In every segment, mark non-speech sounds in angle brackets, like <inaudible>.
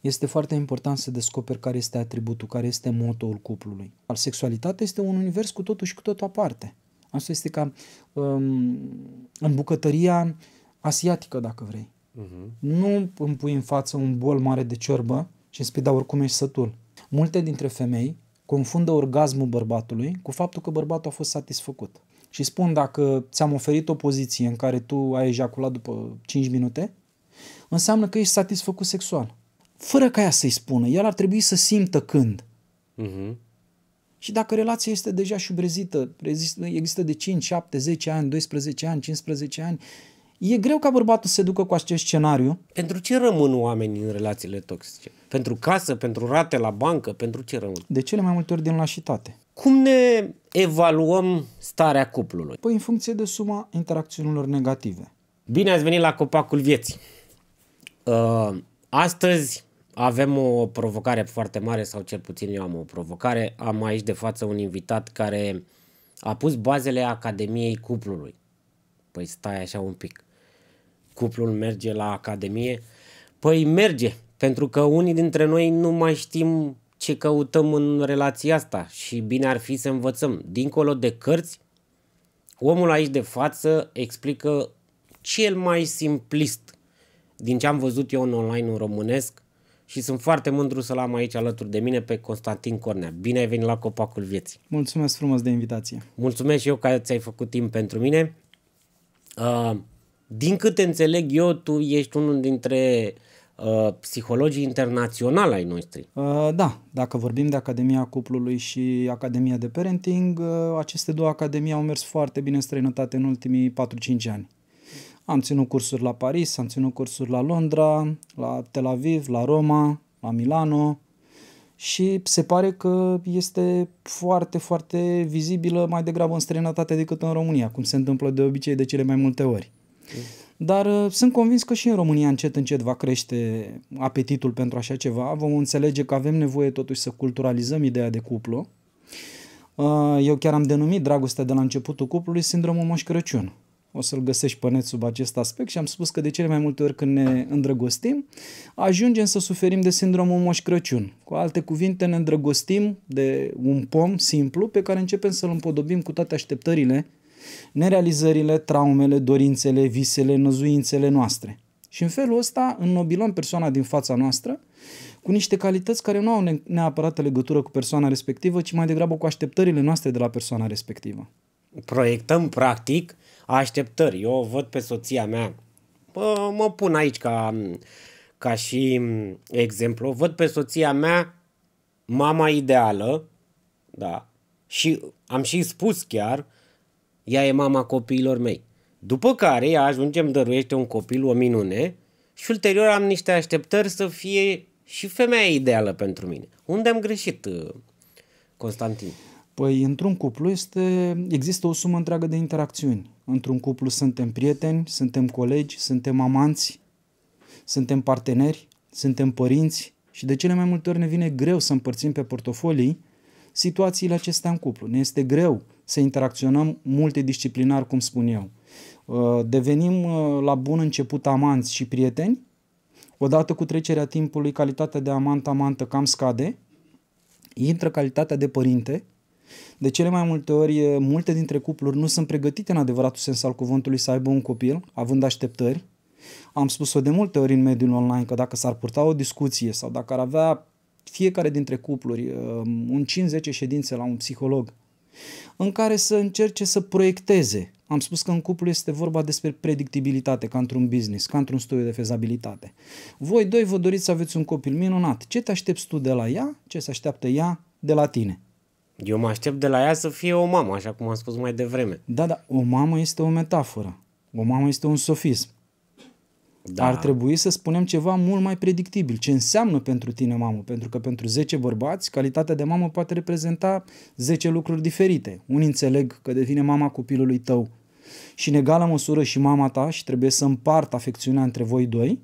Este foarte important să descoperi care este atributul, care este motoul cuplului. Sexualitatea este un univers cu totul și cu totul aparte. Asta este ca um, în bucătăria asiatică, dacă vrei. Uh-huh. Nu îmi pui în față un bol mare de ciorbă și îmi spui, da, oricum ești sătul. Multe dintre femei confundă orgasmul bărbatului cu faptul că bărbatul a fost satisfăcut. Și spun, dacă ți-am oferit o poziție în care tu ai ejaculat după 5 minute, înseamnă că ești satisfăcut sexual fără ca ea să-i spună. El ar trebui să simtă când. Uh-huh. Și dacă relația este deja șubrezită, există de 5, 7, 10 ani, 12 ani, 15 ani, e greu ca bărbatul să se ducă cu acest scenariu. Pentru ce rămân oamenii în relațiile toxice? Pentru casă, pentru rate la bancă, pentru ce rămân? De cele mai multe ori din lașitate. Cum ne evaluăm starea cuplului? Păi în funcție de suma interacțiunilor negative. Bine ați venit la Copacul Vieții! Uh, astăzi avem o provocare foarte mare, sau cel puțin eu am o provocare. Am aici de față un invitat care a pus bazele Academiei Cuplului. Păi stai așa un pic. Cuplul merge la Academie? Păi merge, pentru că unii dintre noi nu mai știm ce căutăm în relația asta și bine ar fi să învățăm. Dincolo de cărți, omul aici de față explică cel mai simplist din ce am văzut eu în online în românesc și sunt foarte mândru să-l am aici alături de mine pe Constantin Cornea. Bine ai venit la Copacul Vieții! Mulțumesc frumos de invitație! Mulțumesc și eu că ți-ai făcut timp pentru mine. Uh, din câte înțeleg eu, tu ești unul dintre uh, psihologii internaționali ai noștri. Uh, da, dacă vorbim de Academia Cuplului și Academia de Parenting, aceste două academii au mers foarte bine în străinătate în ultimii 4-5 ani. Am ținut cursuri la Paris, am ținut cursuri la Londra, la Tel Aviv, la Roma, la Milano și se pare că este foarte, foarte vizibilă mai degrabă în străinătate decât în România, cum se întâmplă de obicei de cele mai multe ori. Dar uh, sunt convins că și în România încet, încet va crește apetitul pentru așa ceva. Vom înțelege că avem nevoie totuși să culturalizăm ideea de cuplu. Uh, eu chiar am denumit dragostea de la începutul cuplului sindromul Moș Crăciun o să-l găsești pe net sub acest aspect și am spus că de cele mai multe ori când ne îndrăgostim, ajungem să suferim de sindromul Moș Crăciun. Cu alte cuvinte, ne îndrăgostim de un pom simplu pe care începem să-l împodobim cu toate așteptările, nerealizările, traumele, dorințele, visele, năzuințele noastre. Și în felul ăsta înnobilăm persoana din fața noastră cu niște calități care nu au neapărat legătură cu persoana respectivă, ci mai degrabă cu așteptările noastre de la persoana respectivă. Proiectăm, practic, așteptări. Eu văd pe soția mea, bă, mă pun aici ca, ca și exemplu, văd pe soția mea mama ideală, da, și am și spus chiar, ea e mama copiilor mei. După care ea ajungem dăruiește un copil, o minune, și ulterior am niște așteptări să fie și femeia ideală pentru mine. Unde am greșit, uh, Constantin? Păi, într-un cuplu este, există o sumă întreagă de interacțiuni. Într-un cuplu suntem prieteni, suntem colegi, suntem amanți, suntem parteneri, suntem părinți și de cele mai multe ori ne vine greu să împărțim pe portofolii situațiile acestea în cuplu. Ne este greu să interacționăm multidisciplinar, cum spun eu. Uh, devenim uh, la bun început amanți și prieteni, odată cu trecerea timpului calitatea de amant-amantă cam scade, intră calitatea de părinte, de cele mai multe ori, multe dintre cupluri nu sunt pregătite în adevăratul sens al cuvântului să aibă un copil, având așteptări. Am spus-o de multe ori în mediul online că dacă s-ar purta o discuție sau dacă ar avea fiecare dintre cupluri un 5-10 ședințe la un psiholog în care să încerce să proiecteze. Am spus că în cuplu este vorba despre predictibilitate, ca într-un business, ca într-un studiu de fezabilitate. Voi doi vă doriți să aveți un copil minunat. Ce te aștepți tu de la ea? Ce se așteaptă ea de la tine? Eu mă aștept de la ea să fie o mamă, așa cum am spus mai devreme. Da, da, o mamă este o metaforă. O mamă este un sofism. Da. Ar trebui să spunem ceva mult mai predictibil. Ce înseamnă pentru tine mamă? Pentru că pentru 10 bărbați, calitatea de mamă poate reprezenta 10 lucruri diferite. Unii înțeleg că devine mama copilului tău și în egală măsură și mama ta și trebuie să împart afecțiunea între voi doi.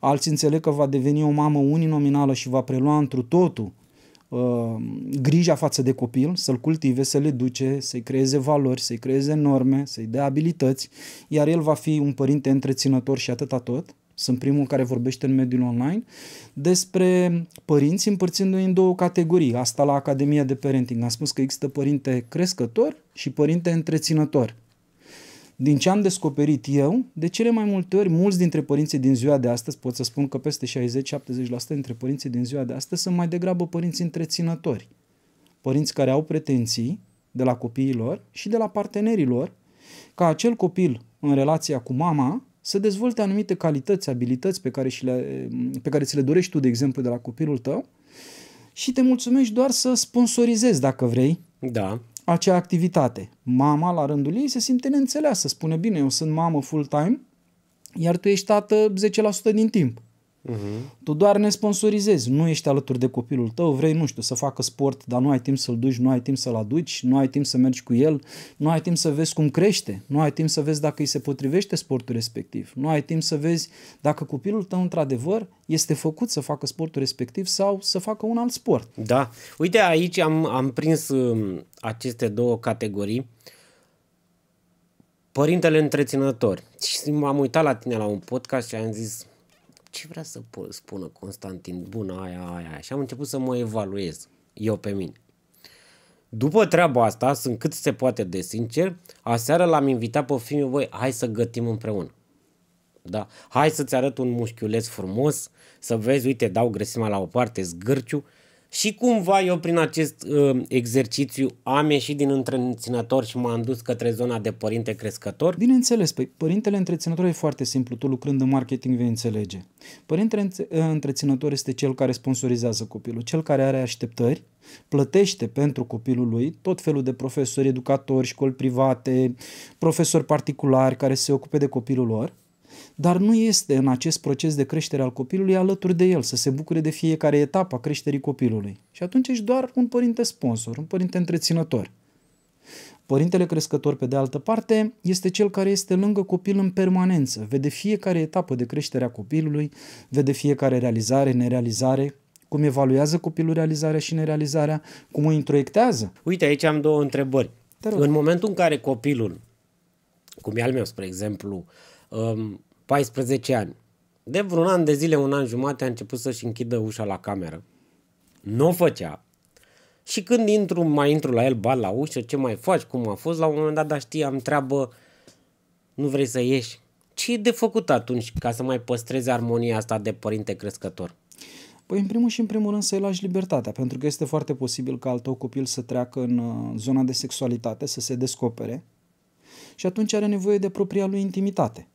Alții înțeleg că va deveni o mamă uninominală și va prelua întru totul Uh, grija față de copil, să-l cultive, să l educe, să-i creeze valori, să-i creeze norme, să-i dea abilități, iar el va fi un părinte întreținător și atâta tot. Sunt primul care vorbește în mediul online despre părinți împărțindu-i în două categorii. Asta la Academia de Parenting. Am spus că există părinte crescător și părinte întreținător. Din ce am descoperit eu, de cele mai multe ori, mulți dintre părinții din ziua de astăzi, pot să spun că peste 60-70% dintre părinții din ziua de astăzi sunt mai degrabă părinți întreținători. Părinți care au pretenții de la copiilor și de la partenerilor ca acel copil în relația cu mama să dezvolte anumite calități, abilități pe care, și le, pe care ți le dorești tu, de exemplu, de la copilul tău și te mulțumești doar să sponsorizezi, dacă vrei, da acea activitate. Mama, la rândul ei, se simte neînțeleasă, spune, bine, eu sunt mamă full-time, iar tu ești tată 10% din timp. Uh-huh. Tu doar ne sponsorizezi, nu ești alături de copilul tău, vrei, nu știu, să facă sport, dar nu ai timp să-l duci, nu ai timp să-l aduci, nu ai timp să mergi cu el, nu ai timp să vezi cum crește, nu ai timp să vezi dacă îi se potrivește sportul respectiv, nu ai timp să vezi dacă copilul tău, într-adevăr, este făcut să facă sportul respectiv sau să facă un alt sport. Da, uite, aici am, am prins um, aceste două categorii. Părintele întreținător. Și m-am uitat la tine la un podcast și am zis, ce vrea să spună Constantin, bună aia, aia, aia. Și am început să mă evaluez eu pe mine. După treaba asta, sunt cât se poate de sincer, aseară l-am invitat pe filmul, voi, hai să gătim împreună. Da? Hai să-ți arăt un mușchiuleț frumos, să vezi, uite, dau grăsimea la o parte, zgârciu și cumva eu prin acest uh, exercițiu am ieșit din întreținător și m-am dus către zona de părinte crescător? Bineînțeles, păi, părintele întreținător e foarte simplu, tu lucrând în marketing vei înțelege. Părintele ă, întreținător este cel care sponsorizează copilul, cel care are așteptări, plătește pentru copilul lui tot felul de profesori, educatori, școli private, profesori particulari care se ocupe de copilul lor dar nu este în acest proces de creștere al copilului alături de el, să se bucure de fiecare etapă a creșterii copilului. Și atunci ești doar un părinte sponsor, un părinte întreținător. Părintele crescător, pe de altă parte, este cel care este lângă copil în permanență, vede fiecare etapă de creștere a copilului, vede fiecare realizare, nerealizare, cum evaluează copilul realizarea și nerealizarea, cum o introiectează. Uite, aici am două întrebări. În momentul în care copilul, cum e al meu, spre exemplu, um, 14 ani. De vreun an de zile, un an jumate, a început să-și închidă ușa la cameră. Nu o făcea. Și când intru, mai intru la el, bat la ușă, ce mai faci, cum a fost, la un moment dat, dar știi, am treabă, nu vrei să ieși. Ce e de făcut atunci ca să mai păstrezi armonia asta de părinte crescător? Păi, în primul și în primul rând să-i lași libertatea, pentru că este foarte posibil ca al tău copil să treacă în uh, zona de sexualitate, să se descopere și atunci are nevoie de propria lui intimitate.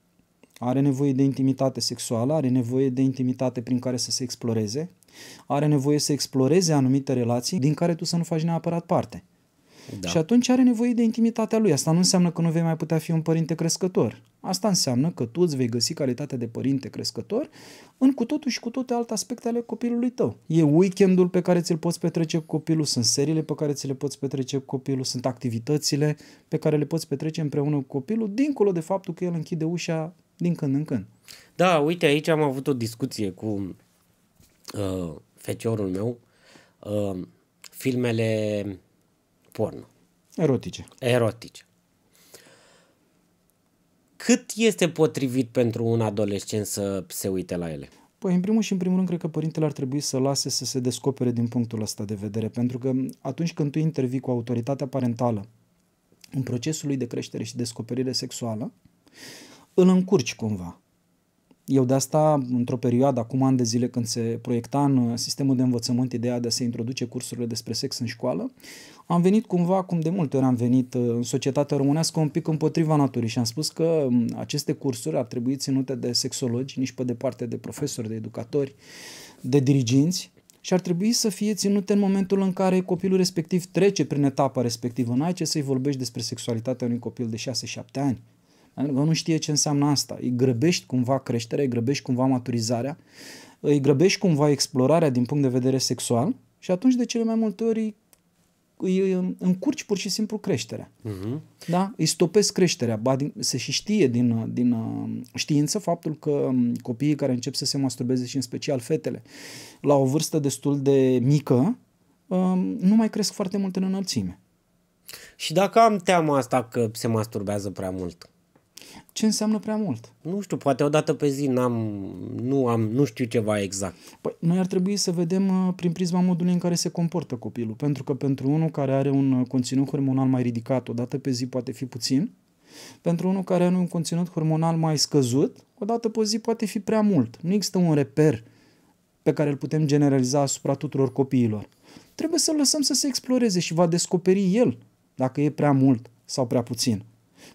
Are nevoie de intimitate sexuală, are nevoie de intimitate prin care să se exploreze, are nevoie să exploreze anumite relații din care tu să nu faci neapărat parte. Da. Și atunci are nevoie de intimitatea lui. Asta nu înseamnă că nu vei mai putea fi un părinte crescător. Asta înseamnă că tu îți vei găsi calitatea de părinte crescător în cu totul și cu toate alte aspecte ale copilului tău. E weekendul pe care ți-l poți petrece cu copilul, sunt seriile pe care ți le poți petrece cu copilul, sunt activitățile pe care le poți petrece împreună cu copilul, dincolo de faptul că el închide ușa din când în când. Da, uite, aici am avut o discuție cu uh, feciorul meu, uh, filmele porno. Erotice. Erotice. Cât este potrivit pentru un adolescent să se uite la ele? Păi, în primul și în primul rând, cred că părintele ar trebui să lase să se descopere din punctul ăsta de vedere, pentru că atunci când tu intervii cu autoritatea parentală în procesul lui de creștere și descoperire sexuală, uh, îl încurci cumva. Eu de asta, într-o perioadă, acum ani de zile, când se proiecta în uh, sistemul de învățământ ideea de a se introduce cursurile despre sex în școală, am venit cumva, cum de multe ori am venit uh, în societatea românească, un pic împotriva naturii și am spus că um, aceste cursuri ar trebui ținute de sexologi, nici pe departe de profesori, de educatori, de diriginți, și ar trebui să fie ținute în momentul în care copilul respectiv trece prin etapa respectivă. N-ai ce să-i vorbești despre sexualitatea unui copil de 6-7 ani. Pentru că nu știe ce înseamnă asta. Îi grăbești cumva creșterea, îi grăbești cumva maturizarea, îi grăbești cumva explorarea din punct de vedere sexual și atunci de cele mai multe ori îi încurci pur și simplu creșterea. Uh-huh. Da? Îi stopezi creșterea. Ba, din, se și știe din, din uh, știință faptul că um, copiii care încep să se masturbeze și în special fetele la o vârstă destul de mică um, nu mai cresc foarte mult în înălțime. Și dacă am teama asta că se masturbează prea mult, ce înseamnă prea mult? Nu știu, poate o dată pe zi n-am, nu, am, nu știu ceva exact. Păi, noi ar trebui să vedem uh, prin prisma modului în care se comportă copilul, pentru că pentru unul care are un uh, conținut hormonal mai ridicat, o dată pe zi poate fi puțin, pentru unul care are un conținut hormonal mai scăzut, o dată pe zi poate fi prea mult. Nu există un reper pe care îl putem generaliza asupra tuturor copiilor. Trebuie să l lăsăm să se exploreze și va descoperi el dacă e prea mult sau prea puțin.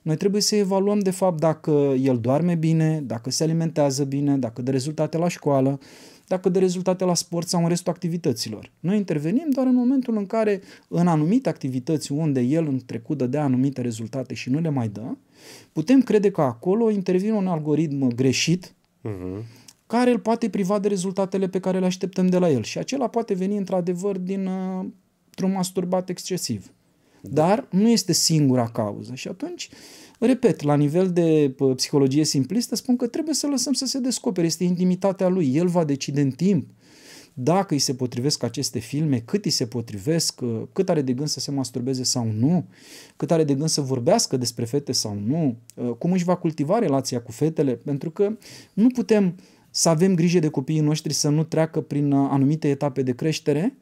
Noi trebuie să evaluăm de fapt dacă el doarme bine, dacă se alimentează bine, dacă dă rezultate la școală, dacă dă rezultate la sport sau în restul activităților. Noi intervenim doar în momentul în care în anumite activități unde el în trecut dădea anumite rezultate și nu le mai dă, putem crede că acolo intervine un algoritm greșit uh-huh. care îl poate priva de rezultatele pe care le așteptăm de la el și acela poate veni într-adevăr din uh, un masturbat excesiv. Dar nu este singura cauză. Și atunci, repet, la nivel de psihologie simplistă, spun că trebuie să lăsăm să se descopere. Este intimitatea lui. El va decide în timp dacă îi se potrivesc aceste filme, cât îi se potrivesc, ă, cât are de gând să se masturbeze sau nu, cât are de gând să vorbească despre fete sau nu, ă, cum își va cultiva relația cu fetele, pentru că nu putem să avem grijă de copiii noștri să nu treacă prin ă, anumite etape de creștere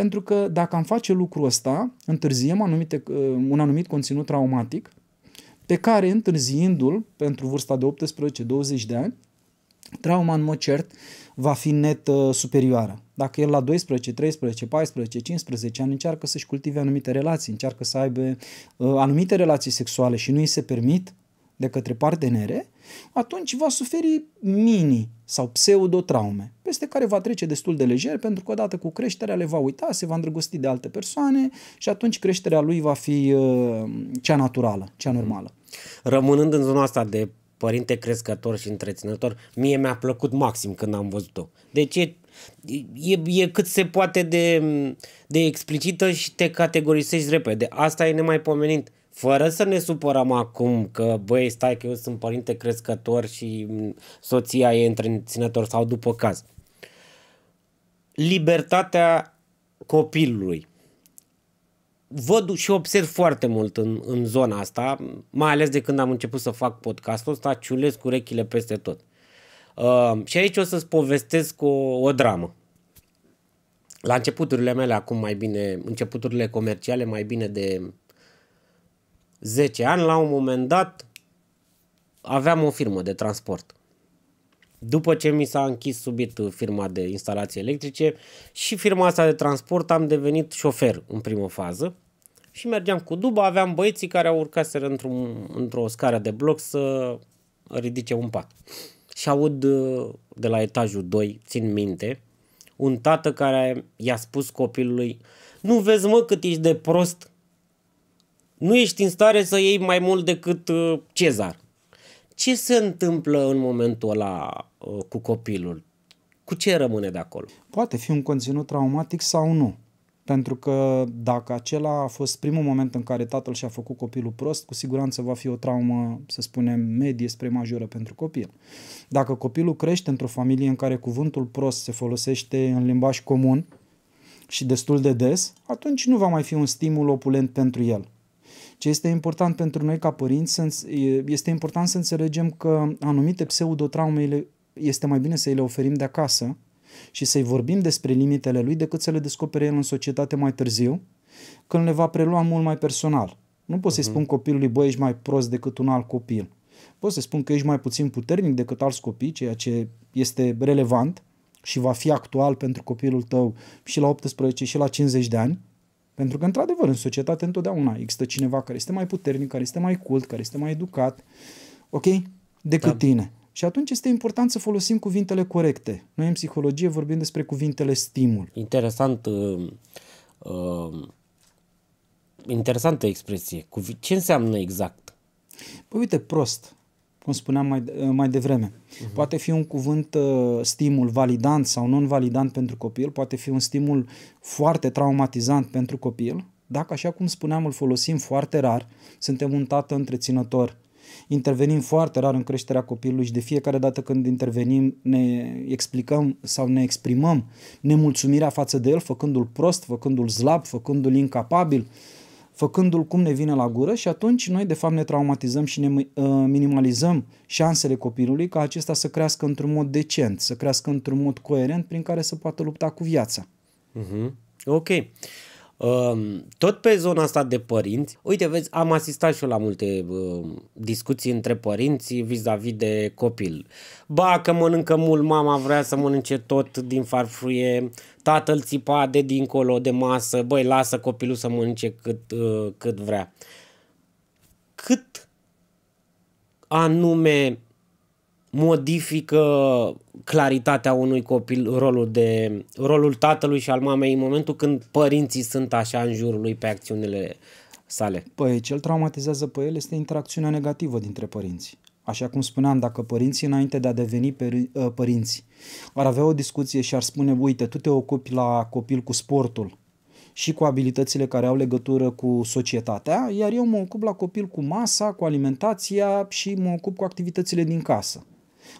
pentru că dacă am face lucrul ăsta, întârziem anumite, uh, un anumit conținut traumatic, pe care întârziindu-l pentru vârsta de 18-20 de ani, trauma în mod cert va fi net uh, superioară. Dacă el la 12, 13, 14, 15 ani încearcă să-și cultive anumite relații, încearcă să aibă uh, anumite relații sexuale și nu îi se permit, de către partenere, atunci va suferi mini sau pseudotraume, peste care va trece destul de lejer, pentru că odată cu creșterea le va uita, se va îndrăgosti de alte persoane și atunci creșterea lui va fi uh, cea naturală, cea normală. Rămânând în zona asta de părinte crescător și întreținător, mie mi-a plăcut maxim când am văzut-o. Deci e, e, e cât se poate de, de explicită și te categorisești repede. Asta e nemaipomenit fără să ne supărăm acum că, băi, stai că eu sunt părinte crescător și soția e întreținător sau după caz. Libertatea copilului. Văd și observ foarte mult în, în zona asta, mai ales de când am început să fac podcastul ăsta, ciulesc urechile peste tot. Uh, și aici o să-ți povestesc o, o dramă. La începuturile mele, acum mai bine, începuturile comerciale, mai bine de 10 ani, la un moment dat aveam o firmă de transport. După ce mi s-a închis subit firma de instalații electrice și firma asta de transport am devenit șofer în primă fază și mergeam cu dubă. aveam băieții care au urcat să într-o, într-o scară de bloc să ridice un pat. Și aud uh, de la etajul 2, țin minte, un tată care i-a spus copilului, nu vezi mă cât ești de prost nu ești în stare să iei mai mult decât uh, cezar. Ce se întâmplă în momentul ăla uh, cu copilul? Cu ce rămâne de acolo? Poate fi un conținut traumatic sau nu. Pentru că dacă acela a fost primul moment în care tatăl și-a făcut copilul prost, cu siguranță va fi o traumă, să spunem, medie spre majoră pentru copil. Dacă copilul crește într-o familie în care cuvântul prost se folosește în limbaj comun și destul de des, atunci nu va mai fi un stimul opulent pentru el. Ce este important pentru noi ca părinți, este important să înțelegem că anumite pseudotraume este mai bine să le oferim de acasă și să-i vorbim despre limitele lui decât să le descopere el în societate mai târziu, când le va prelua mult mai personal. Nu pot să-i mhm. spun copilului, băi, ești mai prost decât un alt copil. Pot să spun că ești mai puțin puternic decât alți copii, ceea ce este relevant și va fi actual pentru copilul tău și la 18 și la 50 de ani, pentru că, într-adevăr, în societate întotdeauna există cineva care este mai puternic, care este mai cult, care este mai educat, ok, decât da. tine. Și atunci este important să folosim cuvintele corecte. Noi în psihologie vorbim despre cuvintele stimul. Interesant, uh, uh, interesantă expresie. Ce înseamnă exact? Păi uite, prost cum spuneam mai, mai devreme. Uh-huh. Poate fi un cuvânt uh, stimul validant sau non-validant pentru copil, poate fi un stimul foarte traumatizant pentru copil, dacă, așa cum spuneam, îl folosim foarte rar, suntem un tată întreținător, intervenim foarte rar în creșterea copilului și de fiecare dată când intervenim ne explicăm sau ne exprimăm nemulțumirea față de el, făcându-l prost, făcându-l slab, făcându-l incapabil, uh, făcându-l cum ne vine la gură și atunci noi de fapt ne traumatizăm și ne uh, minimalizăm șansele copilului ca acesta să crească într-un mod decent, să crească într-un mod coerent prin care să poată lupta cu viața. Mm-hmm. Ok. Ehm, tot pe zona asta de părinți, uite, vezi, am asistat și eu la multe ehm, discuții între părinți vis-a-vis de copil. Ba, că mănâncă mult, mama vrea să mănânce tot din farfurie, tatăl țipa de dincolo de masă, băi, lasă copilul să mănânce cât, ehm, cât vrea. Cât anume modifică claritatea unui copil rolul, de, rolul tatălui și al mamei în momentul când părinții sunt așa în jurul lui pe acțiunile sale? Păi cel traumatizează pe el este interacțiunea negativă dintre părinți. Așa cum spuneam, dacă părinții înainte de a deveni ă, părinți ar avea o discuție și ar spune, uite, tu te ocupi la copil cu sportul și cu abilitățile care au legătură cu societatea, iar eu mă ocup la copil cu masa, cu alimentația și mă ocup cu activitățile din casă.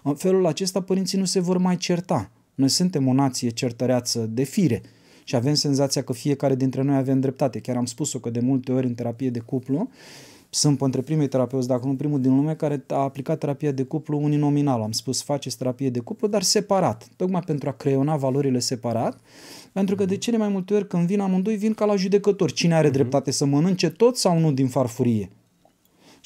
În felul acesta părinții nu se vor mai certa. Noi suntem o nație certăreață de fire și avem senzația că fiecare dintre noi avem dreptate. Chiar am spus-o că de multe ori în terapie de cuplu sunt între primii terapeuți, dacă nu primul din lume, care a aplicat terapia de cuplu uninominal. Am spus, faceți terapie de cuplu, dar separat, tocmai pentru a creiona valorile separat, pentru că de cele mai multe ori când vin amândoi, vin ca la judecători. Cine are mhm. dreptate să mănânce tot sau nu din farfurie?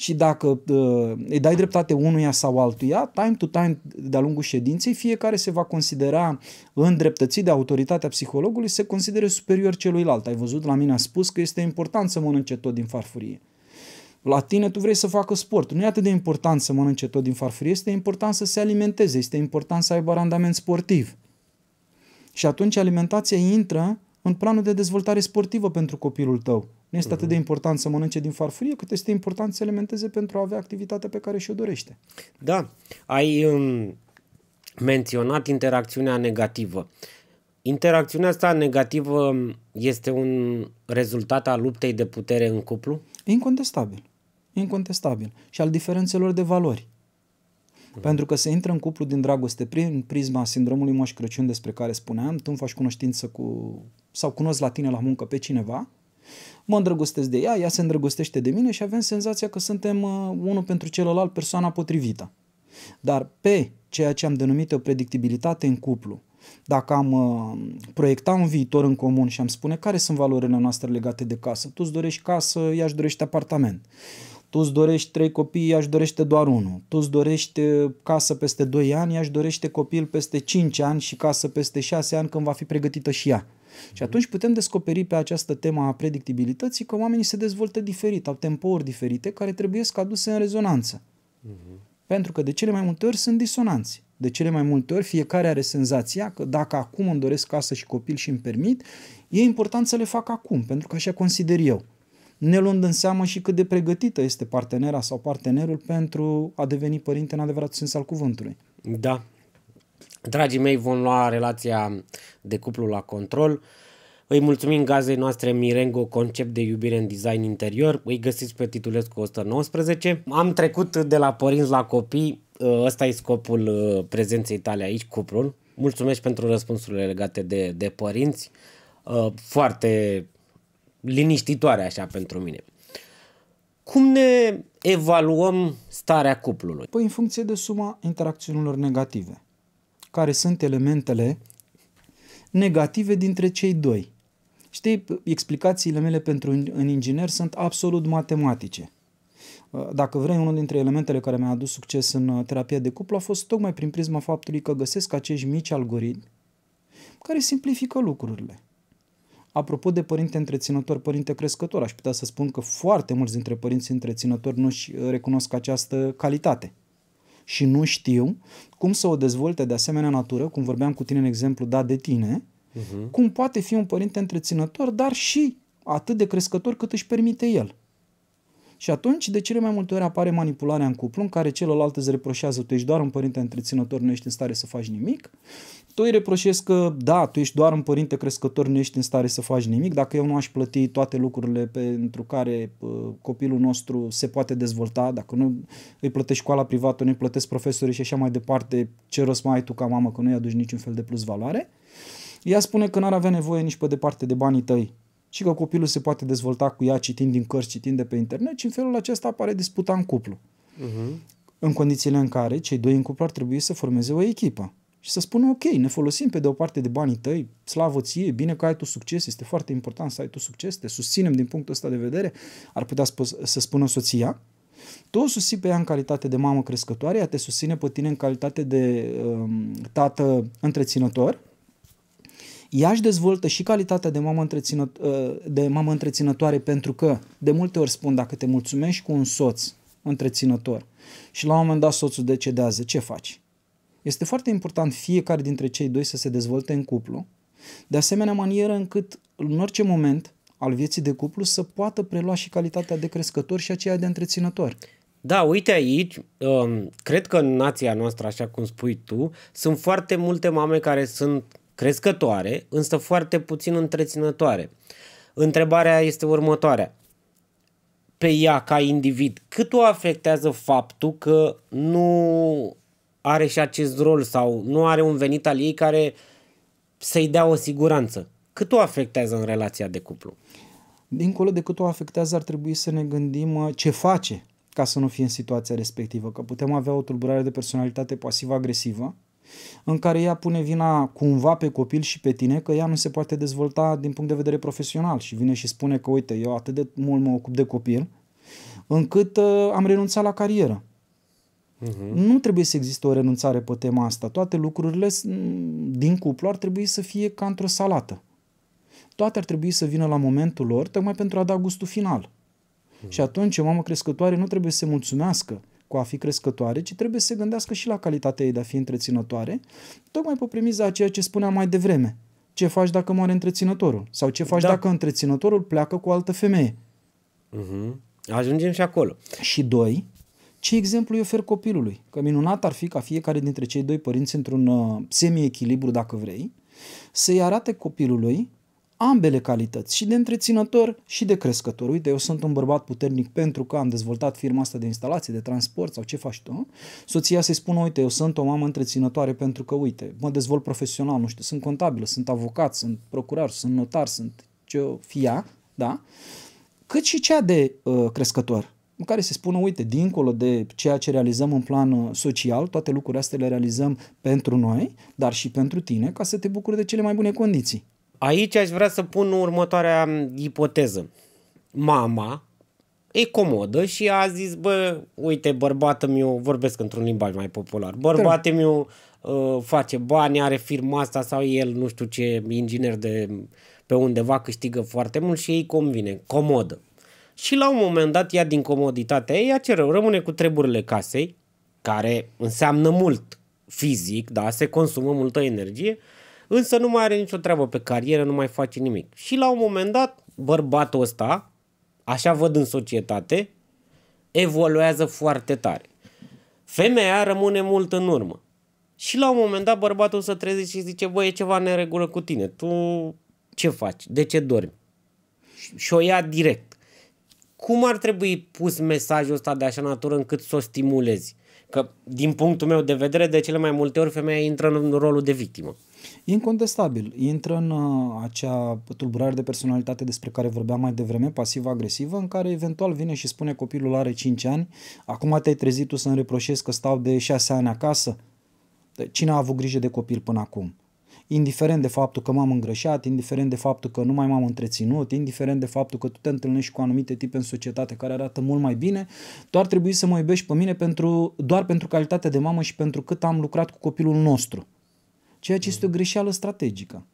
și dacă uh, îi dai dreptate unuia sau altuia, time to time, de-a lungul ședinței, fiecare se va considera îndreptățit de autoritatea psihologului, se consideră superior celuilalt. Ai văzut, la mine a spus că este important să mănânce tot din farfurie. La tine tu vrei să facă sport. Nu e atât de important să mănânce tot din farfurie, este important să se alimenteze, este important să aibă randament sportiv. Și atunci alimentația intră în planul de dezvoltare sportivă pentru copilul tău. Nu este atât de mhm. important să mănânce din farfurie, cât este important să elementeze pentru a avea activitatea pe care și-o dorește. Da, ai um, menționat interacțiunea negativă. Interacțiunea asta negativă um, este un rezultat al luptei de putere în cuplu? Incontestabil. Incontestabil. Și al diferențelor de valori. Mhm. Pentru că se intră în cuplu din dragoste prin prisma sindromului Moș Crăciun despre care spuneam, tu îmi faci cunoștință cu sau cunosc la tine la muncă pe cineva, Mă îndrăgostesc de ea, ea se îndrăgostește de mine și avem senzația că suntem uh, unul pentru celălalt persoana potrivită. Dar pe ceea ce am denumit o predictibilitate în cuplu, dacă am uh, proiecta un viitor în comun și am spune care sunt valorile noastre legate de casă, tu îți dorești casă, ea își dorește apartament, tu îți dorești trei copii, ea își dorește doar unul, tu îți dorești uh, casă peste 2 ani, ea își dorește copil peste 5 ani și casă peste 6 ani când va fi pregătită și ea. Și atunci putem descoperi pe această temă a predictibilității că oamenii se dezvoltă diferit, au tempouri diferite care trebuie să aduse în rezonanță. Uh-huh. Pentru că de cele mai multe ori sunt disonanți. De cele mai multe ori fiecare are senzația că dacă acum îmi doresc casă și copil și îmi permit, e important să le fac acum, pentru că așa consider eu. Ne luând în seamă și cât de pregătită este partenera sau partenerul pentru a deveni părinte în adevărat sens al cuvântului. Da, Dragii mei, vom lua relația de cuplu la control. Îi mulțumim gazei noastre Mirengo Concept de iubire în design interior. Îi găsiți pe Titulescu 119. Am trecut de la părinți la copii. Uh, ăsta e scopul uh, prezenței tale aici, cuplul. Mulțumesc pentru răspunsurile legate de, de părinți. Uh, foarte liniștitoare așa pentru mine. Cum ne evaluăm starea cuplului? Păi în funcție de suma interacțiunilor negative care sunt elementele negative dintre cei doi. Știi, explicațiile mele pentru un inginer sunt absolut matematice. Uh, dacă vrei, unul dintre elementele care mi-a adus succes în uh, terapia de cuplu a fost tocmai prin prisma faptului că găsesc acești mici algoritmi care simplifică lucrurile. Apropo de părinte întreținător, părinte crescător, aș putea să spun că foarte mulți dintre părinții întreținători nu-și uh, recunosc această calitate și nu știu cum să o dezvolte de asemenea natură, cum vorbeam cu tine în exemplu dat de tine, uh-huh. cum poate fi un părinte întreținător, dar și atât de crescător cât își permite el. Și atunci, de cele mai multe ori apare manipularea în cuplu, în care celălalt îți reproșează, tu ești doar un părinte întreținător, nu ești în stare să faci nimic. Tu îi reproșezi că, da, tu ești doar un părinte crescător, nu ești în stare să faci nimic. Dacă eu nu aș plăti toate lucrurile pentru care uh, copilul nostru se poate dezvolta, dacă nu îi plătești școala privată, nu îi plătești profesorii și așa mai departe, ce rost mai ai tu ca mamă că nu i aduci niciun fel de plus valoare? Ea spune că n-ar avea nevoie nici pe departe de banii tăi și că copilul se poate dezvolta cu ea citind din cărți, citind de pe internet și în felul acesta apare disputa în cuplu. Uh-huh. În condițiile în care cei doi în cuplu ar trebui să formeze o echipă și să spună ok, ne folosim pe de o parte de banii tăi, slavă ție, bine că ai tu succes, este foarte important să ai tu succes, te susținem din punctul ăsta de vedere, ar putea sp- să spună soția, tu o susții pe ea în calitate de mamă crescătoare, ea te susține pe tine în calitate de um, tată întreținător ea își dezvoltă și calitatea de mamă, întrețină, uh, de mamă întreținătoare pentru că de multe ori spun dacă te mulțumești cu un soț întreținător și la un moment dat soțul decedează, ce faci? Este foarte important fiecare dintre cei doi să se dezvolte în cuplu, de asemenea manieră încât în orice moment al vieții de cuplu să poată prelua și calitatea de crescător și aceea de întreținător. Da, uite aici, um, cred că în nația noastră, așa cum spui tu, sunt foarte multe mame care sunt crescătoare, însă foarte puțin întreținătoare. Întrebarea este următoarea. Pe ea, ca individ, cât o afectează faptul că nu are și acest rol sau nu are un venit al ei care să-i dea o siguranță? Cât o afectează în relația de cuplu? Dincolo de cât o afectează, ar trebui să ne gândim uh, ce face ca să nu fie în situația respectivă, că putem avea o tulburare de personalitate pasiv-agresivă, în care ea pune vina cumva pe copil și pe tine că ea nu se poate dezvolta din punct de vedere profesional și vine și spune că uite, eu atât de mult mă ocup de copil încât uh, am renunțat la carieră. Uh-huh. Nu trebuie să existe o renunțare pe tema asta. Toate lucrurile din cuplu ar trebui să fie ca într-o salată. Toate ar trebui să vină la momentul lor, tocmai pentru a da gustul final. Mhm. Și atunci o mamă crescătoare nu trebuie să se mulțumească cu a fi crescătoare, ci trebuie să se gândească și la calitatea ei de a fi întreținătoare, tocmai pe premiza a ceea ce spuneam mai devreme. Ce faci dacă moare întreținătorul? Sau ce faci da. dacă întreținătorul pleacă cu o altă femeie? Uh-huh. Ajungem și acolo. Și doi, ce exemplu îi ofer copilului? Că minunat ar fi ca fiecare dintre cei doi părinți într-un uh, semi-echilibru, dacă vrei, să-i arate copilului ambele calități, și de întreținător și de crescător. Uite, eu sunt un bărbat puternic pentru că am dezvoltat firma asta de instalații, de transport sau ce faci tu. Soția să spune, spună, uite, eu sunt o mamă întreținătoare pentru că, uite, mă dezvolt profesional, nu știu, sunt contabilă, sunt avocat, sunt procurar, sunt notar, sunt ce fia, da? Cât și cea de uh, crescător, în care se spună, uite, dincolo de ceea ce realizăm în plan uh, social, toate lucrurile astea le realizăm pentru noi, dar și pentru tine, ca să te bucuri de cele mai bune condiții. Aici aș vrea să pun următoarea ipoteză. Mama e comodă și a zis, bă, uite, bărbatul meu, vorbesc într-un limbaj mai popular, bărbatul meu uh, face bani, are firma asta sau el, nu știu ce, inginer de pe undeva, câștigă foarte mult și ei convine, comodă. Și la un moment dat, ea din comoditatea ei, ea ce rău, rămâne cu treburile casei, care înseamnă mult fizic, da, se consumă multă energie, uh, însă nu mai are nicio treabă pe carieră, nu mai face nimic. Și la un moment dat, bărbatul ăsta, așa văd în societate, evoluează foarte tare. Femeia rămâne mult în urmă. Și la un moment dat bărbatul se trezește și zice, băi, e ceva neregulă cu tine, tu ce faci, de ce dormi? Și o ia direct. Cum ar trebui pus mesajul ăsta de așa natură încât să o stimulezi? Că, din punctul meu de vedere, de cele mai multe ori femeia intră în rolul de victimă. Incontestabil, intră în uh, acea tulburare de personalitate despre care vorbeam mai devreme, pasiv-agresivă, în care eventual vine și spune copilul are 5 ani, acum te-ai trezit tu să-mi reproșezi că stau de 6 ani acasă? Cine a avut grijă de copil până acum? indiferent de faptul că m-am îngrășat, indiferent de faptul că nu mai m-am întreținut, indiferent de faptul că tu te întâlnești cu anumite tipe în societate care arată mult mai bine, tu ar trebui să mă iubești pe mine pentru, doar pentru calitatea de mamă și pentru cât am lucrat cu copilul nostru ceea ce este o greșeală strategică.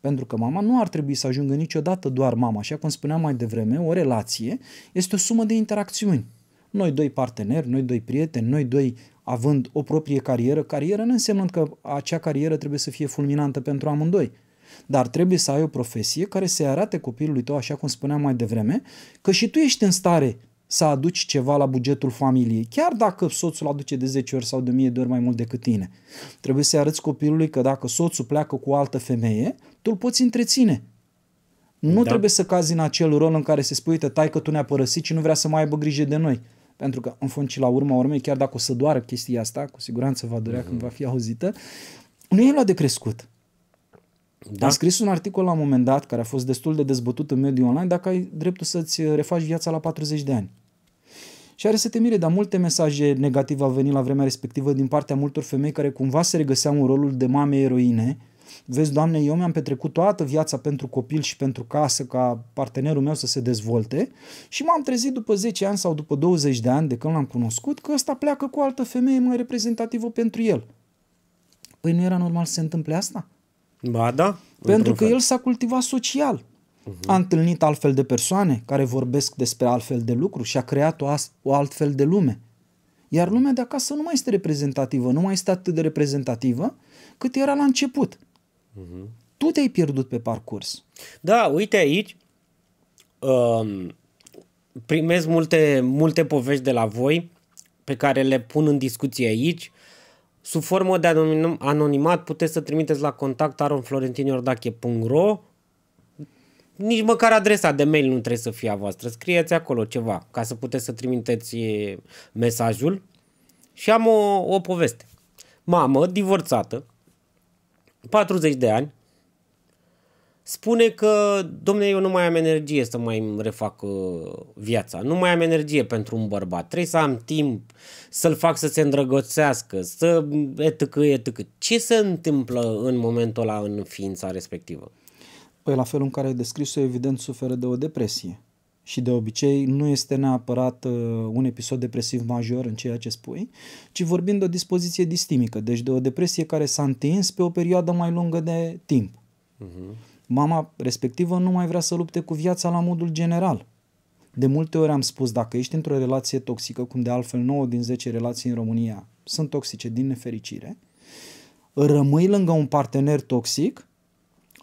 Pentru că mama nu ar trebui să ajungă niciodată doar mama. Așa cum spuneam mai devreme, o relație este o sumă de interacțiuni. Noi doi parteneri, noi doi prieteni, noi doi având o proprie carieră. Carieră nu înseamnă că acea carieră trebuie să fie fulminantă pentru amândoi. Dar trebuie să ai o profesie care să arate copilului tău, așa cum spuneam mai devreme, că și tu ești în stare să aduci ceva la bugetul familiei, chiar dacă soțul aduce de 10 ori sau de 1000 de ori mai mult decât tine. Trebuie să-i arăți copilului că dacă soțul pleacă cu o altă femeie, tu îl poți întreține. Nu da. trebuie să cazi în acel rol în care se spui, uite, tai că tu ne-a părăsit și nu vrea să mai aibă grijă de noi. Pentru că, în fond și la urma urmei, chiar dacă o să doară chestia asta, cu siguranță va dorea mm-hmm. când va fi auzită, nu e luat de crescut. Da? Am scris un articol la un moment dat, care a fost destul de dezbătut în mediul online, dacă ai dreptul să-ți refaci viața la 40 de ani. Și are să te mire, dar multe mesaje negative au venit la vremea respectivă din partea multor femei care cumva se regăseau în rolul de mame eroine. Vezi, doamne, eu mi-am petrecut toată viața pentru copil și pentru casă ca partenerul meu să se dezvolte și m-am trezit după 10 ani sau după 20 de ani de când l-am cunoscut că ăsta pleacă cu o altă femeie mai reprezentativă pentru el. Păi nu era normal să se întâmple asta? Ba da. Pentru că fel. el s-a cultivat social. Uh-huh. A întâlnit altfel de persoane care vorbesc despre altfel de lucru și a creat o, as- o altfel de lume. Iar lumea de acasă nu mai este reprezentativă, nu mai este atât de reprezentativă cât era la început. Uh-huh. Tu te-ai pierdut pe parcurs. Da, uite aici um, primez multe, multe povești de la voi pe care le pun în discuție aici. Sub formă de anonim, anonimat puteți să trimiteți la contact aronflorentiniordache.ro nici măcar adresa de mail nu trebuie să fie a voastră. Scrieți acolo ceva ca să puteți să trimiteți mesajul. Și am o, o poveste. Mamă, divorțată, 40 de ani, spune că, domne, eu nu mai am energie să mai refac uh, viața, nu mai am energie pentru un bărbat, trebuie să am timp să-l fac să se îndrăgățească, să etică, etică. Ce se întâmplă în momentul ăla în ființa respectivă? Păi la felul în care ai descris-o, evident suferă de o depresie. Și de obicei nu este neapărat uh, un episod depresiv major în ceea ce spui, ci vorbind de o dispoziție distimică, deci de o depresie care s-a întins pe o perioadă mai lungă de timp. Uh-huh. Mama respectivă nu mai vrea să lupte cu viața la modul general. De multe ori am spus, dacă ești într-o relație toxică, cum de altfel 9 din 10 relații în România sunt toxice din nefericire, rămâi lângă un partener toxic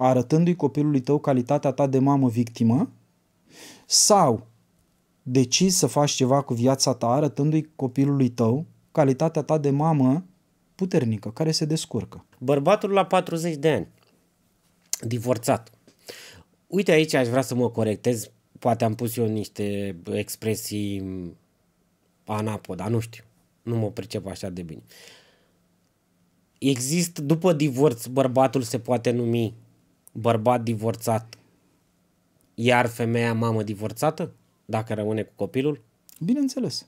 arătându-i copilului tău calitatea ta de mamă victimă sau decizi să faci ceva cu viața ta arătându-i copilului tău calitatea ta de mamă puternică, care se descurcă. Bărbatul la 40 de ani, divorțat. Uite aici aș vrea să mă corectez, poate am pus eu niște expresii anapoda, nu știu, nu mă pricep așa de bine. Există, după divorț, bărbatul se poate numi bărbat divorțat, iar femeia mamă divorțată, dacă rămâne cu copilul? Bineînțeles.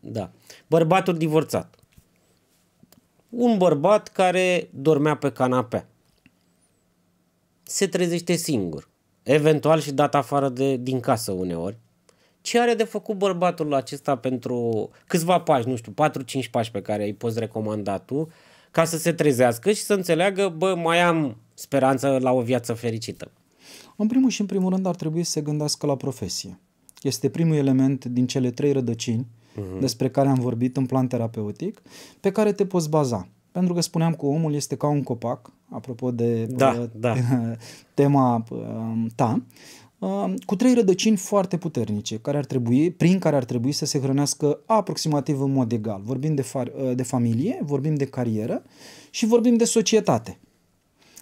Da. Bărbatul divorțat. Un bărbat care dormea pe canapea. Se trezește singur. Eventual și dat afară de, din casă uneori. Ce are de făcut bărbatul acesta pentru câțiva pași, nu știu, 4-5 pași pe care îi poți recomanda tu, ca să se trezească și să înțeleagă, bă, mai am speranță la o viață fericită? În primul și în primul rând ar trebui să se gândească la profesie. Este primul element din cele trei rădăcini uh-huh. despre care am vorbit în plan terapeutic, pe care te poți baza. Pentru că spuneam că omul este ca un copac, apropo de da, uh, da. <laughs> tema uh, ta, uh, cu trei rădăcini foarte puternice, care ar trebui, prin care ar trebui să se hrănească aproximativ în mod egal. Vorbim de, far, uh, de familie, vorbim de carieră și vorbim de societate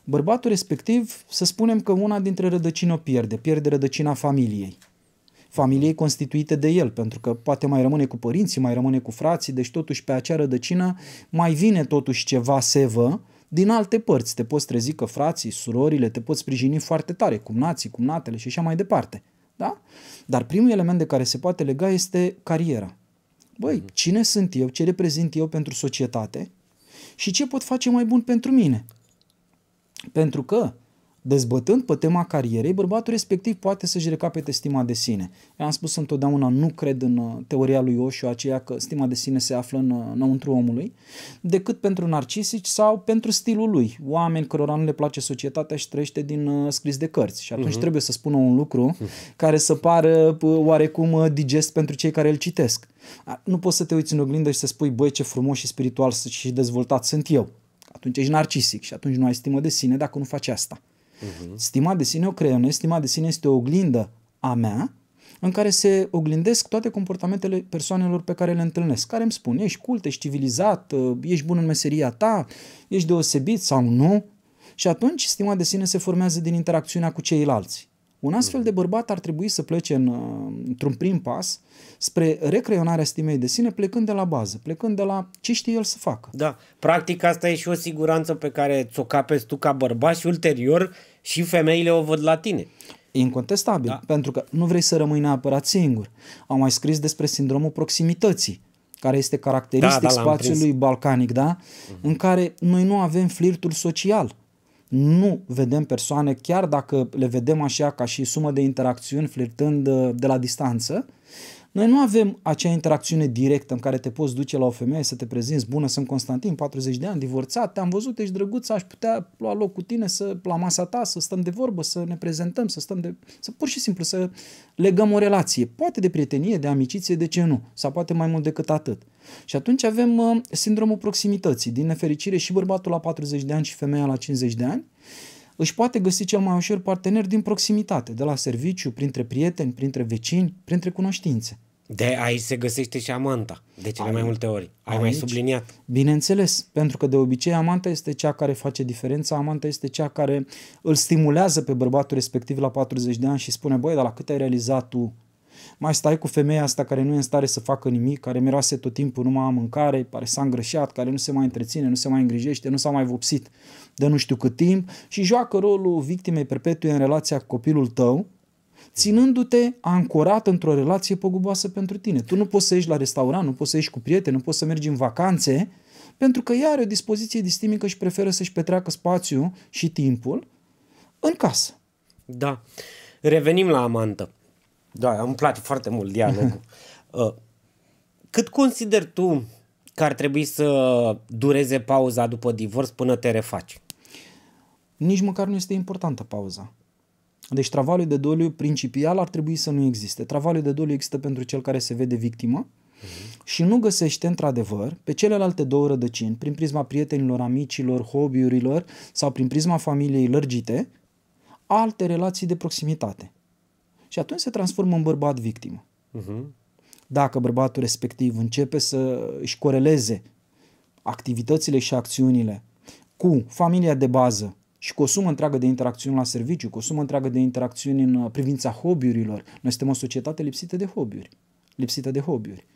bărbatul respectiv, să spunem că una dintre rădăcini o pierde, pierde rădăcina familiei. Familiei constituite de el, pentru că poate mai rămâne cu părinții, mai rămâne cu frații, deci totuși pe acea rădăcină mai vine totuși ceva sevă din alte părți. Te poți trezi că frații, surorile te pot sprijini foarte tare, cum cum natele și așa mai departe. Da? Dar primul element de care se poate lega este cariera. Băi, mhm. cine sunt eu, ce reprezint eu pentru societate și ce pot face mai bun pentru mine? Pentru că, dezbătând pe tema carierei, bărbatul respectiv poate să-și recapete stima de sine. Eu am spus întotdeauna, nu cred în uh, teoria lui Osho, aceea că stima de sine se află în, uh, înăuntru omului, decât pentru narcisici sau pentru stilul lui. Oameni cărora nu le place societatea și trăiește din uh, scris de cărți. Și atunci uh-huh. trebuie să spună un lucru uh-huh. care să pară uh, oarecum digest pentru cei care îl citesc. Nu poți să te uiți în oglindă și să spui, băi, ce frumos și spiritual și dezvoltat sunt eu atunci ești narcisic și atunci nu ai stimă de sine dacă nu faci asta. Uh-huh. Stima de sine o creionez, stima de sine este o oglindă a mea în care se oglindesc toate comportamentele persoanelor pe care le întâlnesc, care îmi spun, ești cult, ești civilizat, ă, ești bun în meseria ta, ești deosebit sau nu. Și atunci stima de sine se formează din interacțiunea cu ceilalți. Un astfel de bărbat ar trebui să plece în, uh, într-un prim pas spre recreionarea stimei de sine plecând de la bază, plecând de la ce știe el să facă. Da, practic asta e și o siguranță pe care ți-o capezi tu ca bărbat și ulterior și femeile o văd la tine. E incontestabil, da. pentru că nu vrei să rămâi neapărat singur. Am mai scris despre sindromul proximității care este caracteristic da, da, spațiului prins. balcanic, da? Uh-huh. În care noi nu avem flirtul social nu vedem persoane, chiar dacă le vedem așa ca și sumă de interacțiuni flirtând uh, de la distanță, noi nu avem acea interacțiune directă în care te poți duce la o femeie să te prezinți, bună, sunt Constantin, 40 de ani, divorțat, te-am văzut, ești drăguț, aș putea lua loc cu tine să, la masa ta, să stăm de vorbă, să ne prezentăm, să stăm de... să pur și simplu să legăm o relație, poate de prietenie, de amiciție, de ce nu, sau poate mai mult decât atât. Și atunci avem uh, sindromul proximității, din nefericire și bărbatul la 40 de ani și femeia la 50 de ani, își poate găsi cel mai ușor partener din proximitate, de la serviciu, printre prieteni, printre vecini, printre cunoștințe. De aici se găsește și amanta, de cele aici, mai multe ori. Ai aici, mai subliniat. Bineînțeles, pentru că de obicei amanta este cea care face diferența, amanta este cea care îl stimulează pe bărbatul respectiv la 40 de ani și spune, băi, dar la cât ai realizat tu? Mai stai cu femeia asta care nu e în stare să facă nimic, care miroase tot timpul numai a mâncare, care s-a îngrășat, care nu se mai întreține, nu se mai îngrijește, nu s-a mai vopsit de nu știu cât timp și joacă rolul victimei perpetue în relația cu copilul tău, ținându-te ancorat într-o relație păguboasă pentru tine. Tu nu poți să ieși la restaurant, nu poți să ieși cu prieteni, nu poți să mergi în vacanțe, pentru că ea are o dispoziție distimică și preferă să-și petreacă spațiu și timpul în casă. Da. Revenim la amantă. Da, îmi place foarte mult dialogul. <laughs> Uh, cât consider tu că ar trebui să dureze pauza după divorț până te refaci? Nici măcar nu este importantă pauza. Deci travaliul de doliu principial ar trebui să nu existe. Travaliul de doliu există pentru cel care se vede victimă uh-huh. și nu găsește într-adevăr pe celelalte două rădăcini, prin prisma prietenilor, amicilor, hobby-urilor sau prin prisma familiei lărgite, alte relații de proximitate. Și atunci se transformă în bărbat victimă. Uh-huh. Dacă bărbatul respectiv începe să își coreleze activitățile și acțiunile cu familia de bază și cu o sumă întreagă de interacțiuni la serviciu, cu o sumă întreagă de interacțiuni în uh, privința hobby-urilor. Noi suntem o societate lipsită de hobby-uri. Lipsită de hobby-uri.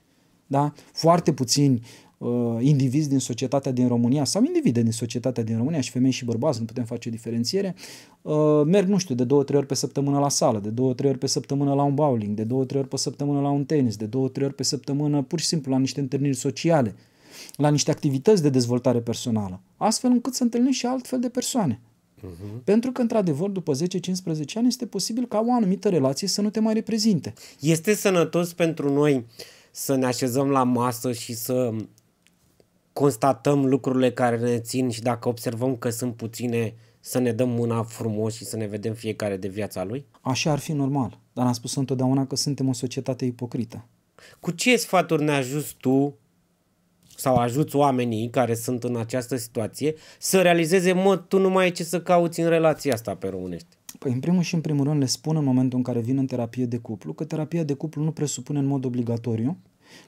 Da? Foarte puțini uh, indivizi din societatea din România sau individe din societatea din România și femei și bărbați, nu putem face o diferențiere, uh, merg, nu știu, de două, trei ori pe săptămână la sală, de două, trei ori pe săptămână la un bowling, de două, trei ori pe săptămână la un tenis, de două, trei ori pe săptămână pur și simplu la niște întâlniri sociale, la niște activități de dezvoltare personală, astfel încât să întâlnești și altfel de persoane. Uh-huh. Pentru că, într-adevăr, după 10-15 ani este posibil ca o anumită relație să nu te mai reprezinte. Este sănătos pentru noi să ne așezăm la masă și să constatăm lucrurile care ne țin și dacă observăm că sunt puține, să ne dăm mâna frumos și să ne vedem fiecare de viața lui? Așa ar fi normal, dar am spus întotdeauna că suntem o societate ipocrită. Cu ce sfaturi ne ajuți tu sau ajuți oamenii care sunt în această situație să realizeze, mă, tu nu mai ai ce să cauți în relația asta pe românești? Păi, în primul și în primul rând le spun în momentul în care vin în terapie de cuplu că terapia de cuplu nu presupune în mod obligatoriu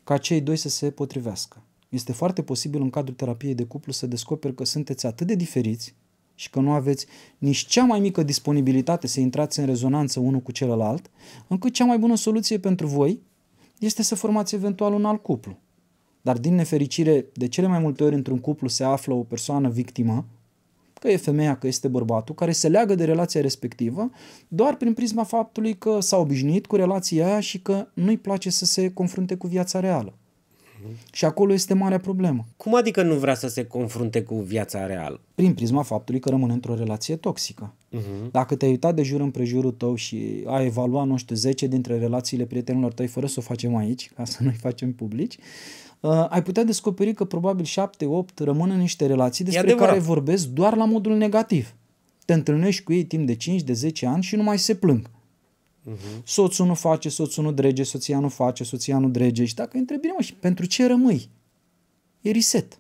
ca cei doi să se potrivească. Este foarte posibil în cadrul terapiei de cuplu să descoperi că sunteți atât de diferiți și că nu aveți nici cea mai mică disponibilitate să intrați în rezonanță unul cu celălalt, încât cea mai bună soluție pentru voi este să formați eventual un alt cuplu. Dar din nefericire, de cele mai multe ori într-un cuplu se află o persoană victimă, că e femeia, că este bărbatul, care se leagă de relația respectivă doar prin prisma faptului că s-a obișnuit cu relația aia și că nu-i place să se confrunte cu viața reală. Și acolo este marea problemă. Cum adică nu vrea să se confrunte cu viața reală? Prin prisma faptului că rămâne într-o relație toxică. Uh-huh. Dacă te-ai uitat de jur împrejurul tău și ai evaluat, nu știu, 10 dintre relațiile prietenilor tăi, fără să o facem aici, ca să nu-i facem publici, uh, uh, ai putea descoperi că probabil 7-8 rămân în niște relații despre care vorbesc doar la modul negativ. Te întâlnești cu ei timp de 5, de ani și nu mai se plâng. Uh-huh. Soțul nu face, soțul nu drege, soția nu face, soția nu drege. Și dacă întrebi, mă, și pentru ce rămâi? E reset.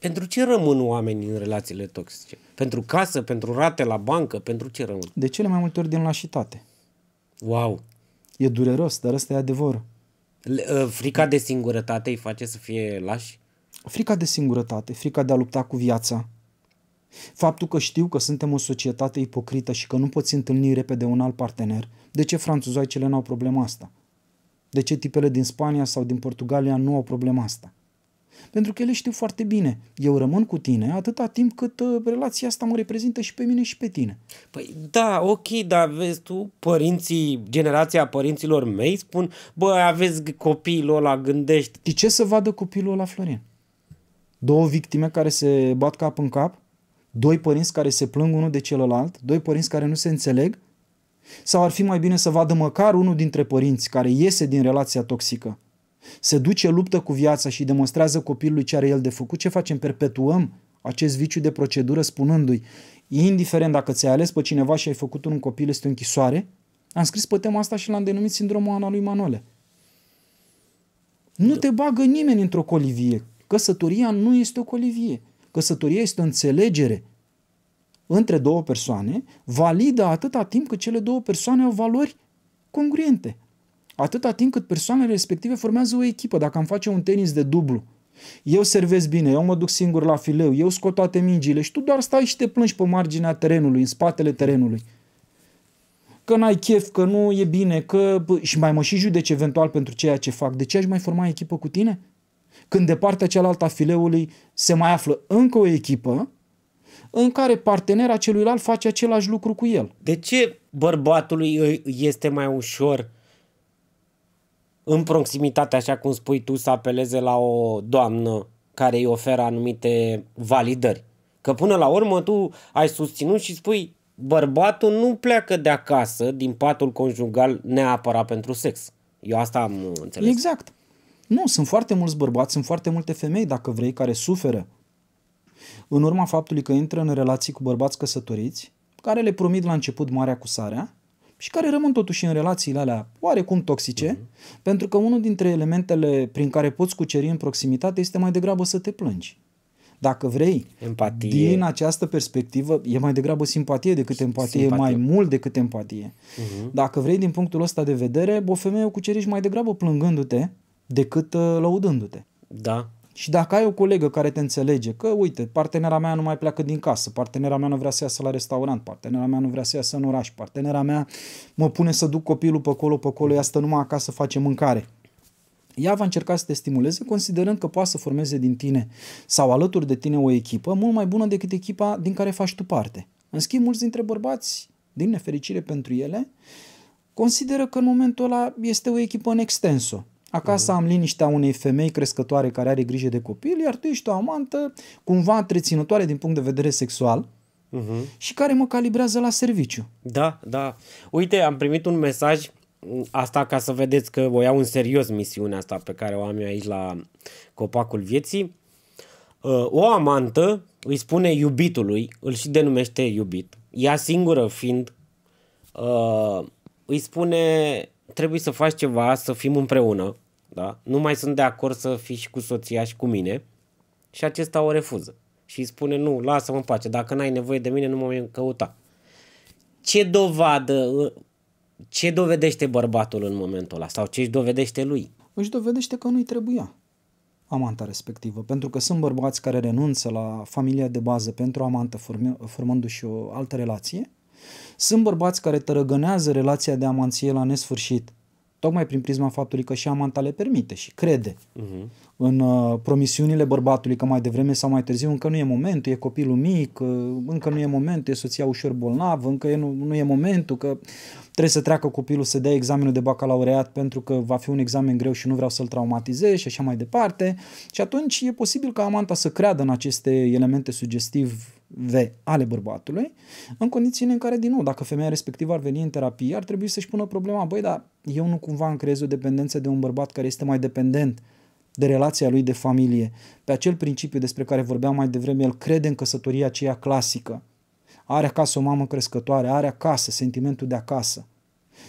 Pentru ce rămân oamenii în relațiile toxice? Pentru casă, pentru rate la bancă, pentru ce rămân? De cele mai multe ori din lașitate. Wow! E dureros, dar ăsta e adevărul. Uh, frica de singurătate îi face să fie lași? Frica de singurătate, frica de a lupta cu viața. Faptul că știu că suntem o societate ipocrită și că nu poți întâlni repede un alt partener, de ce franțuzoicele n-au problema asta? De ce tipele din Spania sau din Portugalia nu au problema asta? Pentru că ele știu foarte bine, eu rămân cu tine atâta timp cât uh, relația asta mă reprezintă și pe mine și pe tine. Păi da, ok, dar vezi tu, părinții, generația părinților mei spun, bă, aveți copilul ăla, gândești. Și ce să vadă copilul ăla, Florin? Două victime care se bat cap în cap? Doi părinți care se plâng unul de celălalt? Doi părinți care nu se înțeleg? Sau ar fi mai bine să vadă măcar unul dintre părinți care iese din relația toxică se duce, luptă cu viața și demonstrează copilului ce are el de făcut, ce facem? Perpetuăm acest viciu de procedură spunându-i, indiferent dacă ți-ai ales pe cineva și ai făcut un copil, este o închisoare, am scris pe tema asta și l-am denumit sindromul Ana lui Manole. Nu da. te bagă nimeni într-o colivie. Căsătoria nu este o colivie. Căsătoria este o înțelegere între două persoane, validă atâta timp cât cele două persoane au valori congruente, atâta timp cât persoanele respective formează o echipă. Dacă am face un tenis de dublu, eu servez bine, eu mă duc singur la fileu, eu scot toate mingile și tu doar stai și te plângi pe marginea terenului, în spatele terenului. Că n-ai chef, că nu e bine, că... Și mai mă și judeci eventual pentru ceea ce fac. De ce aș mai forma echipă cu tine? Când de partea cealaltă a fileului se mai află încă o echipă în care partenera celuilalt face același lucru cu el. De ce bărbatului este mai ușor în proximitate, așa cum spui tu, să apeleze la o doamnă care îi oferă anumite validări. Că până la urmă tu ai susținut și spui bărbatul nu pleacă de acasă din patul conjugal neapărat pentru sex. Eu asta am înțeles. Exact. Nu, sunt foarte mulți bărbați, sunt foarte multe femei, dacă vrei, care suferă în urma faptului că intră în relații cu bărbați căsătoriți, care le promit la început marea cu sarea și care rămân totuși în relațiile alea oarecum toxice, uh-huh. pentru că unul dintre elementele prin care poți cuceri în proximitate este mai degrabă să te plângi. Dacă vrei, empatie. din această perspectivă, e mai degrabă simpatie decât empatie, simpatie. mai mult decât empatie. Uh-huh. Dacă vrei, din punctul ăsta de vedere, o femeie o cuceriști mai degrabă plângându-te decât uh, lăudându-te. Da, și dacă ai o colegă care te înțelege că, uite, partenera mea nu mai pleacă din casă, partenera mea nu vrea să iasă la restaurant, partenera mea nu vrea să iasă în oraș, partenera mea mă pune să duc copilul pe colo, pe colo, ea stă numai acasă, face mâncare. Ea va încerca să te stimuleze considerând că poate să formeze din tine sau alături de tine o echipă mult mai bună decât echipa din care faci tu parte. În schimb, mulți dintre bărbați, din nefericire pentru ele, consideră că în momentul ăla este o echipă în extenso Acasă am liniștea unei femei crescătoare care are grijă de copil, iar tu ești o amantă cumva întreținătoare din punct de vedere sexual uh-huh. și care mă calibrează la serviciu. Da, da. Uite, am primit un mesaj, asta ca să vedeți că o iau în serios misiunea asta pe care o am eu aici la Copacul Vieții. Uh, o amantă îi spune iubitului, îl și denumește iubit, ea singură fiind, uh, îi spune trebuie să faci ceva, să fim împreună, da? nu mai sunt de acord să fii și cu soția și cu mine și acesta o refuză și îi spune nu, lasă-mă în pace, dacă n-ai nevoie de mine nu mă mai căuta. Ce dovadă, ce dovedește bărbatul în momentul ăla sau ce își dovedește lui? Își dovedește că nu-i trebuia amanta respectivă, pentru că sunt bărbați care renunță la familia de bază pentru amantă formându-și o altă relație sunt bărbați care tărăgănează relația de amanție la nesfârșit, tocmai prin prisma faptului că și amanta le permite și crede uh-huh. în uh, promisiunile bărbatului că mai devreme sau mai târziu încă nu e momentul, e copilul mic, uh, încă nu e momentul, e soția ușor bolnavă, încă e, nu, nu e momentul, că trebuie să treacă copilul să dea examenul de bacalaureat pentru că va fi un examen greu și nu vreau să-l traumatizez și așa mai departe. Și atunci e posibil ca amanta să creadă în aceste elemente sugestiv V ale bărbatului, în condițiile în care, din nou, dacă femeia respectivă ar veni în terapie, ar trebui să-și pună problema, băi, dar eu nu cumva am creez o dependență de un bărbat care este mai dependent de relația lui de familie. Pe acel principiu despre care vorbeam mai devreme, el crede în căsătoria aceea clasică. Are acasă o mamă crescătoare, are acasă sentimentul de acasă.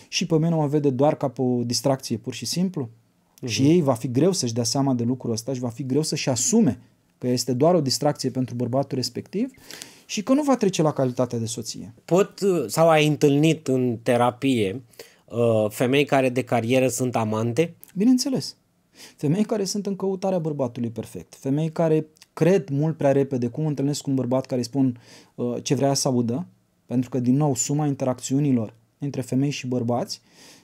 Și pe mine mă vede doar ca pe o distracție, pur și simplu. Uh-huh. Și mhm. ei va fi greu să-și dea seama de lucrul ăsta și va fi greu să-și asume că este doar o distracție pentru bărbatul respectiv și că nu va trece la calitatea de soție. Pot uh, sau ai întâlnit în terapie uh, femei care de carieră sunt amante? Bineînțeles. Femei care sunt în căutarea bărbatului perfect, femei care cred mult prea repede cum întâlnesc un bărbat care îi spun uh, ce vrea să audă, pentru că, din nou, suma interacțiunilor între femei și bărbați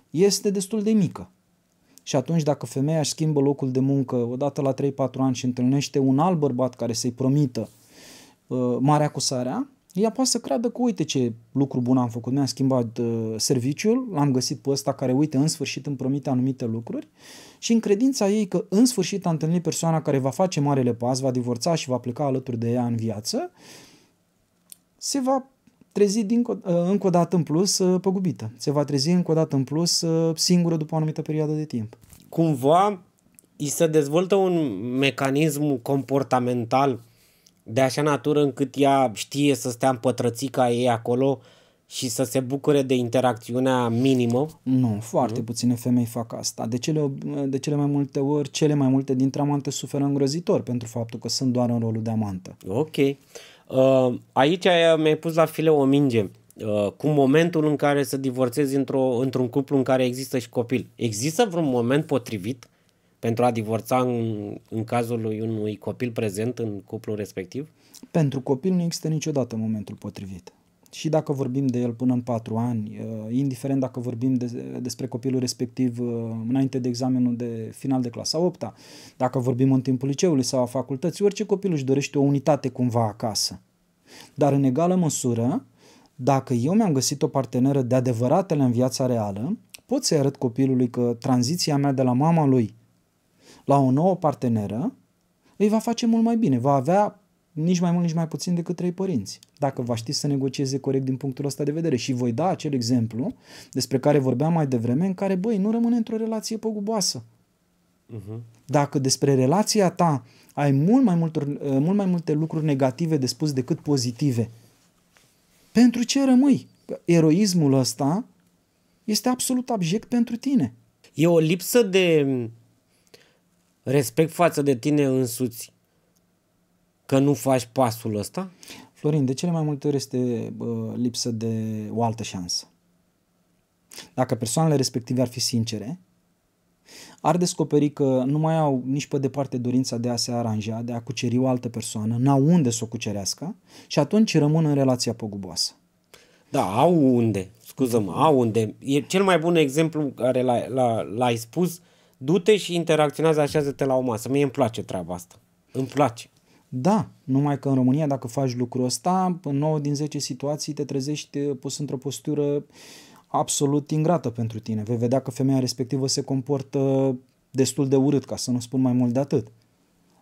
este destul de mică. Și atunci dacă femeia își schimbă locul de muncă odată la 3-4 ani și întâlnește un alt bărbat care să-i promită uh, marea cu sarea, ea poate să creadă că uite ce lucru bun am făcut, mi-am schimbat uh, serviciul, l-am găsit pe ăsta care, uite, în sfârșit îmi promite anumite lucruri și în credința ei că în sfârșit a întâlnit persoana care va face marele pas, va divorța și va pleca alături de ea în viață, se va trezi din, uh, încă o dată în plus uh, păgubită. Se va trezi încă o dată în plus uh, singură după o anumită perioadă de timp. Cumva îi se dezvoltă un mecanism comportamental de așa natură încât ea știe să stea în pătrățica ei acolo și să se bucure de interacțiunea minimă? Nu, foarte nu? puține femei fac asta. De cele, de cele mai multe ori, cele mai multe dintre amante suferă îngrozitor pentru faptul că sunt doar în rolul de amantă. Ok. Uh, aici mi-ai pus la file o minge uh, cu momentul în care să divorțezi într-o, într-un cuplu în care există și copil. Există vreun moment potrivit pentru a divorța în, în cazul lui unui copil prezent în cuplul respectiv? Pentru copil nu există niciodată momentul potrivit și dacă vorbim de el până în 4 ani, uh, indiferent dacă vorbim de, despre copilul respectiv uh, înainte de examenul de final de clasa 8 -a, dacă vorbim în timpul liceului sau a facultății, orice copil își dorește o unitate cumva acasă. Dar în egală măsură, dacă eu mi-am găsit o parteneră de adevăratele în viața reală, pot să-i arăt copilului că tranziția mea de la mama lui la o nouă parteneră îi va face mult mai bine, va avea nici mai mult, nici mai puțin decât trei părinți. Dacă va ști să negocieze corect din punctul ăsta de vedere și voi da acel exemplu despre care vorbeam mai devreme, în care, băi, nu rămâne într-o relație păguboasă. Uh-huh. Dacă despre relația ta ai mult mai, multor, uh, mult mai multe lucruri negative de spus decât pozitive, pentru ce rămâi? Eroismul ăsta este absolut abject pentru tine. E o lipsă de respect față de tine însuți că nu faci pasul ăsta? Florin, de cele mai multe ori este uh, lipsă de o altă șansă. Dacă persoanele respective ar fi sincere, ar descoperi că nu mai au nici pe departe dorința de a se aranja, de a cuceri o altă persoană, n-au unde să o cucerească și atunci rămân în relația păguboasă. Da, au unde, scuză-mă, au unde. E cel mai bun exemplu care l-ai, l-ai spus, du-te și interacționează, așează-te la o masă. Mie îmi place treaba asta. Îmi place. Da, numai că în România dacă faci lucrul ăsta, în 9 din 10 situații te trezești uh, pus într-o postură absolut ingrată pentru tine. Vei vedea că femeia respectivă se comportă destul de urât, ca să nu spun mai mult de atât.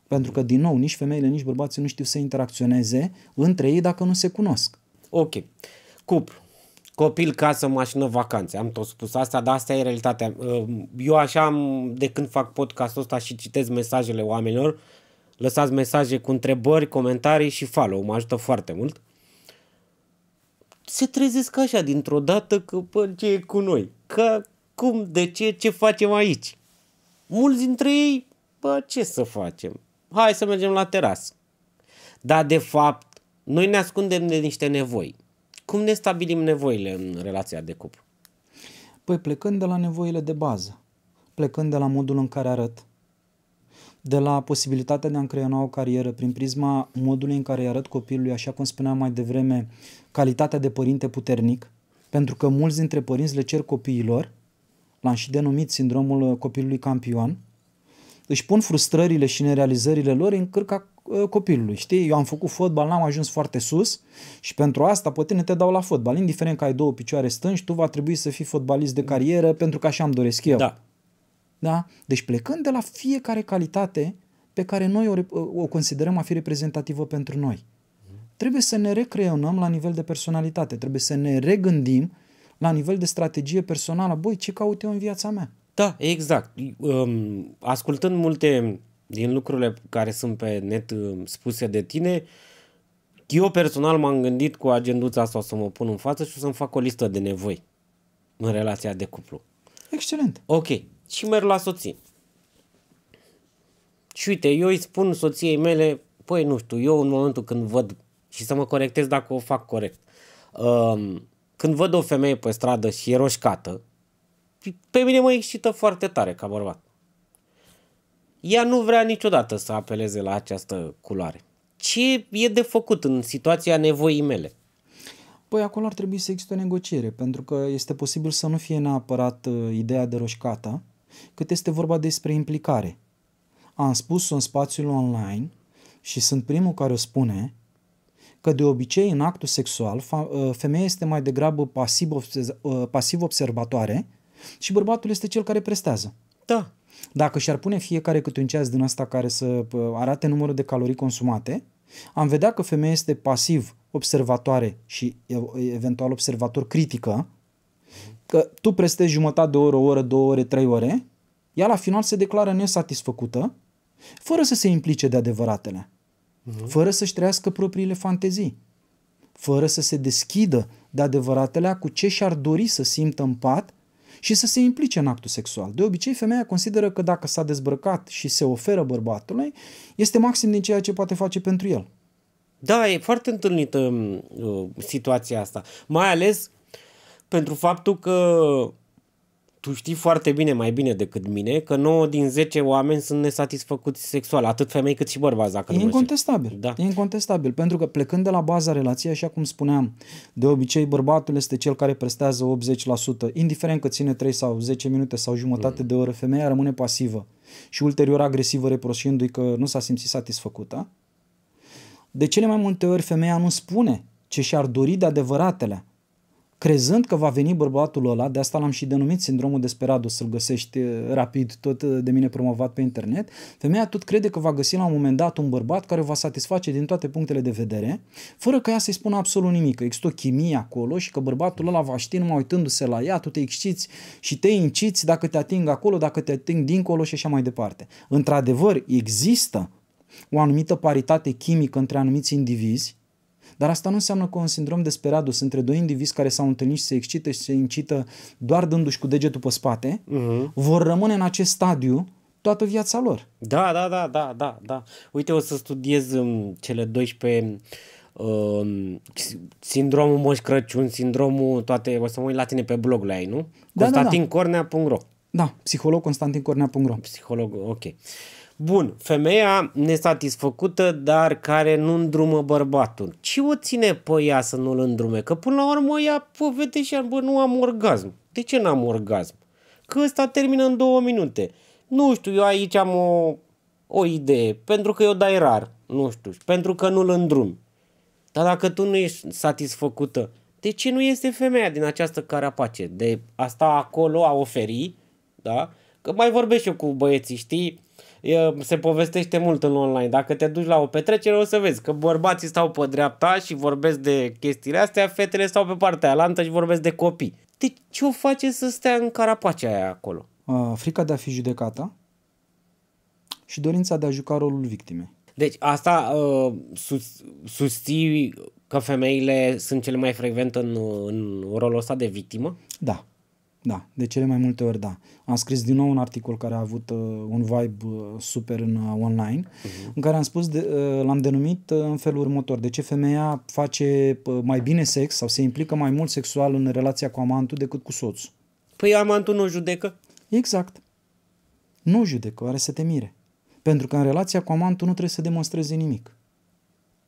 Pentru că, din nou, nici femeile, nici bărbații nu știu să interacționeze între ei dacă nu se cunosc. Ok. Cuplu. Copil, casă, mașină, vacanțe. Am tot spus asta, dar asta e realitatea. Uh, eu așa am, de când fac podcastul ăsta și citesc mesajele oamenilor, Lăsați mesaje cu întrebări, comentarii și follow, mă ajută foarte mult. Se trezesc așa dintr-o dată că, bă, ce e cu noi? Că, cum, de ce, ce facem aici? Mulți dintre ei, bă, ce să facem? Hai să mergem la terasă. Dar, de fapt, noi ne ascundem de niște nevoi. Cum ne stabilim nevoile în relația de cuplu? Păi plecând de la nevoile de bază, plecând de la modul în care arăt, de la posibilitatea de a-mi creiona o carieră prin prisma modului în care îi arăt copilului, așa cum spuneam mai devreme, calitatea de părinte puternic, pentru că mulți dintre părinți le cer copiilor, l-am și denumit sindromul uh, copilului campion, își pun frustrările și nerealizările lor în cârca uh, copilului. Știi, eu am făcut fotbal, n-am ajuns foarte sus și pentru asta pe tine te dau la fotbal. Indiferent că ai două picioare stângi, tu va trebui să fii fotbalist de carieră pentru că așa îmi doresc eu. Da. Da? Deci plecând de la fiecare calitate pe care noi o, o considerăm a fi reprezentativă pentru noi. Trebuie să ne recreionăm la nivel de personalitate, trebuie să ne regândim la nivel de strategie personală, băi, ce caut eu în viața mea? Da, exact. Um, ascultând multe din lucrurile care sunt pe net um, spuse de tine, eu personal m-am gândit cu agenduța asta o să mă pun în față și o să-mi fac o listă de nevoi în relația de cuplu. Excelent. Ok și merg la soții. Și uite, eu îi spun soției mele, păi nu știu, eu în momentul când văd, și să mă corectez dacă o fac corect, um, când văd o femeie pe stradă și e roșcată, pe mine mă excită foarte tare ca bărbat. Ea nu vrea niciodată să apeleze la această culoare. Ce e de făcut în situația nevoii mele? Păi acolo ar trebui să existe o negociere, pentru că este posibil să nu fie neapărat uh, ideea de roșcată cât este vorba despre implicare. Am spus-o în spațiul online și sunt primul care o spune că de obicei în actul sexual ă, femeia este mai degrabă ă, pasiv observatoare și bărbatul este cel care prestează. Da. Dacă și-ar pune fiecare câte un ceas din asta care să ă, arate numărul de calorii consumate, am vedea că femeia este pasiv observatoare și eventual observator critică, că tu prestezi jumătate de oră, o oră, două ore, trei ore, ea la final se declară nesatisfăcută, fără să se implice de adevăratele, uh-huh. fără să-și trăiască propriile fantezii, fără să se deschidă de adevăratele cu ce și-ar dori să simtă în pat și să se implice în actul sexual. De obicei, femeia consideră că dacă s-a dezbrăcat și se oferă bărbatului, este maxim din ceea ce poate face pentru el. Da, e foarte întâlnită uh, situația asta. Mai ales pentru faptul că tu știi foarte bine, mai bine decât mine, că 9 din 10 oameni sunt nesatisfăcuți sexual, atât femei cât și bărbați. Dacă e incontestabil. Da. E incontestabil, pentru că plecând de la baza relației, așa cum spuneam, de obicei bărbatul este cel care prestează 80%, indiferent că ține 3 sau 10 minute sau jumătate mm. de oră, femeia rămâne pasivă și ulterior agresivă reproșindu-i că nu s-a simțit satisfăcută. De cele mai multe ori femeia nu spune ce și-ar dori de adevăratele crezând că va veni bărbatul ăla, de asta l-am și denumit sindromul desperado, să-l găsești uh, rapid, tot uh, de mine promovat pe internet, femeia tot crede că va găsi la un moment dat un bărbat care o va satisface din toate punctele de vedere, fără ca ea să-i spună absolut nimic, că există o chimie acolo și că bărbatul ăla va ști numai uitându-se la ea, tu te exciți și te inciți dacă te ating acolo, dacă te ating dincolo și așa mai departe. Într-adevăr, există o anumită paritate chimică între anumiți indivizi, dar asta nu înseamnă că un sindrom desperados între doi indivizi care s-au întâlnit și se excită și se incită doar dându-și cu degetul pe spate, uh-huh. vor rămâne în acest stadiu toată viața lor. Da, da, da, da, da, da. Uite, o să studiez um, cele 12 uh, um, sindromul Moș Crăciun, sindromul toate, o să mă uit la tine pe blog la ei, nu? Da, Constantincornea.ro da, da. da, psiholog Constantin Cornea.ro Psiholog, ok. Bun, femeia nesatisfăcută, dar care nu îndrumă bărbatul. Ce o ține pe ea să nu-l îndrume? Că până la urmă ea pă, vede și bă, nu am orgasm. De ce n-am orgasm? Că ăsta termină în două minute. Nu știu, eu aici am o, o idee. Pentru că eu dai rar, nu știu, pentru că nu-l îndrum. Dar dacă tu nu ești satisfăcută, de ce nu este femeia din această carapace? De asta acolo a oferi, da? Că mai vorbesc eu cu băieții, știi? se povestește mult în online. Dacă te duci la o petrecere o să vezi că bărbații stau pe dreapta și vorbesc de chestiile astea, fetele stau pe partea aia și vorbesc de copii. Deci ce o face să stea în carapacea aia acolo? Uh, frica de a fi judecată și dorința de a juca rolul victimei. Deci asta uh, sus, susții că femeile sunt cele mai frecvent în, în rolul ăsta de victimă? Da. Da, de cele mai multe ori da. Am scris din nou un articol care a avut uh, un vibe uh, super în uh, online, uh-huh. în care am spus, de, uh, l-am denumit uh, în felul următor, de ce femeia face uh, mai bine sex sau se implică mai mult sexual în relația cu amantul decât cu soțul. Păi amantul nu judecă? Exact. Nu judecă, are să te mire. Pentru că în relația cu amantul nu trebuie să demonstreze nimic.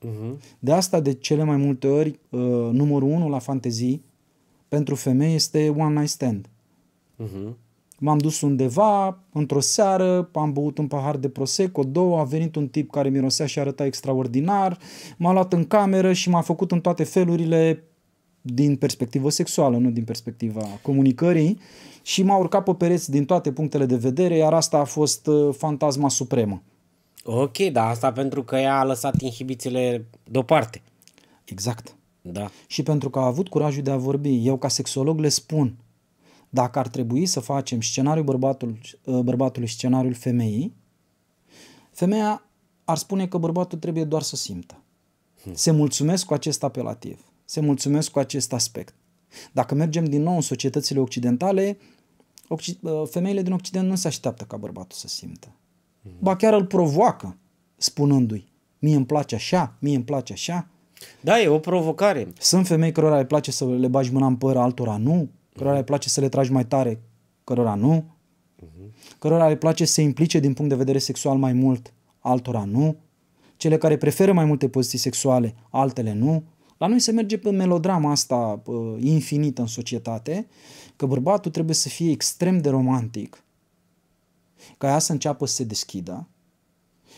Uh-huh. De asta, de cele mai multe ori, uh, numărul unu la fantezii pentru femei este one night stand. Uh-huh. M-am dus undeva, într-o seară, am băut un pahar de prosecco, două, a venit un tip care mirosea și arăta extraordinar, m-a luat în cameră și m-a făcut în toate felurile din perspectivă sexuală, nu din perspectiva comunicării și m-a urcat pe pereți din toate punctele de vedere, iar asta a fost uh, fantasma supremă. Ok, dar asta pentru că ea a lăsat inhibițiile deoparte. Exact. Da. Și pentru că a avut curajul de a vorbi. Eu, ca sexolog, le spun dacă ar trebui să facem scenariul bărbatul, uh, bărbatului, scenariul femeii, femeia ar spune că bărbatul trebuie doar să simtă. Hmm. Se mulțumesc cu acest apelativ. Se mulțumesc cu acest aspect. Dacă mergem din nou în societățile occidentale, uh, femeile din Occident nu se așteaptă ca bărbatul să simtă. Hmm. Ba chiar îl provoacă, spunându-i, mie îmi place așa, mie îmi place așa, da, e o provocare. Sunt femei cărora le place să le bagi mâna în păr, altora nu, cărora mhm. le place să le tragi mai tare, cărora nu, mhm. cărora le place să se implice din punct de vedere sexual mai mult, altora nu, cele care preferă mai multe poziții sexuale, altele nu. La noi se merge pe melodrama asta uh, infinită în societate, că bărbatul trebuie să fie extrem de romantic, ca ea să înceapă să se deschidă,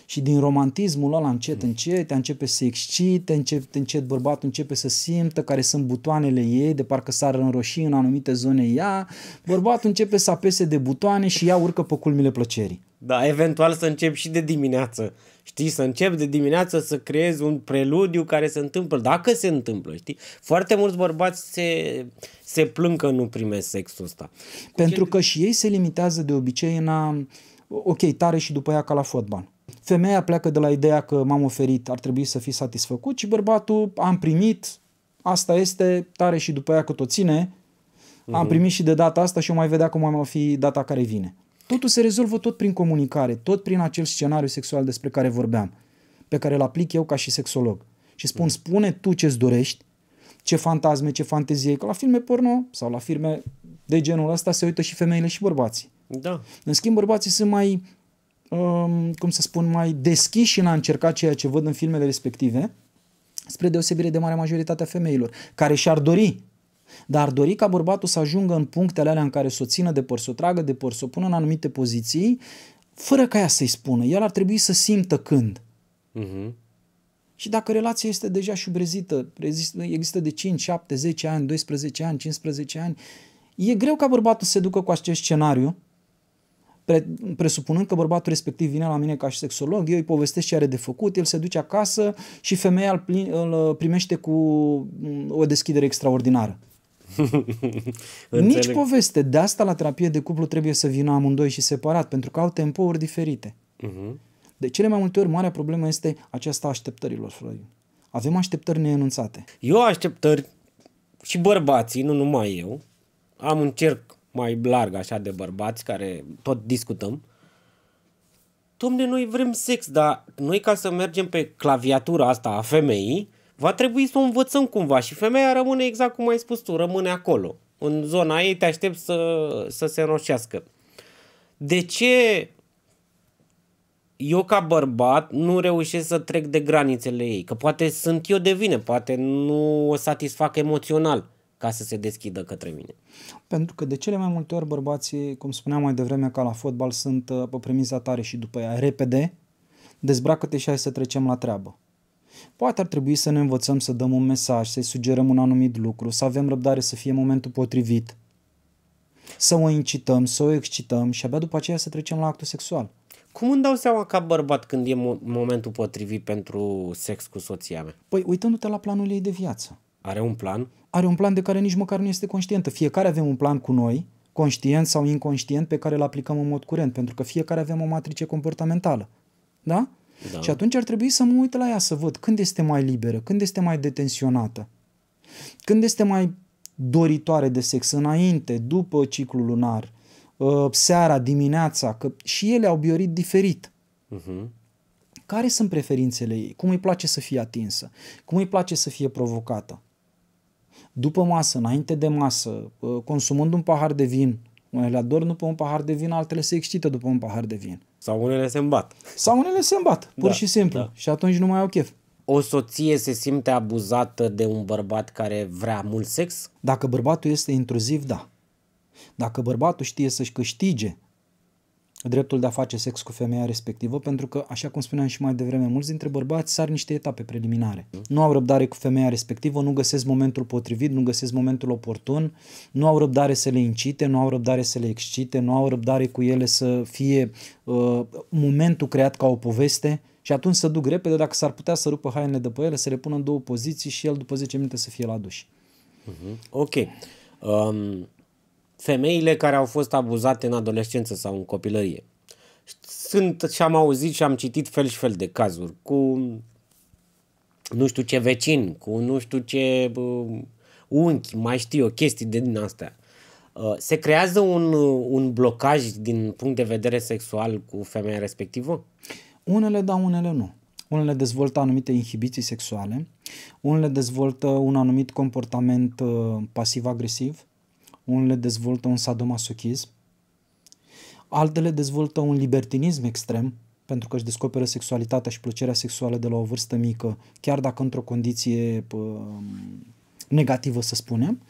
și din romantismul ăla încet, încet, te începe să excite, încet, încet bărbatul începe să simtă care sunt butoanele ei, de parcă s-ar înroși în anumite zone ea. Bărbatul începe să apese de butoane și ea urcă pe culmile plăcerii. Da, eventual să încep și de dimineață. Știi, să încep de dimineață să creezi un preludiu care se întâmplă, dacă se întâmplă, știi? Foarte mulți bărbați se, se plâng că nu primesc sexul ăsta. Pentru Ce... că și ei se limitează de obicei în a... Ok, tare și după ea ca la fotbal. Femeia pleacă de la ideea că m-am oferit, ar trebui să fii satisfăcut și bărbatul am primit, asta este tare și după aia cât o ține, mm-hmm. am mhm. primit și de data asta și o mai vedea cum mai fi data care vine. Totul se rezolvă tot prin comunicare, tot prin acel scenariu sexual despre care vorbeam, pe care îl aplic eu ca și sexolog. Și spun, mm-hmm. spune tu ce-ți dorești, ce fantasme, ce fantezie, că la filme porno sau la filme de genul ăsta se uită și femeile și bărbații. Da. În schimb, bărbații sunt mai Um, cum să spun, mai deschiși în a încerca ceea ce văd în filmele respective, spre deosebire de marea majoritate a femeilor, care și-ar dori dar ar dori ca bărbatul să ajungă în punctele alea în care să o țină de păr, să o tragă de păr, să o pună în anumite poziții, fără ca ea să-i spună. El ar trebui să simtă când. Uh-huh. Și dacă relația este deja șubrezită, există de 5, 7, 10 ani, 12 ani, 15 ani, e greu ca bărbatul să se ducă cu acest scenariu Pre- presupunând că bărbatul respectiv vine la mine ca și sexolog, eu îi povestesc ce are de făcut, el se duce acasă și femeia îl, plin, îl uh, primește cu mm, o deschidere extraordinară. <laughs> Nici poveste. De asta la terapie de cuplu trebuie să vină amândoi și separat, pentru că au tempouri diferite. Uh-huh. De cele mai multe ori, marea problemă este aceasta așteptărilor, Florin. Avem așteptări neenunțate. Eu așteptări și bărbații, nu numai eu, am un cerc mai larg așa de bărbați care tot discutăm. Domne, noi vrem sex, dar noi ca să mergem pe claviatura asta a femeii, va trebui să o învățăm cumva și femeia rămâne exact cum ai spus tu, rămâne acolo. În zona ei te aștept să, să se înroșească. De ce eu ca bărbat nu reușesc să trec de granițele ei? Că poate sunt eu de vină, poate nu o satisfac emoțional ca să se deschidă către mine. Pentru că de cele mai multe ori bărbații, cum spuneam mai devreme ca la fotbal, sunt uh, pe premiza tare și după ea repede, dezbracă-te și hai să trecem la treabă. Poate ar trebui să ne învățăm să dăm un mesaj, să-i sugerăm un anumit lucru, să avem răbdare să fie momentul potrivit, să o incităm, să o excităm și abia după aceea să trecem la actul sexual. Cum îmi dau seama ca bărbat când e momentul potrivit pentru sex cu soția mea? Păi uitându-te la planul ei de viață. Are un plan? Are un plan de care nici măcar nu este conștientă. Fiecare avem un plan cu noi, conștient sau inconștient, pe care îl aplicăm în mod curent, pentru că fiecare avem o matrice comportamentală. Da? da. Și atunci ar trebui să mă uit la ea, să văd când este mai liberă, când este mai detensionată, când este mai doritoare de sex înainte, după ciclul lunar, ă, seara, dimineața, că și ele au biorit diferit. Uh-huh. Care sunt preferințele ei? Cum îi place să fie atinsă? Cum îi place să fie provocată? după masă, înainte de masă, ă, consumând un pahar de vin, unele nu după un pahar de vin, altele se excită după un pahar de vin. Sau unele se îmbat. Sau unele se îmbat, pur da, și simplu. Da. Și atunci nu mai au chef. O soție se simte abuzată de un bărbat care vrea mult sex? Dacă bărbatul este intruziv, da. Dacă bărbatul știe să-și câștige dreptul de a face sex cu femeia respectivă, pentru că, așa cum spuneam și mai devreme, mulți dintre bărbați sar niște etape preliminare. Nu au răbdare cu femeia respectivă, nu găsesc momentul potrivit, nu găsesc momentul oportun, nu au răbdare să le incite, nu au răbdare să le excite, nu au răbdare cu ele să fie uh, momentul creat ca o poveste și atunci să duc repede dacă s-ar putea să rupă hainele de pe ele, să le pună în două poziții și el după 10 minute să fie la duș. Mhm. Ok. Um, femeile care au fost abuzate în adolescență sau în copilărie. Sunt și am auzit și am citit fel și fel de cazuri cu nu știu ce vecin, cu nu știu ce uh, unchi, mai știu eu, chestii de din astea. Uh, se creează un, un blocaj din punct de vedere sexual cu femeia respectivă? Unele da, unele nu. Unele dezvoltă anumite inhibiții sexuale, unele dezvoltă un anumit comportament uh, pasiv-agresiv, unele dezvoltă un sadomasochism, altele dezvoltă un libertinism extrem, pentru că își descoperă sexualitatea și plăcerea sexuală de la o vârstă mică, chiar dacă într-o condiție pă, negativă, să spunem,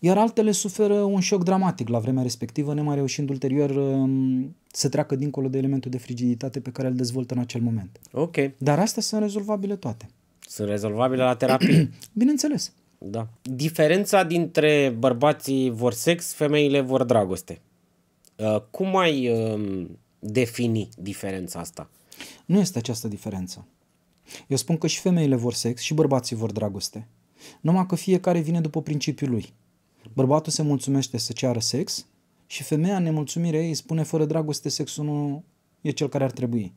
iar altele suferă un șoc dramatic la vremea respectivă, nemai reușind ulterior um, să treacă dincolo de elementul de frigiditate pe care îl dezvoltă în acel moment. Ok. Dar astea sunt rezolvabile toate. Sunt rezolvabile la terapie. <clears throat> Bineînțeles. Da. Diferența dintre bărbații vor sex, femeile vor dragoste. Uh, cum ai um, defini diferența asta? Nu este această diferență. Eu spun că și femeile vor sex și bărbații vor dragoste. Numai că fiecare vine după principiul lui. Bărbatul se mulțumește să ceară sex și femeia, în nemulțumirea ei, spune fără dragoste sexul nu e cel care ar trebui.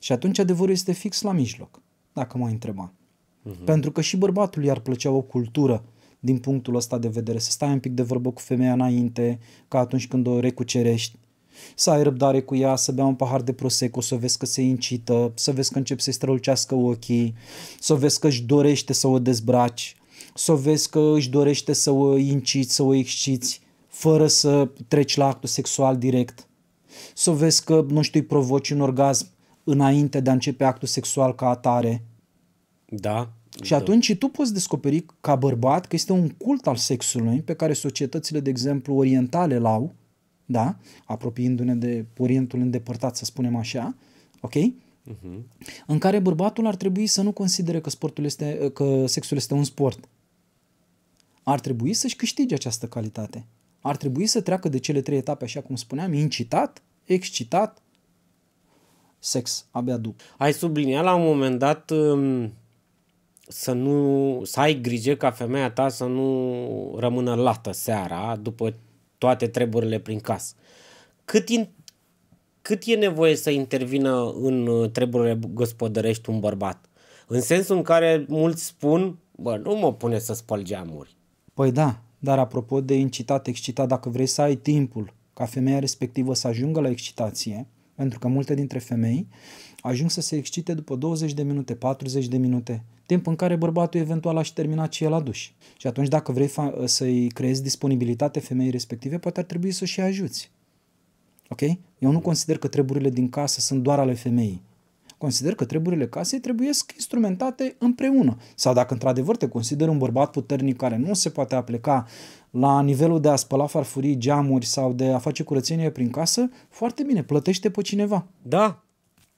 Și atunci adevărul este fix la mijloc, dacă mă întreba. Mhm. Pentru că și bărbatul i-ar plăcea o cultură din punctul ăsta de vedere, să stai un pic de vorbă cu femeia înainte, ca atunci când o recucerești, să ai răbdare cu ea, să bea un pahar de prosecco, să vezi că se incită, să vezi că începe să-i strălucească ochii, să vezi că își dorește să o dezbraci, să vezi că își dorește să o inciți, să o exciți, fără să treci la actul sexual direct. Să vezi că, nu știu, îi provoci un orgasm înainte de a începe actul sexual ca atare. Da. Și da. atunci tu poți descoperi ca bărbat că este un cult al sexului pe care societățile, de exemplu, orientale l-au, da? apropiindu-ne de Orientul îndepărtat, să spunem așa, ok? Uh-huh. În care bărbatul ar trebui să nu considere că, sportul este, că sexul este un sport. Ar trebui să-și câștige această calitate. Ar trebui să treacă de cele trei etape, așa cum spuneam, incitat, excitat, sex abia după. Ai subliniat la un moment dat um, să nu să ai grijă ca femeia ta să nu rămână lată seara după toate treburile prin casă. Cât, in, cât e nevoie să intervină în treburile gospodărești un bărbat? În sensul în care mulți spun, bă, nu mă pune să spăl geamuri. Păi da, dar apropo de incitat, excitat, dacă vrei să ai timpul ca femeia respectivă să ajungă la excitație, pentru că multe dintre femei ajung să se excite după 20 de minute, 40 de minute, timp în care bărbatul eventual aș și ce el a dus. Și atunci dacă vrei să-i creezi disponibilitate femeii respective, poate ar trebui să o și ajuți. Ok? Eu nu consider că treburile din casă sunt doar ale femeii. Consider că treburile casei trebuie instrumentate împreună. Sau dacă într-adevăr te consideri un bărbat puternic care nu se poate apleca la nivelul de a spăla farfurii, geamuri sau de a face curățenie prin casă, foarte bine, plătește pe cineva. Da,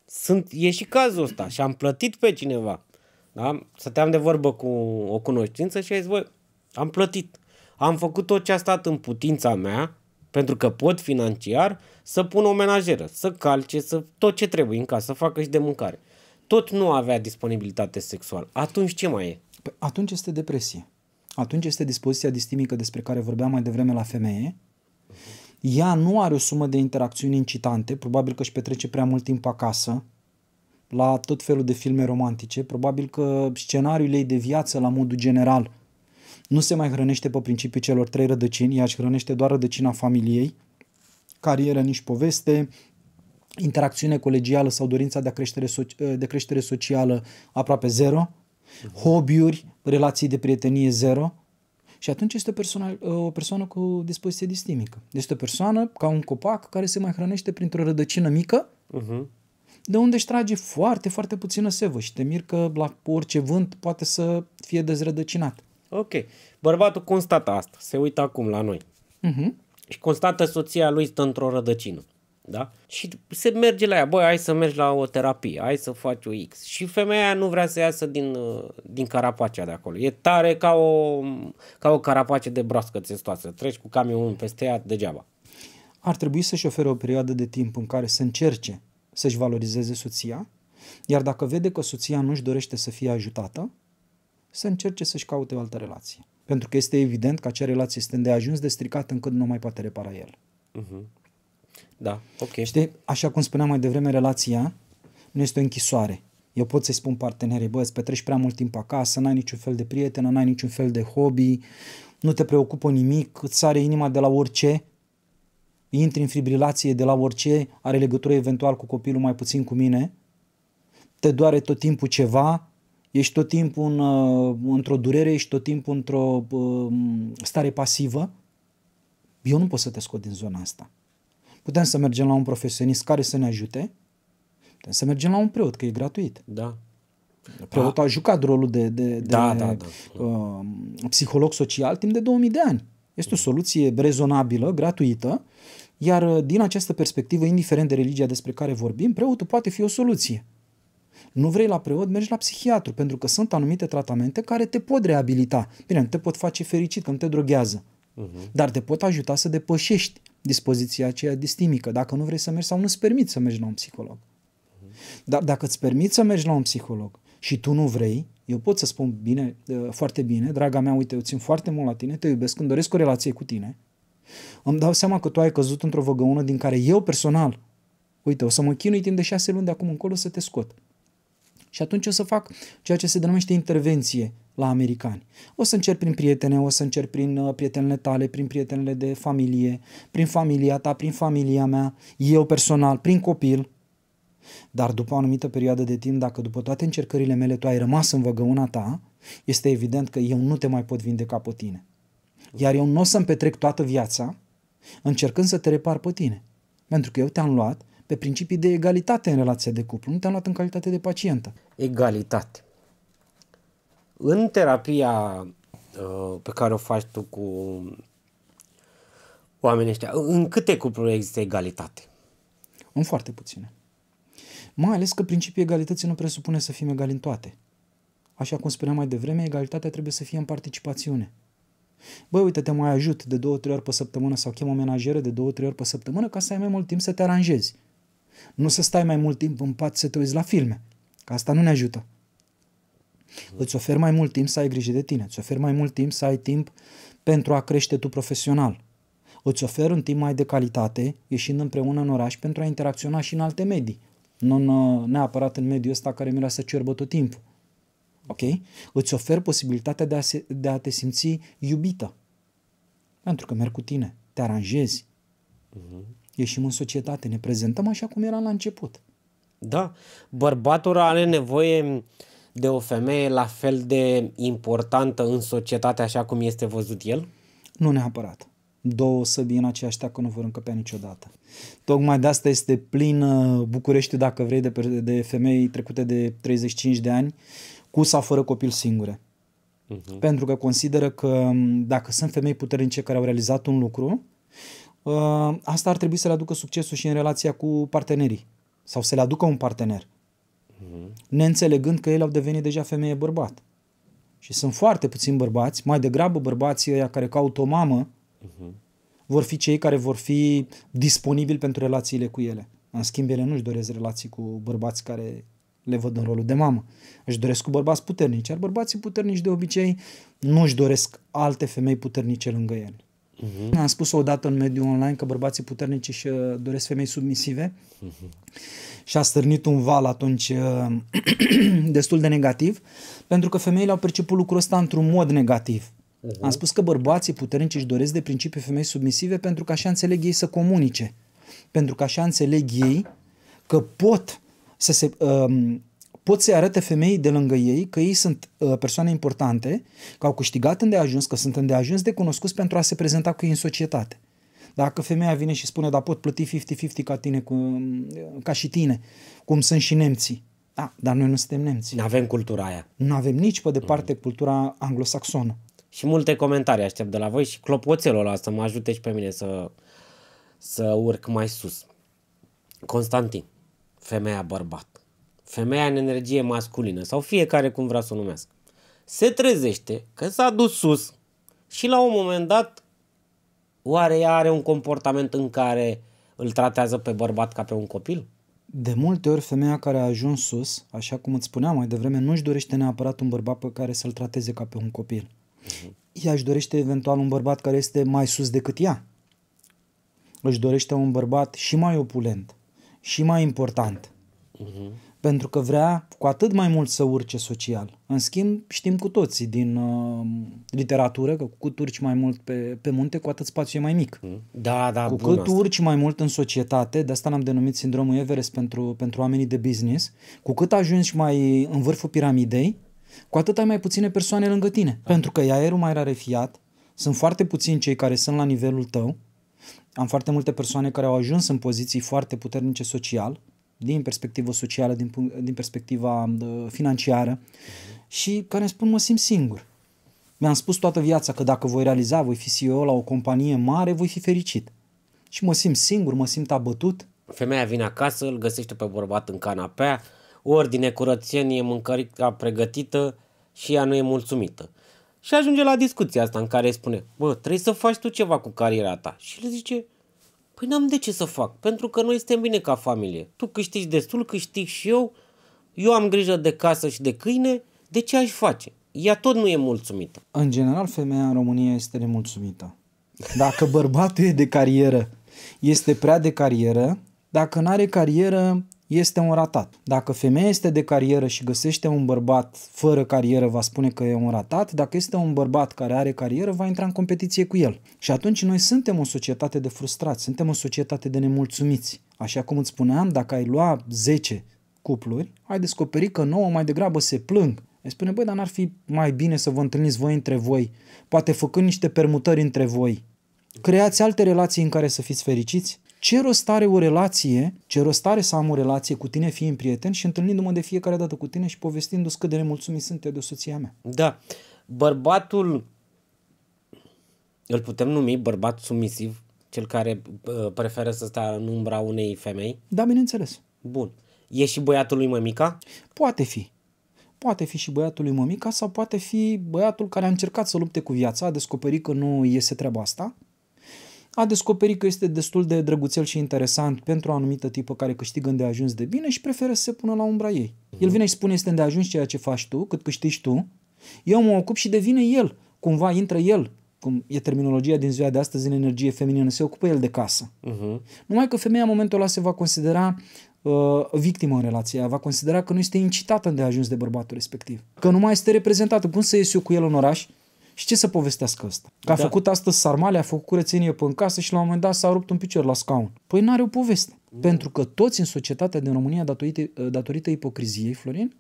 sunt, e și cazul ăsta și am plătit pe cineva. Da? Stăteam de vorbă cu o cunoștință și a zis, voi, am plătit. Am făcut tot ce a stat în putința mea, pentru că pot financiar, să pun o menajeră, să calce, să tot ce trebuie în casă, să facă și de mâncare. Tot nu avea disponibilitate sexuală. Atunci ce mai e? Păi atunci este depresie. Atunci este dispoziția distimică despre care vorbeam mai devreme la femeie. Ea nu are o sumă de interacțiuni incitante, probabil că își petrece prea mult timp acasă, la tot felul de filme romantice, probabil că scenariul ei de viață la modul general nu se mai hrănește pe principiul celor trei rădăcini, ea își hrănește doar rădăcina familiei, carieră, nici poveste, interacțiune colegială sau dorința de, creștere, so- de creștere socială aproape zero, mhm. hobby-uri, relații de prietenie zero, și atunci este o persoană, o persoană cu dispoziție distimică. Este o persoană ca un copac care se mai hrănește printr-o rădăcină mică, uh-huh de unde își trage foarte, foarte puțină sevă și te mir că la orice vânt poate să fie dezrădăcinat. Ok. Bărbatul constată asta, se uită acum la noi. Uh-huh. Și constată soția lui stă într-o rădăcină. Da? Și se merge la ea, băi, hai să mergi la o terapie, hai să faci o X. Și femeia nu vrea să iasă din, uh, din carapacea de acolo. E tare ca o, ca o carapace de broască testoasă. Treci cu camionul peste ea degeaba. Ar trebui să-și ofere o perioadă de timp în care să încerce să-și valorizeze soția, iar dacă vede că soția nu-și dorește să fie ajutată, să încerce să-și caute o altă relație. Pentru că este evident că acea relație este de ajuns de stricat încât nu mai poate repara el. Uh-huh. Da, ok. Știi, așa cum spuneam mai devreme, relația nu este o închisoare. Eu pot să-i spun partenerii, bă, îți petreci prea mult timp acasă, n-ai niciun fel de prietenă, n-ai niciun fel de hobby, nu te preocupă nimic, îți sare inima de la orice, intri în fibrilație de la orice are legătură eventual cu copilul, mai puțin cu mine, te doare tot timpul ceva, ești tot timpul în, uh, într-o durere, ești tot timpul într-o uh, stare pasivă, eu nu pot să te scot din zona asta. Putem să mergem la un profesionist care să ne ajute, putem să mergem la un preot, că e gratuit. Da. Preotul da. a jucat rolul de, de, de da, da, da. Uh, psiholog social timp de 2000 de ani. Este o soluție rezonabilă, gratuită iar uh, din această perspectivă, indiferent de religia despre care vorbim, preotul poate fi o soluție. Nu vrei la preot, mergi la psihiatru, pentru că sunt anumite tratamente care te pot reabilita. Bine, nu te pot face fericit, că nu te droghează, uh-huh. dar te pot ajuta să depășești dispoziția aceea distimică, dacă nu vrei să mergi sau nu-ți permiți să mergi la un psiholog. Uh-huh. Dar dacă îți permiți să mergi la un psiholog și tu nu vrei, eu pot să spun bine, uh, foarte bine, draga mea, uite, eu țin foarte mult la tine, te iubesc, îmi doresc o relație cu tine, îmi dau seama că tu ai căzut într-o văgăună din care eu personal, uite, o să mă chinui timp de șase luni de acum încolo să te scot. Și atunci o să fac ceea ce se denumește intervenție la americani. O să încerc prin prietene, o să încerc prin uh, prietenele tale, prin prietenele de familie, prin familia ta, prin familia mea, eu personal, prin copil. Dar după o anumită perioadă de timp, dacă după toate încercările mele tu ai rămas în văgăuna ta, este evident că eu nu te mai pot vindeca pe tine. Iar eu nu o să-mi petrec toată viața încercând să te repar pe tine. Pentru că eu te-am luat pe principii de egalitate în relația de cuplu, nu te-am luat în calitate de pacientă. Egalitate. În terapia uh, pe care o faci tu cu oamenii ăștia, în câte cupluri există egalitate? În foarte puține. Mai ales că principiul egalității nu presupune să fim egali în toate. Așa cum spuneam mai devreme, egalitatea trebuie să fie în participațiune. Băi, uite, te mai ajut de două, trei ori pe săptămână sau chem o menajeră de două, trei ori pe săptămână ca să ai mai mult timp să te aranjezi. Nu să stai mai mult timp în pat să te uiți la filme, că asta nu ne ajută. Îți ofer mai mult timp să ai grijă de tine, îți ofer mai mult timp să ai timp pentru a crește tu profesional. Îți ofer un timp mai de calitate, ieșind împreună în oraș pentru a interacționa și în alte medii, nu neapărat în mediul ăsta care miroase ciorbă tot timpul. Ok? Îți ofer posibilitatea de a, se, de a te simți iubită. Pentru că merg cu tine, te aranjezi. Uh-huh. Ieșim în societate, ne prezentăm așa cum era la început. Da. Bărbatul are nevoie de o femeie la fel de importantă în societate așa cum este văzut el? Nu neapărat. Două săbii în aceeași că nu vor încăpea niciodată. Tocmai de asta este plin București, dacă vrei, de, de femei trecute de 35 de ani, cu sau fără copil singure. Uh-huh. Pentru că consideră că dacă sunt femei puternice care au realizat un lucru, uh, asta ar trebui să le aducă succesul și în relația cu partenerii sau să le aducă un partener. Uh-huh. Neînțelegând că ele au devenit deja femeie bărbat. Și sunt foarte puțini bărbați, mai degrabă bărbații ăia care caută o mamă, uh-huh. vor fi cei care vor fi disponibili pentru relațiile cu ele. În schimb, ele nu-și doresc relații cu bărbați care le văd în rolul de mamă. Își doresc cu bărbați puternici, iar bărbații puternici de obicei nu își doresc alte femei puternice lângă el. Uh-huh. Am spus-o odată în mediul online că bărbații puternici își uh, doresc femei submisive uh-huh. și a stârnit un val atunci uh, <clears throat> destul de negativ, pentru că femeile au perceput lucrul ăsta într-un mod negativ. Uh-huh. Am spus că bărbații puternici își doresc de principiu femei submisive pentru că așa înțeleg ei să comunice, pentru că așa înțeleg ei că pot să se, um, pot să arate femeii de lângă ei că ei sunt uh, persoane importante, că au câștigat îndeajuns, că sunt îndeajuns de cunoscuți pentru a se prezenta cu ei în societate. Dacă femeia vine și spune, da, pot plăti 50-50 ca, tine, cu, uh, ca și tine, cum sunt și nemții. Da, dar noi nu suntem nemți. Nu avem cultura aia. Nu avem nici pe departe mm. cultura anglosaxonă. Și multe comentarii aștept de la voi și clopoțelul ăla să mă ajute și pe mine să, să urc mai sus. Constantin, femeia-bărbat, femeia în energie masculină sau fiecare cum vrea să o numească, se trezește că s-a dus sus și la un moment dat oare ea are un comportament în care îl tratează pe bărbat ca pe un copil? De multe ori femeia care a ajuns sus, așa cum îți spuneam mai devreme, nu își dorește neapărat un bărbat pe care să-l trateze ca pe un copil. Mhm. Ea își dorește eventual un bărbat care este mai sus decât ea. Își dorește un bărbat și mai opulent, și mai important. Uh-huh. Pentru că vrea cu atât mai mult să urce social. În schimb, știm cu toții din uh, literatură că cu cât urci mai mult pe, pe munte, cu atât spațiul e mai mic. Mhm. Da, da, Cu cât asta. urci mai mult în societate, de asta l-am denumit sindromul Everest pentru, pentru oamenii de business, cu cât ajungi mai în vârful piramidei, cu atât ai mai puține persoane lângă tine. Da. Pentru că e aerul mai rarefiat, sunt foarte puțini cei care sunt la nivelul tău, am foarte multe persoane care au ajuns în poziții foarte puternice social, din perspectivă socială, din, din perspectiva uh, financiară uh-huh. și care spun mă simt singur. Mi-am spus toată viața că dacă voi realiza, voi fi CEO la o companie mare, voi fi fericit. Și mă simt singur, mă simt abătut. Femeia vine acasă, îl găsește pe bărbat în canapea, ordine, curățenie, mâncărica pregătită și ea nu e mulțumită. Și ajunge la discuția asta în care spune, bă, trebuie să faci tu ceva cu cariera ta. Și le zice, păi n-am de ce să fac, pentru că noi suntem bine ca familie. Tu câștigi destul, câștig și eu, eu am grijă de casă și de câine, de ce aș face? Ea tot nu e mulțumită. În general, femeia în România este nemulțumită. Dacă bărbatul e de carieră, este prea de carieră. Dacă nu are carieră, este un ratat. Dacă femeia este de carieră și găsește un bărbat fără carieră, va spune că e un ratat. Dacă este un bărbat care are carieră, va intra în competiție cu el. Și atunci noi suntem o societate de frustrați, suntem o societate de nemulțumiți. Așa cum îți spuneam, dacă ai lua 10 cupluri, ai descoperi că nouă mai degrabă se plâng. Îi spune, băi, dar n-ar fi mai bine să vă întâlniți voi între voi, poate făcând niște permutări între voi. Creați alte relații în care să fiți fericiți, ce rost are o relație, ce rost are să am o relație cu tine fiind prieten și întâlnindu-mă de fiecare dată cu tine și povestindu-ți cât de nemulțumit sunt de soția mea. Da. Bărbatul, îl putem numi bărbat submisiv, cel care preferă să stea în umbra unei femei? Da, bineînțeles. Bun. E și băiatul lui mămica? Poate fi poate fi și băiatul lui mămica sau poate fi băiatul care a încercat să lupte cu viața, a descoperit că nu iese treaba asta a descoperit că este destul de drăguțel și interesant pentru o anumită tipă care câștigă ajuns de bine și preferă să se pună la umbra ei. El vine și spune este ajuns ceea ce faci tu, cât câștigi tu, eu mă ocup și devine el, cumva intră el, cum e terminologia din ziua de astăzi în energie feminină, se ocupă el de casă. Uh-huh. Numai că femeia în momentul ăla se va considera uh, victimă în relația va considera că nu este incitată de ajuns de bărbatul respectiv, că nu mai este reprezentată. Cum să ies eu cu el în oraș și ce să povestească asta? Că a da. făcut astăzi sarmale, a făcut curățenie pe în casă și la un moment dat s-a rupt un picior la scaun. Păi n-are o poveste. Mm. Pentru că toți în societatea din România, datorită, datorită ipocriziei, Florin,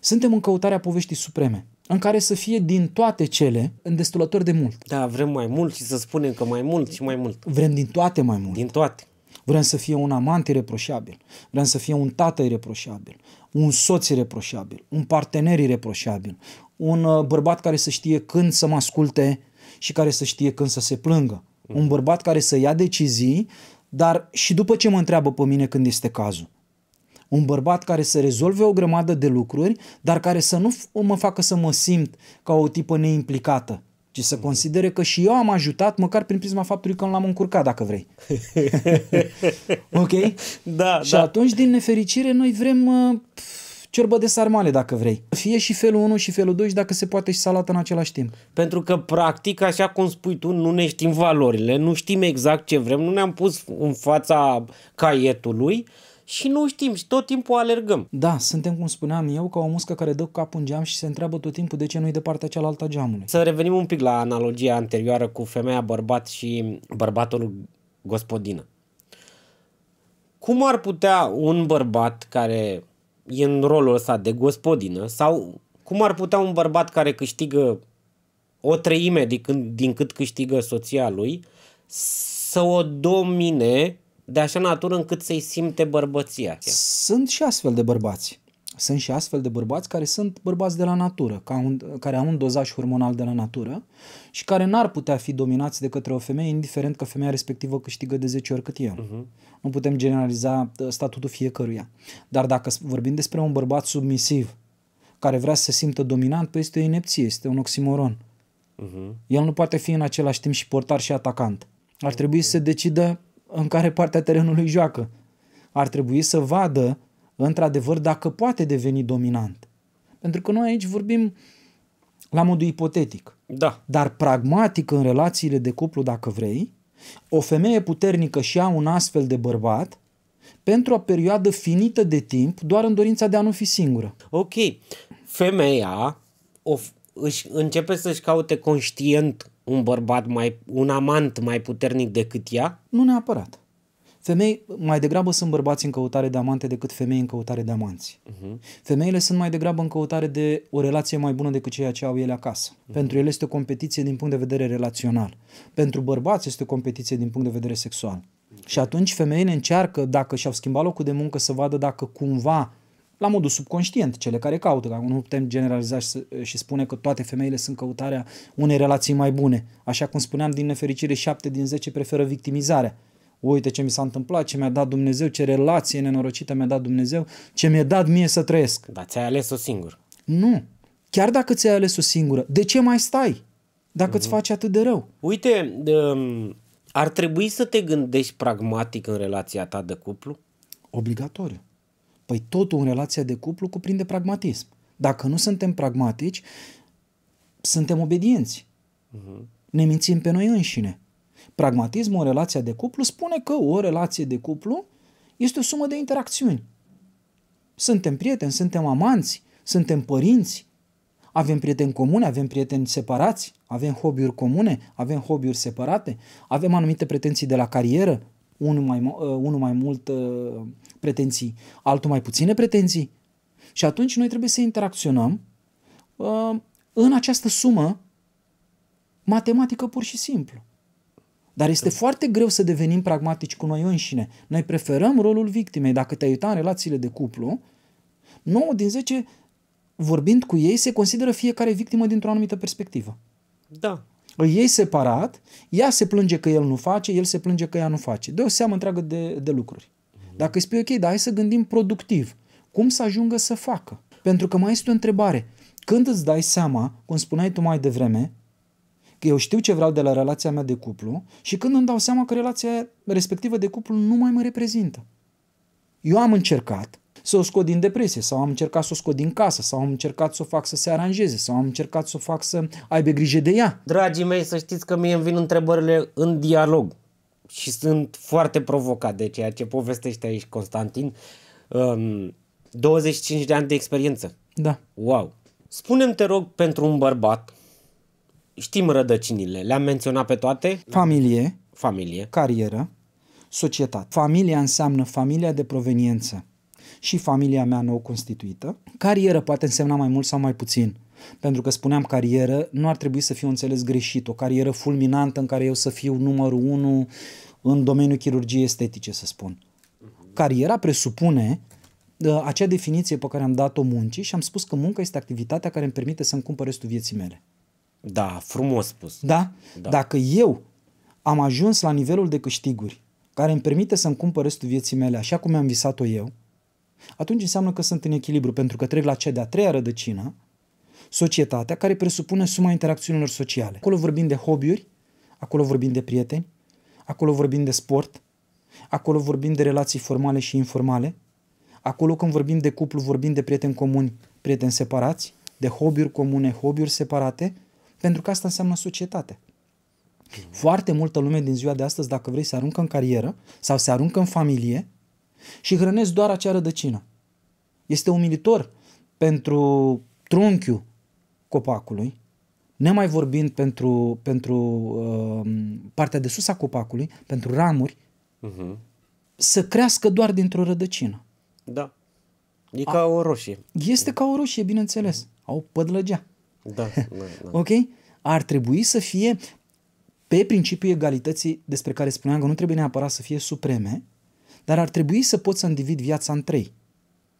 suntem în căutarea poveștii supreme în care să fie din toate cele îndestulători de mult. Da, vrem mai mult și să spunem că mai mult și mai mult. Vrem din toate mai mult. Din toate. Vrem să fie un amant ireproșabil, vrem să fie un tată ireproșabil, un soț reproșabil, un partener reproșabil, un uh, bărbat care să știe când să mă asculte și care să știe când să se plângă. Mm. Un bărbat care să ia decizii, dar și după ce mă întreabă pe mine când este cazul. Un bărbat care să rezolve o grămadă de lucruri, dar care să nu mă facă să mă simt ca o tipă neimplicată, ci să considere că și eu am ajutat, măcar prin prisma faptului că nu l-am încurcat, dacă vrei. <laughs> ok? Da, Și da. atunci, din nefericire, noi vrem uh, ciorbă de sarmale, dacă vrei. Fie și felul 1 și felul 2 și dacă se poate și salată în același timp. Pentru că, practic, așa cum spui tu, nu ne știm valorile, nu știm exact ce vrem, nu ne-am pus în fața caietului și nu știm și tot timpul alergăm. Da, suntem, cum spuneam eu, ca o muscă care dă cu capul în geam și se întreabă tot timpul de ce nu-i de partea cealaltă a geamului. Să revenim un pic la analogia anterioară cu femeia, bărbat și bărbatul gospodină. Cum ar putea un bărbat care e în rolul ăsta de gospodină sau cum ar putea un bărbat care câștigă o treime din, din cât câștigă soția lui să o domine de așa natură încât să-i simte bărbăția. Sunt și astfel de bărbați. Sunt și astfel de bărbați care sunt bărbați de la natură, ca un, care au un dozaj hormonal de la natură și care n-ar putea fi dominați de către o femeie, indiferent că femeia respectivă câștigă de 10 ori cât eu. Uh-huh. Nu putem generaliza uh, statutul fiecăruia. Dar dacă vorbim despre un bărbat submisiv, care vrea să se simtă dominant, păi este o inepție, este un oximoron. Uh-huh. El nu poate fi în același timp și portar și atacant. Ar trebui okay. să decidă în care partea terenului joacă. Ar trebui să vadă, într-adevăr, dacă poate deveni dominant. Pentru că noi aici vorbim la modul ipotetic. Da. Dar pragmatic în relațiile de cuplu, dacă vrei, o femeie puternică și ia un astfel de bărbat pentru o perioadă finită de timp, doar în dorința de a nu fi singură. Ok. Femeia, o, își începe să-și caute conștient un bărbat mai, un amant mai puternic decât ea? Nu neapărat. Femei mai degrabă sunt bărbați în căutare de amante decât femei în căutare de amanți. Uh-huh. Femeile sunt mai degrabă în căutare de o relație mai bună decât ceea ce au ele acasă. Uh-huh. Pentru ele este o competiție din punct de vedere relațional. Pentru bărbați este o competiție din punct de vedere sexual. Uh-huh. Și atunci femeile încearcă, dacă și-au schimbat locul de muncă, să vadă dacă cumva la modul subconștient, cele care caută. dacă nu putem generaliza și spune că toate femeile sunt căutarea unei relații mai bune. Așa cum spuneam, din nefericire, 7 din 10 preferă victimizarea. Uite ce mi s-a întâmplat, ce mi-a dat Dumnezeu, ce relație nenorocită mi-a dat Dumnezeu, ce mi-a dat mie să trăiesc. Dar ți-ai ales-o singur. Nu. Chiar dacă ți-ai ales-o singură, de ce mai stai? Dacă mm-hmm. îți mhm. faci atât de rău. Uite, um, ar trebui să te gândești pragmatic în relația ta de cuplu? Obligatoriu. Păi totul în relația de cuplu cuprinde pragmatism. Dacă nu suntem pragmatici, suntem obedienți. Mhm. Ne mințim pe noi înșine. Pragmatismul în relația de cuplu spune că o relație de cuplu este o sumă de interacțiuni. Suntem prieteni, suntem amanți, suntem părinți, avem prieteni comune, avem prieteni separați, avem hobby-uri comune, avem hobby-uri separate, avem anumite pretenții de la carieră, unul mai, uh, unul mai mult uh, pretenții, altul mai puține pretenții. Și atunci noi trebuie să interacționăm uh, în această sumă matematică pur și simplu. Dar este da. foarte greu să devenim pragmatici cu noi înșine. Noi preferăm rolul victimei. Dacă te-ai uitat în relațiile de cuplu, 9 din 10 vorbind cu ei, se consideră fiecare victimă dintr-o anumită perspectivă. Da îi iei separat, ea se plânge că el nu face, el se plânge că ea nu face. De o seamă întreagă de, de lucruri. Mhm. Dacă îi spui, ok, dar hai să gândim productiv. Cum să ajungă să facă? Pentru că mai este o întrebare. Când îți dai seama, cum spuneai tu mai devreme, că eu știu ce vreau de la relația mea de cuplu și când îmi dau seama că relația respectivă de cuplu nu mai mă reprezintă. Eu am încercat, să o scot din depresie sau am încercat să o scot din casă sau am încercat să o fac să se aranjeze sau am încercat să o fac să aibă grijă de ea. Dragii mei, să știți că mie îmi vin întrebările în dialog și sunt foarte provocat de ceea ce povestește aici Constantin. Um, 25 de ani de experiență. Da. Wow. Spunem te rog, pentru un bărbat, știm rădăcinile, le-am menționat pe toate. Familie. Familie. Carieră. Societate. Familia înseamnă familia de proveniență și familia mea nou constituită. Carieră poate însemna mai mult sau mai puțin. Pentru că spuneam carieră, nu ar trebui să fiu înțeles greșit. O carieră fulminantă în care eu să fiu numărul unu în domeniul chirurgiei estetice, să spun. Cariera presupune uh, acea definiție pe care am dat-o muncii și am spus că munca este activitatea care îmi permite să-mi cumpăr restul vieții mele. Da, frumos spus. Da? da? Dacă eu am ajuns la nivelul de câștiguri care îmi permite să-mi cumpăr restul vieții mele așa cum am visat-o eu, atunci înseamnă că sunt în echilibru, pentru că trec la cea de-a treia rădăcină, societatea, care presupune suma interacțiunilor sociale. Acolo vorbim de hobby-uri, acolo vorbim de prieteni, acolo vorbim de sport, acolo vorbim de relații formale și informale, acolo când vorbim de cuplu, vorbim de prieteni comuni, prieteni separați, de hobby-uri comune, hobby-uri separate, pentru că asta înseamnă societate. Foarte multă lume din ziua de astăzi, dacă vrei, se aruncă în carieră sau se aruncă în familie și hrănesc doar acea rădăcină. Este umilitor pentru trunchiul copacului, nemai vorbind pentru, pentru uh, partea de sus a copacului, pentru ramuri, uh-huh. să crească doar dintr-o rădăcină. Da. E ca a, o roșie. Este ca o roșie, bineînțeles. Uh-huh. Au pădlăgea. Da, da, da. <laughs> ok? Ar trebui să fie pe principiul egalității despre care spuneam că nu trebuie neapărat să fie supreme, dar ar trebui să pot să individ viața în trei.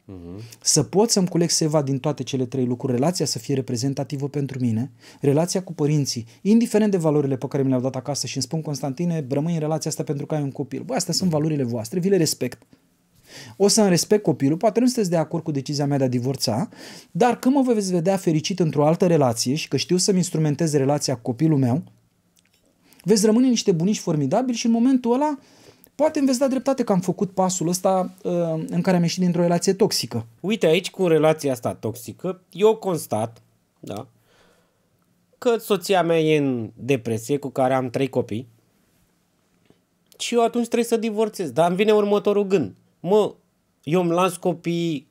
Uh-huh. Să pot să-mi culeg seva din toate cele trei lucruri, relația să fie reprezentativă pentru mine, relația cu părinții, indiferent de valorile pe care mi le-au dat acasă și îmi spun Constantine, rămâi în relația asta pentru că ai un copil. Bă, astea sunt valorile voastre, vi le respect. O să-mi respect copilul, poate nu sunteți de acord cu decizia mea de a divorța, dar când mă veți vedea fericit într-o altă relație și că știu să-mi instrumentez relația cu copilul meu, veți rămâne niște bunici formidabili și în momentul ăla poate îmi veți da dreptate că am făcut pasul ăsta uh, în care am ieșit dintr-o relație toxică. Uite aici cu relația asta toxică, eu constat, da, că soția mea e în depresie cu care am trei copii și eu atunci trebuie să divorțez. Dar îmi vine următorul gând. Mă, eu îmi las copiii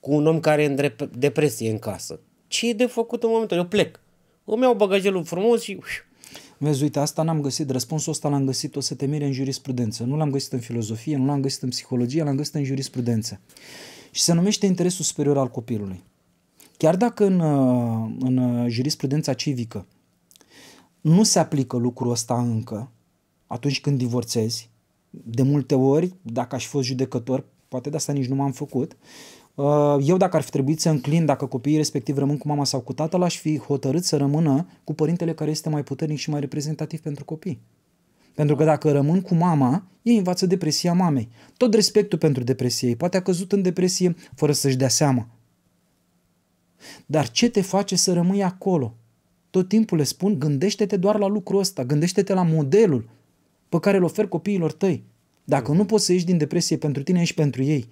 cu un om care e în depresie în casă. Ce e de făcut în momentul? Eu plec. Îmi iau bagajelul frumos și uiu, Vezi, uite, asta n-am găsit, răspunsul ăsta l-am găsit o să te mire în jurisprudență. Nu l-am găsit în filozofie, nu l-am găsit în psihologie, l-am găsit în jurisprudență. Și se numește interesul superior al copilului. Chiar dacă în, uh, în uh, jurisprudența civică nu se aplică lucrul ăsta încă, atunci când divorțezi, de multe ori, dacă aș fi fost judecător, poate de asta nici nu m-am făcut, Uh, eu dacă ar fi trebuit să înclin, dacă copiii respectiv rămân cu mama sau cu tatăl, aș fi hotărât să rămână cu părintele care este mai puternic și mai reprezentativ pentru copii. Pentru că dacă rămân cu mama, ei învață depresia mamei. Tot respectul pentru depresie. poate a căzut în depresie fără să-și dea seama. Dar ce te face să rămâi acolo? Tot timpul le spun, gândește-te doar la lucrul ăsta, gândește-te la modelul pe care îl ofer copiilor tăi. Dacă nu poți să ieși din depresie pentru tine, ești pentru ei.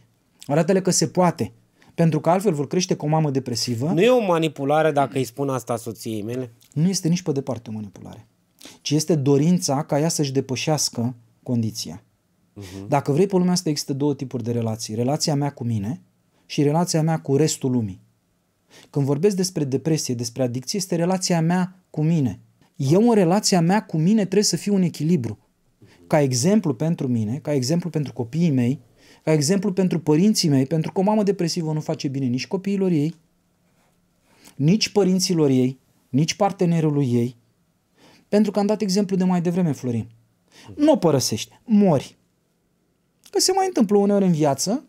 Arată-le că se poate. Pentru că altfel vor crește cu o mamă depresivă. Nu e o manipulare dacă îi spun asta soției mele? Nu este nici pe departe o manipulare. Ci este dorința ca ea să-și depășească condiția. Uh-huh. Dacă vrei pe lumea asta există două tipuri de relații. Relația mea cu mine și relația mea cu restul lumii. Când vorbesc despre depresie, despre adicție, este relația mea cu mine. Eu în relația mea cu mine trebuie să fiu un echilibru. Ca exemplu pentru mine, ca exemplu pentru copiii mei, ca exemplu pentru părinții mei, pentru că o mamă depresivă nu face bine nici copiilor ei, nici părinților ei, nici partenerului ei, pentru că am dat exemplu de mai devreme, Florin. Nu o părăsești, mori. Că se mai întâmplă uneori în viață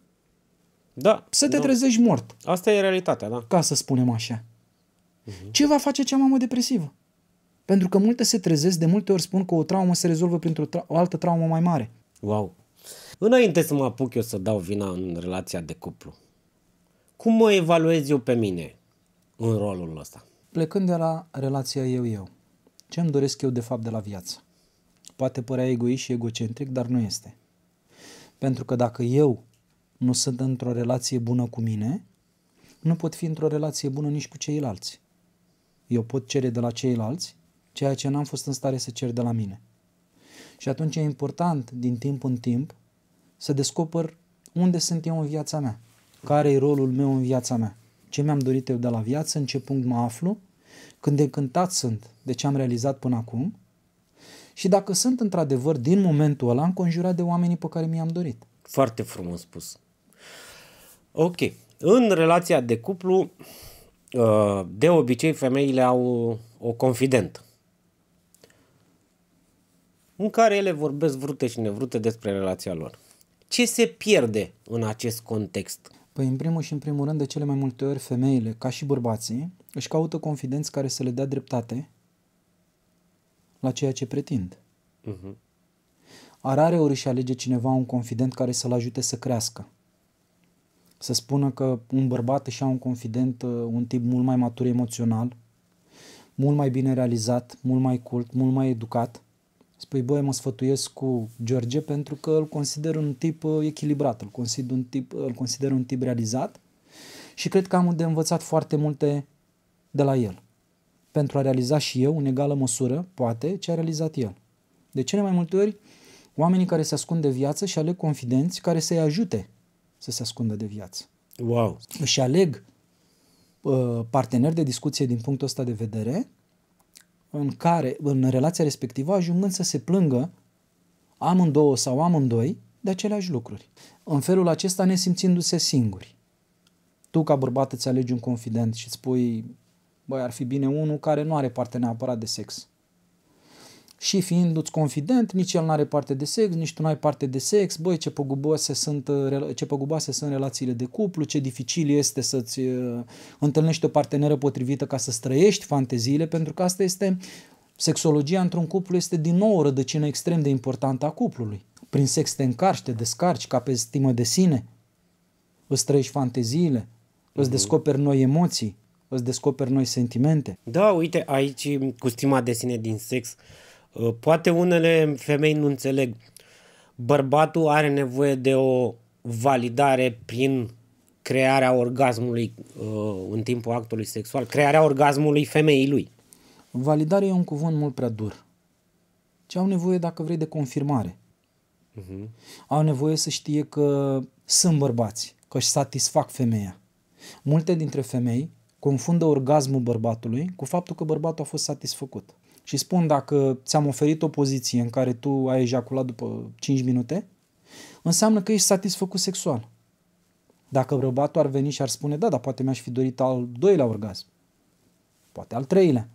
da, să te nu. trezești mort. Asta e realitatea, da. Ca să spunem așa. Mhm. Ce va face cea mamă depresivă? Pentru că multe se trezesc, de multe ori spun că o traumă se rezolvă printr-o tra- o altă traumă mai mare. Wow. Înainte să mă apuc eu să dau vina în relația de cuplu, cum mă evaluez eu pe mine în rolul ăsta? Plecând de la relația eu-eu, ce îmi doresc eu de fapt de la viață? Poate părea egoist și egocentric, dar nu este. Pentru că dacă eu nu sunt într-o relație bună cu mine, nu pot fi într-o relație bună nici cu ceilalți. Eu pot cere de la ceilalți ceea ce n-am fost în stare să cer de la mine. Și atunci e important din timp în timp să descoper unde sunt eu în viața mea, care e rolul meu în viața mea, ce mi-am dorit eu de la viață, în ce punct mă aflu, când de încântat sunt de ce am realizat până acum și dacă sunt într-adevăr din momentul ăla înconjurat de oamenii pe care mi-am dorit. Foarte frumos spus. Ok. În relația de cuplu, uh, de obicei femeile au o confidentă în care ele vorbesc vrute și nevrute despre relația lor. Ce se pierde în acest context? Păi, în primul și în primul rând, de cele mai multe ori, femeile, ca și bărbații, își caută confidenți care să le dea dreptate la ceea ce pretind. Uh-huh. Mhm. Arare ori își alege cineva un confident care să-l ajute să crească. Să spună că un bărbat își ia un confident, uh, un tip mult mai matur emoțional, mult mai bine realizat, mult mai cult, mult mai educat, spui, băi, mă sfătuiesc cu George pentru că îl consider un tip uh, echilibrat, îl consider un tip, îl consider un tip realizat și cred că am de învățat foarte multe de la el pentru a realiza și eu în egală măsură, poate, ce a realizat el. De cele mai multe ori, oamenii care se ascund de viață și aleg confidenți care să-i ajute să se ascundă de viață. Wow! Și aleg uh, parteneri de discuție din punctul ăsta de vedere în care, în relația respectivă, ajungând să se plângă amândouă sau amândoi de aceleași lucruri. În felul acesta, ne simțindu-se singuri. Tu, ca bărbat, îți alegi un confident și îți spui, băi, ar fi bine unul care nu are parte neapărat de sex și fiindu-ți confident, nici el nu are parte de sex, nici tu nu ai parte de sex, băi, ce păguboase sunt, uh, ce păguboase sunt relațiile de cuplu, ce dificil este să-ți uh, întâlnești o parteneră potrivită ca să străiești fanteziile, pentru că asta este, sexologia într-un cuplu este din nou o rădăcină extrem de importantă a cuplului. Prin sex te încarci, te descarci, ca pe stimă de sine, îți trăiești fanteziile, îți mhm. descoperi noi emoții, îți descoperi noi sentimente. Da, uite, aici cu stima de sine din sex, uh, Uh, poate unele femei nu înțeleg. Bărbatul are nevoie de o validare prin crearea orgasmului uh, în timpul actului sexual, crearea orgasmului femeii lui. Validare e un cuvânt mult prea dur. Ce au nevoie, dacă vrei, de confirmare. Uh-huh. Au nevoie să știe că sunt bărbați, că își satisfac femeia. Multe dintre femei confundă orgasmul bărbatului cu faptul că bărbatul a fost satisfăcut și spun dacă ți-am oferit o poziție în care tu ai ejaculat după 5 minute, înseamnă că ești satisfăcut sexual. Dacă bărbatul ar veni și ar spune, da, dar poate mi-aș fi dorit al doilea orgasm, poate al treilea,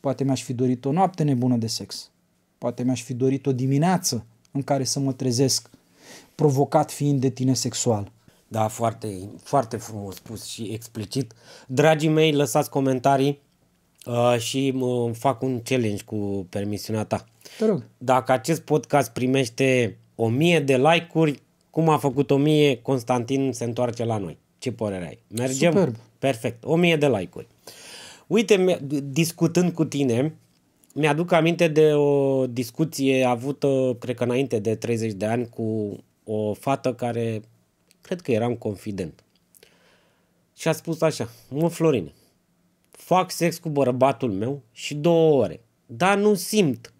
poate mi-aș fi dorit o noapte nebună de sex, poate mi-aș fi dorit o dimineață în care să mă trezesc, provocat fiind de tine sexual. Da, foarte, foarte frumos spus și explicit. Dragii mei, lăsați comentarii, Uh, și uh, fac un challenge cu permisiunea ta. Te rog. Dacă acest podcast primește 1000 de like-uri, cum a făcut 1000, Constantin se întoarce la noi. Ce părere ai? Mergem? Superb. Perfect. 1000 de like-uri. Uite, discutând cu tine, mi-aduc aminte de o discuție avută, cred că înainte de 30 de ani, cu o fată care cred că eram confident. Și a spus așa, mă Florine, fac sex cu bărbatul meu și două ore, dar nu simt.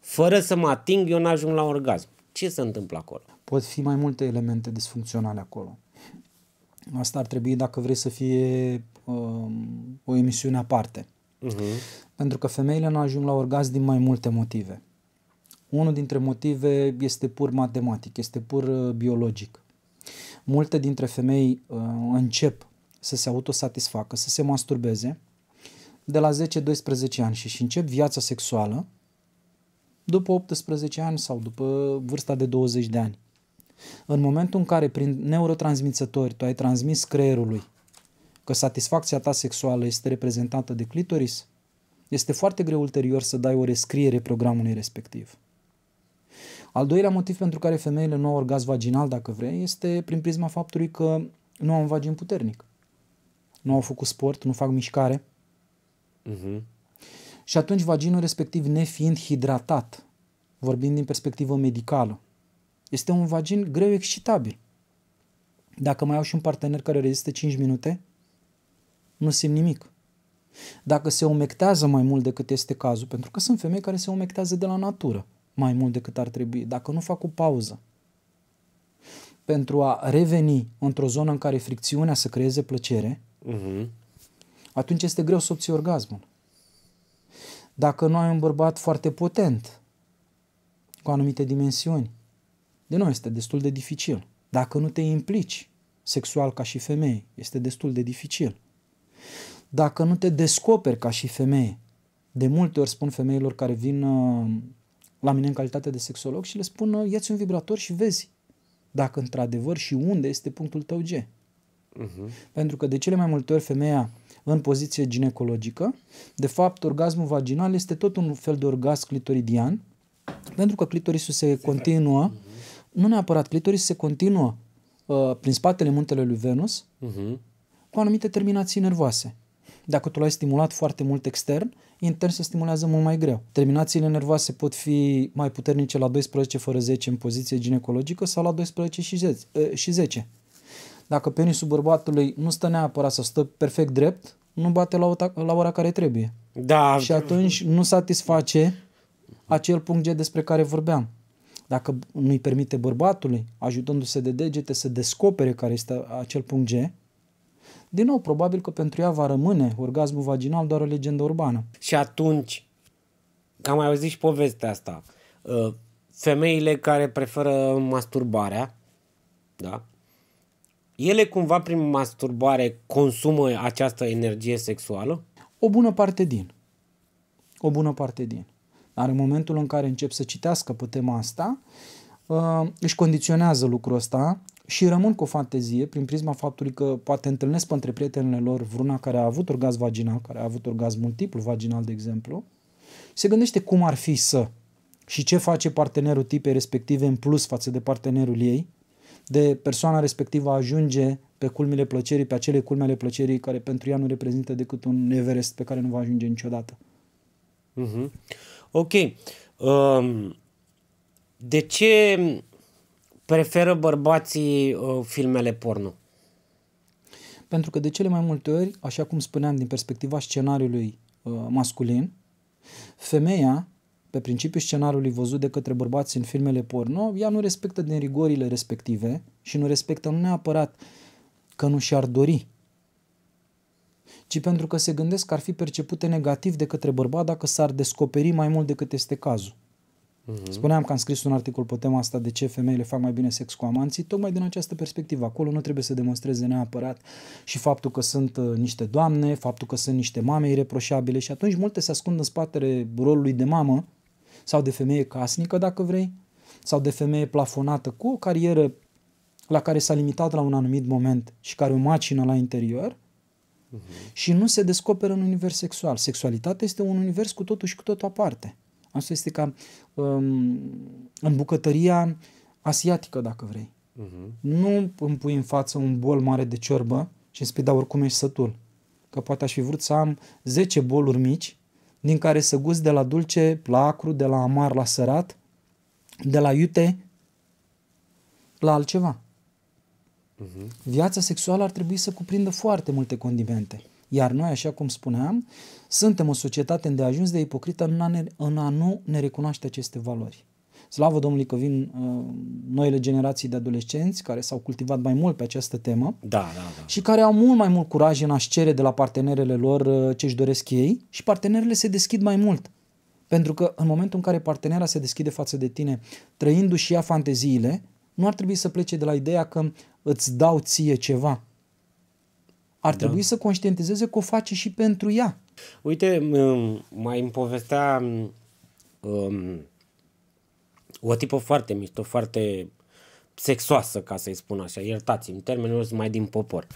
Fără să mă ating, eu n-ajung la orgasm. Ce se întâmplă acolo? Pot fi mai multe elemente disfuncționale acolo. Asta ar trebui dacă vrei să fie um, o emisiune aparte. Uh-huh. Pentru că femeile nu ajung la orgasm din mai multe motive. Unul dintre motive este pur matematic, este pur uh, biologic. Multe dintre femei uh, încep să se autosatisfacă, să se masturbeze de la 10-12 ani și, și încep viața sexuală după 18 ani sau după vârsta de 20 de ani. În momentul în care prin neurotransmițători tu ai transmis creierului că satisfacția ta sexuală este reprezentată de clitoris, este foarte greu ulterior să dai o rescriere programului respectiv. Al doilea motiv pentru care femeile nu au orgasm vaginal, dacă vrei, este prin prisma faptului că nu au un vagin puternic. Nu au făcut sport, nu fac mișcare, Uh-huh. Și atunci vaginul respectiv nefiind hidratat, vorbind din perspectivă medicală, este un vagin greu excitabil. Dacă mai au și un partener care rezistă 5 minute, nu simt nimic. Dacă se umectează mai mult decât este cazul, pentru că sunt femei care se umectează de la natură mai mult decât ar trebui, dacă nu fac o pauză, pentru a reveni într-o zonă în care fricțiunea să creeze plăcere, uh-huh atunci este greu să obții orgasmul. Dacă nu ai un bărbat foarte potent, cu anumite dimensiuni, de nou este destul de dificil. Dacă nu te implici sexual ca și femeie, este destul de dificil. Dacă nu te descoperi ca și femeie, de multe ori spun femeilor care vin uh, la mine în calitate de sexolog și le spun uh, ia-ți un vibrator și vezi dacă într-adevăr și unde este punctul tău G. Uh-huh. Pentru că de cele mai multe ori femeia în poziție ginecologică. De fapt, orgasmul vaginal este tot un fel de orgasm clitoridian, pentru că clitorisul se continuă, nu neapărat, clitorisul se continuă uh, prin spatele muntele lui Venus uh-huh. cu anumite terminații nervoase. Dacă tu l-ai stimulat foarte mult extern, intern se stimulează mult mai greu. Terminațiile nervoase pot fi mai puternice la 12 fără 10 în poziție ginecologică sau la 12 și 10. Uh, și 10 dacă penisul bărbatului nu stă neapărat să stă perfect drept, nu bate la, ta- la ora care trebuie. Da. Și atunci nu satisface acel punct G despre care vorbeam. Dacă nu-i permite bărbatului, ajutându-se de degete, să descopere care este acel punct G, din nou, probabil că pentru ea va rămâne orgasmul vaginal doar o legendă urbană. Și atunci, am mai auzit și povestea asta, uh, femeile care preferă masturbarea, da? ele cumva prin masturbare consumă această energie sexuală? O bună parte din. O bună parte din. Dar în momentul în care încep să citească pe tema asta, uh, își condiționează lucrul ăsta și rămân cu o fantezie prin prisma faptului că poate întâlnesc între prietenele lor vruna care a avut orgasm vaginal, care a avut orgasm multiplu vaginal, de exemplu, se gândește cum ar fi să și ce face partenerul tipei respective în plus față de partenerul ei de persoana respectivă ajunge pe culmile plăcerii, pe acele culme ale plăcerii care pentru ea nu reprezintă decât un Everest pe care nu va ajunge niciodată. Mm-hmm. Ok. Um, de ce preferă bărbații uh, filmele porno? Pentru că de cele mai multe ori, așa cum spuneam din perspectiva scenariului uh, masculin, femeia pe principiul scenariului văzut de către bărbați în filmele porno, ea nu respectă din rigorile respective și nu respectă nu neapărat că nu și-ar dori, ci pentru că se gândesc că ar fi percepute negativ de către bărbat dacă s-ar descoperi mai mult decât este cazul. Mm-hmm. Spuneam că am scris un articol pe tema asta de ce femeile fac mai bine sex cu amanții, tocmai din această perspectivă. Acolo nu trebuie să demonstreze neapărat și faptul că sunt uh, niște doamne, faptul că sunt niște mame ireproșabile și atunci multe se ascund în spatele rolului de mamă sau de femeie casnică, dacă vrei, sau de femeie plafonată cu o carieră la care s-a limitat la un anumit moment și care o macină la interior uh-huh. și nu se descoperă în univers sexual. Sexualitatea este un univers cu totul și cu totul aparte. Asta este ca um, în bucătăria asiatică, dacă vrei. Uh-huh. Nu îmi pui în față un bol mare de ciorbă și îmi spui, da, oricum ești sătul. Că poate aș fi vrut să am 10 boluri mici din care să gust de la dulce la acru, de la amar la sărat, de la iute la altceva. Uh-huh. Viața sexuală ar trebui să cuprindă foarte multe condimente. Iar noi, așa cum spuneam, suntem o societate îndeajuns de ipocrită în a, ne, în a nu ne recunoaște aceste valori. Slavă Domnului că vin uh, noile generații de adolescenți care s-au cultivat mai mult pe această temă da, da, da. și care au mult mai mult curaj în a-și cere de la partenerele lor uh, ce își doresc ei și partenerele se deschid mai mult. Pentru că în momentul în care partenera se deschide față de tine, trăindu-și ea fanteziile, nu ar trebui să plece de la ideea că îți dau ție ceva. Ar da. trebui să conștientizeze că o face și pentru ea. Uite, mai îmi povestea um, o tipă foarte mișto, foarte sexoasă, ca să-i spun așa, iertați-mi, termenul sunt mai din popor.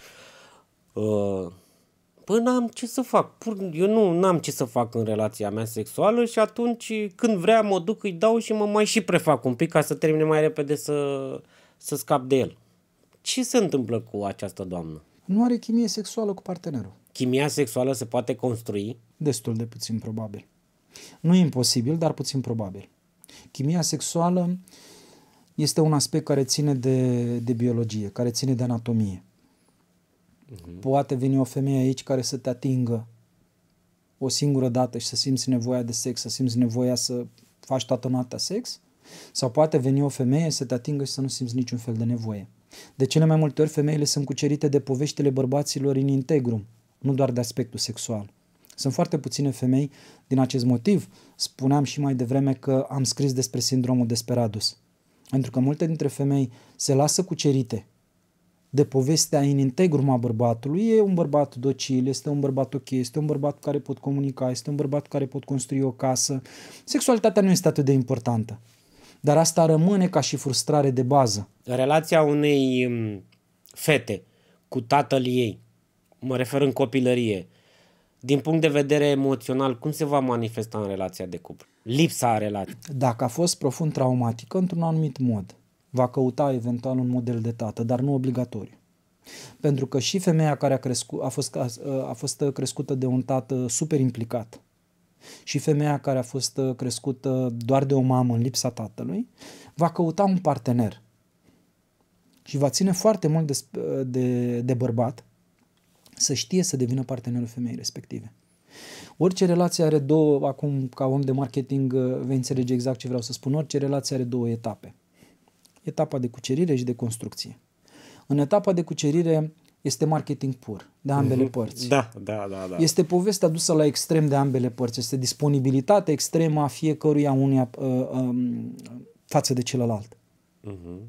Uh, păi n-am ce să fac, pur, eu nu am ce să fac în relația mea sexuală și atunci când vrea mă duc, îi dau și mă mai și prefac un pic ca să termine mai repede să, să scap de el. Ce se întâmplă cu această doamnă? Nu are chimie sexuală cu partenerul. Chimia sexuală se poate construi? Destul de puțin probabil. Nu e imposibil, dar puțin probabil. Chimia sexuală este un aspect care ține de, de biologie, care ține de anatomie. Uh-huh. Poate veni o femeie aici care să te atingă o singură dată și să simți nevoia de sex, să simți nevoia să faci toată noaptea sex, sau poate veni o femeie să te atingă și să nu simți niciun fel de nevoie. De cele mai multe ori femeile sunt cucerite de poveștile bărbaților în integrum, nu doar de aspectul sexual. Sunt foarte puține femei din acest motiv. Spuneam și mai devreme că am scris despre sindromul desperadus. Pentru că multe dintre femei se lasă cucerite de povestea în a bărbatului. E un bărbat docil, este un bărbat ok, este un bărbat care pot comunica, este un bărbat care pot construi o casă. Sexualitatea nu este atât de importantă. Dar asta rămâne ca și frustrare de bază. Relația unei mm, fete cu tatăl ei, mă refer în copilărie, din punct de vedere emoțional, cum se va manifesta în relația de cuplu? Lipsa relației. Dacă a fost profund traumatică, într-un anumit mod, va căuta eventual un model de tată, dar nu obligatoriu. Pentru că și femeia care a, crescu, a, fost, a fost crescută de un tată super implicat și femeia care a fost crescută doar de o mamă în lipsa tatălui, va căuta un partener și va ține foarte mult de, de, de bărbat să știe să devină partenerul femeii respective. Orice relație are două, acum ca om de marketing uh, vei înțelege exact ce vreau să spun, orice relație are două etape. Etapa de cucerire și de construcție. În etapa de cucerire este marketing pur, de ambele mm-hmm. părți. Da, da, da, da. Este povestea dusă la extrem de ambele părți, este disponibilitatea extremă a fiecăruia unia uh, um, față de celălalt. Mm-hmm.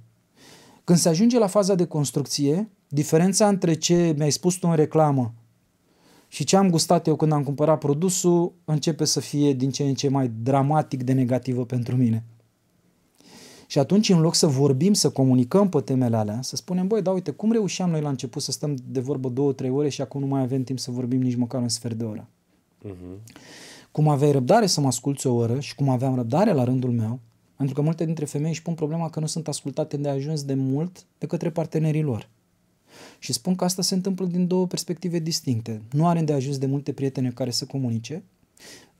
Când se ajunge la faza de construcție, Diferența între ce mi-ai spus tu în reclamă și ce am gustat eu când am cumpărat produsul începe să fie din ce în ce mai dramatic de negativă pentru mine. Și atunci, în loc să vorbim, să comunicăm pe temele alea, să spunem, băi, da, uite, cum reușeam noi la început să stăm de vorbă două, trei ore și acum nu mai avem timp să vorbim nici măcar un sfert de oră. Uh-huh. Cum aveai răbdare să mă asculți o oră și cum aveam răbdare la rândul meu, pentru că multe dintre femei își pun problema că nu sunt ascultate de ajuns de mult de către partenerii lor. Și spun că asta se întâmplă din două perspective distincte. Nu are de ajuns de multe prietene care să comunice,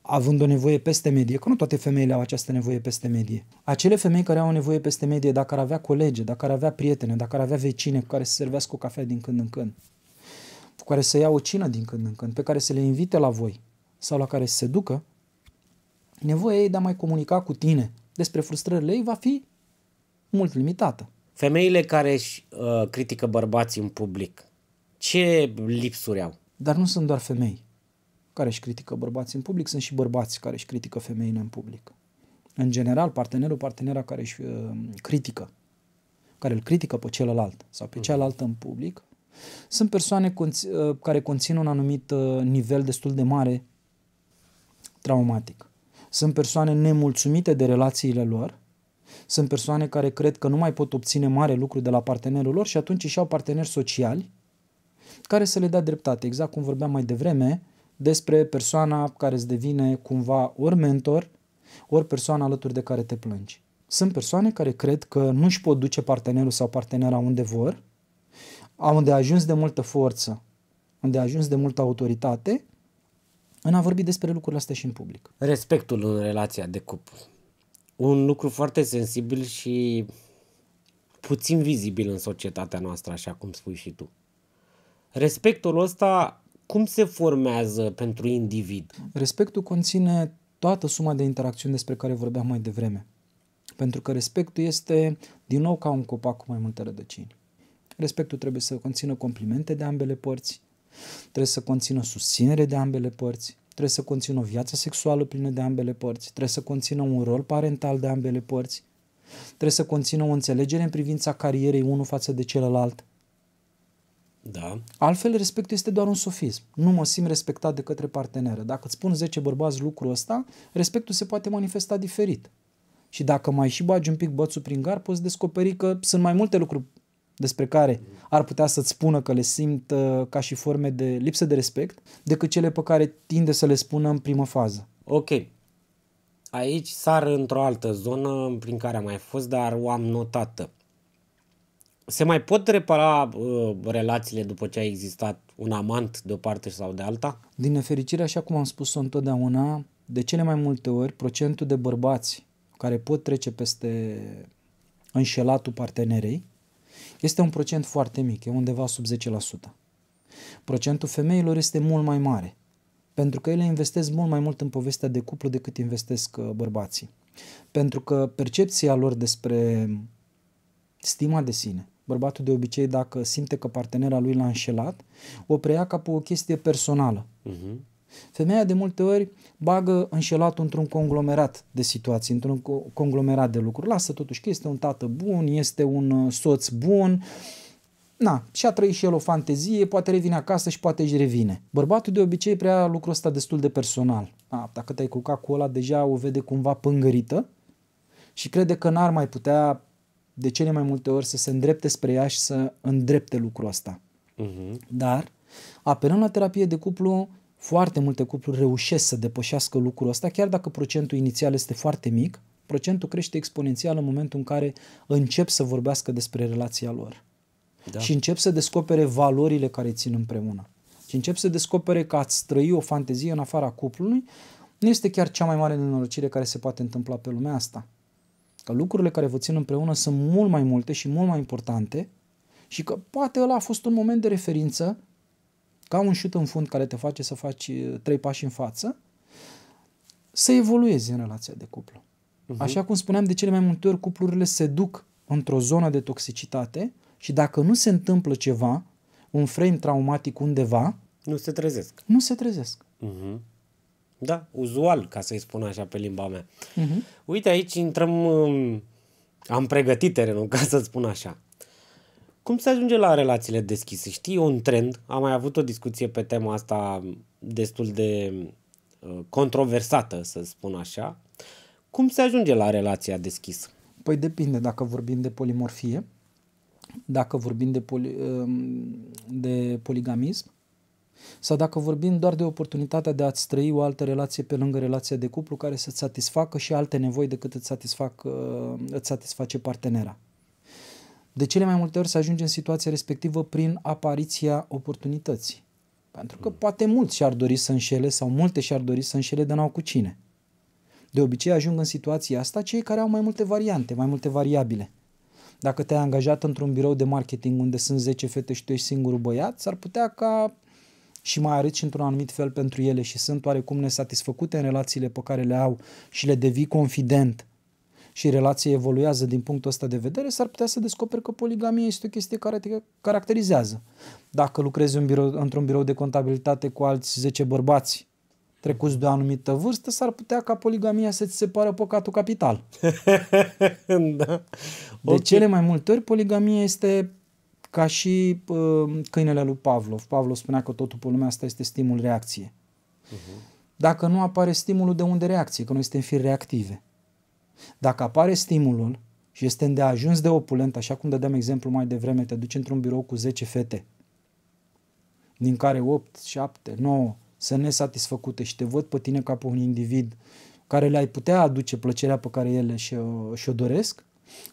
având o nevoie peste medie, că nu toate femeile au această nevoie peste medie. Acele femei care au o nevoie peste medie, dacă ar avea colege, dacă ar avea prietene, dacă ar avea vecine cu care să servească o cafea din când în când, cu care să ia o cină din când în când, pe care să le invite la voi sau la care să se ducă, nevoia ei de a mai comunica cu tine despre frustrările ei va fi mult limitată. Femeile care își uh, critică bărbații în public, ce lipsuri au? Dar nu sunt doar femei care își critică bărbații în public, sunt și bărbați care își critică femeile în public. În general, partenerul, partenera care își uh, critică, care îl critică pe celălalt sau pe hmm. cealaltă în public, sunt persoane conț- uh, care conțin un anumit uh, nivel destul de mare traumatic. Sunt persoane nemulțumite de relațiile lor sunt persoane care cred că nu mai pot obține mare lucru de la partenerul lor și atunci își au parteneri sociali care să le dea dreptate, exact cum vorbeam mai devreme despre persoana care îți devine cumva ori mentor, ori persoana alături de care te plângi. Sunt persoane care cred că nu își pot duce partenerul sau partenera unde vor, unde a ajuns de multă forță, unde a ajuns de multă autoritate, în a vorbi despre lucrurile astea și în public. Respectul în relația de cuplu un lucru foarte sensibil și puțin vizibil în societatea noastră, așa cum spui și tu. Respectul ăsta cum se formează pentru individ? Respectul conține toată suma de interacțiuni despre care vorbeam mai devreme. Pentru că respectul este, din nou, ca un copac cu mai multe rădăcini. Respectul trebuie să conțină complimente de ambele părți, trebuie să conțină susținere de ambele părți, trebuie să conțină o viață sexuală plină de ambele părți, trebuie să conțină un rol parental de ambele părți, trebuie să conțină o înțelegere în privința carierei unul față de celălalt. Da. Altfel, respectul este doar un sofism. Nu mă simt respectat de către parteneră. Dacă îți spun 10 bărbați lucrul ăsta, respectul se poate manifesta diferit. Și dacă mai și bagi un pic bățul prin gar, poți descoperi că sunt mai multe lucruri despre care ar putea să-ți spună că le simt uh, ca și forme de lipsă de respect, decât cele pe care tinde să le spună în primă fază. Ok. Aici sar într-o altă zonă prin care am mai fost, dar o am notată. Se mai pot repara uh, relațiile după ce a existat un amant de o parte sau de alta? Din nefericire, așa cum am spus-o întotdeauna, de cele mai multe ori, procentul de bărbați care pot trece peste înșelatul partenerei este un procent foarte mic, e undeva sub 10%. Procentul femeilor este mult mai mare, pentru că ele investesc mult mai mult în povestea de cuplu decât investesc uh, bărbații. Pentru că percepția lor despre stima de sine, bărbatul de obicei dacă simte că partenera lui l-a înșelat, o preia ca pe o chestie personală. Uh-huh. Femeia de multe ori bagă înșelat într-un conglomerat de situații, într-un conglomerat de lucruri. Lasă totuși că este un tată bun, este un uh, soț bun, na, și-a trăit și el o fantezie, poate revine acasă și poate își revine. Bărbatul de obicei prea lucrul ăsta destul de personal. A, dacă te-ai culcat cu ăla, deja o vede cumva pângărită și crede că n-ar mai putea de cele mai multe ori să se îndrepte spre ea și să îndrepte lucrul ăsta. Uh-huh. Dar, apelând la terapie de cuplu, foarte multe cupluri reușesc să depășească lucrul ăsta, chiar dacă procentul inițial este foarte mic, procentul crește exponențial în momentul în care încep să vorbească despre relația lor. Da. Și încep să descopere valorile care țin împreună. Și încep să descopere că ați trăi o fantezie în afara cuplului nu este chiar cea mai mare nenorocire care se poate întâmpla pe lumea asta. Că lucrurile care vă țin împreună sunt mult mai multe și mult mai importante și că poate ăla a fost un moment de referință ca un șut în fund care te face să faci uh, trei pași în față, să evoluezi în relația de cuplu. Uh-huh. Așa cum spuneam, de cele mai multe ori cuplurile se duc într-o zonă de toxicitate și dacă nu se întâmplă ceva, un frame traumatic undeva, nu se trezesc. Nu se trezesc. Uh-huh. Da, uzual, ca să-i spun așa pe limba mea. Uh-huh. Uite, aici intrăm. Um, am pregătit terenul, <laughs> ca să spun așa cum se ajunge la relațiile deschise? Știi, un trend, am mai avut o discuție pe tema asta destul de uh, controversată, să spun așa. Cum se ajunge la relația deschisă? Păi depinde dacă vorbim de polimorfie, dacă vorbim de, poli, um, de poligamism sau dacă vorbim doar de oportunitatea de a-ți trăi o altă relație pe lângă relația de cuplu care să-ți satisfacă și alte nevoi decât îți, satisfac, uh, îți satisface partenera de cele mai multe ori se ajunge în situația respectivă prin apariția oportunității. Pentru că poate mulți și-ar dori să înșele sau multe și-ar dori să înșele, dar n-au cu cine. De obicei ajung în situația asta cei care au mai multe variante, mai multe variabile. Dacă te-ai angajat într-un birou de marketing unde sunt 10 fete și tu ești singurul băiat, s-ar putea ca și mai arăți într-un anumit fel pentru ele și sunt oarecum nesatisfăcute în relațiile pe care le au și le devii confident și relația evoluează din punctul ăsta de vedere, s-ar putea să descoperi că poligamia este o chestie care te caracterizează. Dacă lucrezi în birou, într-un birou de contabilitate cu alți 10 bărbați trecuți de o anumită vârstă, s-ar putea ca poligamia să-ți separă păcatul capital. <laughs> da. De okay. cele mai multe ori, poligamia este ca și uh, câinele lui Pavlov. Pavlov spunea că totul pe lumea asta este stimul-reacție. Uh-huh. Mhm. Dacă nu apare stimulul de unde reacție, că noi suntem fi reactive. Dacă apare stimulul și este de ajuns de opulent, așa cum dădeam exemplu mai devreme, te duci într-un birou cu 10 fete, din care 8, 7, 9 sunt nesatisfăcute și te văd pe tine ca pe un individ care le-ai putea aduce plăcerea pe care ele și-o, și-o doresc,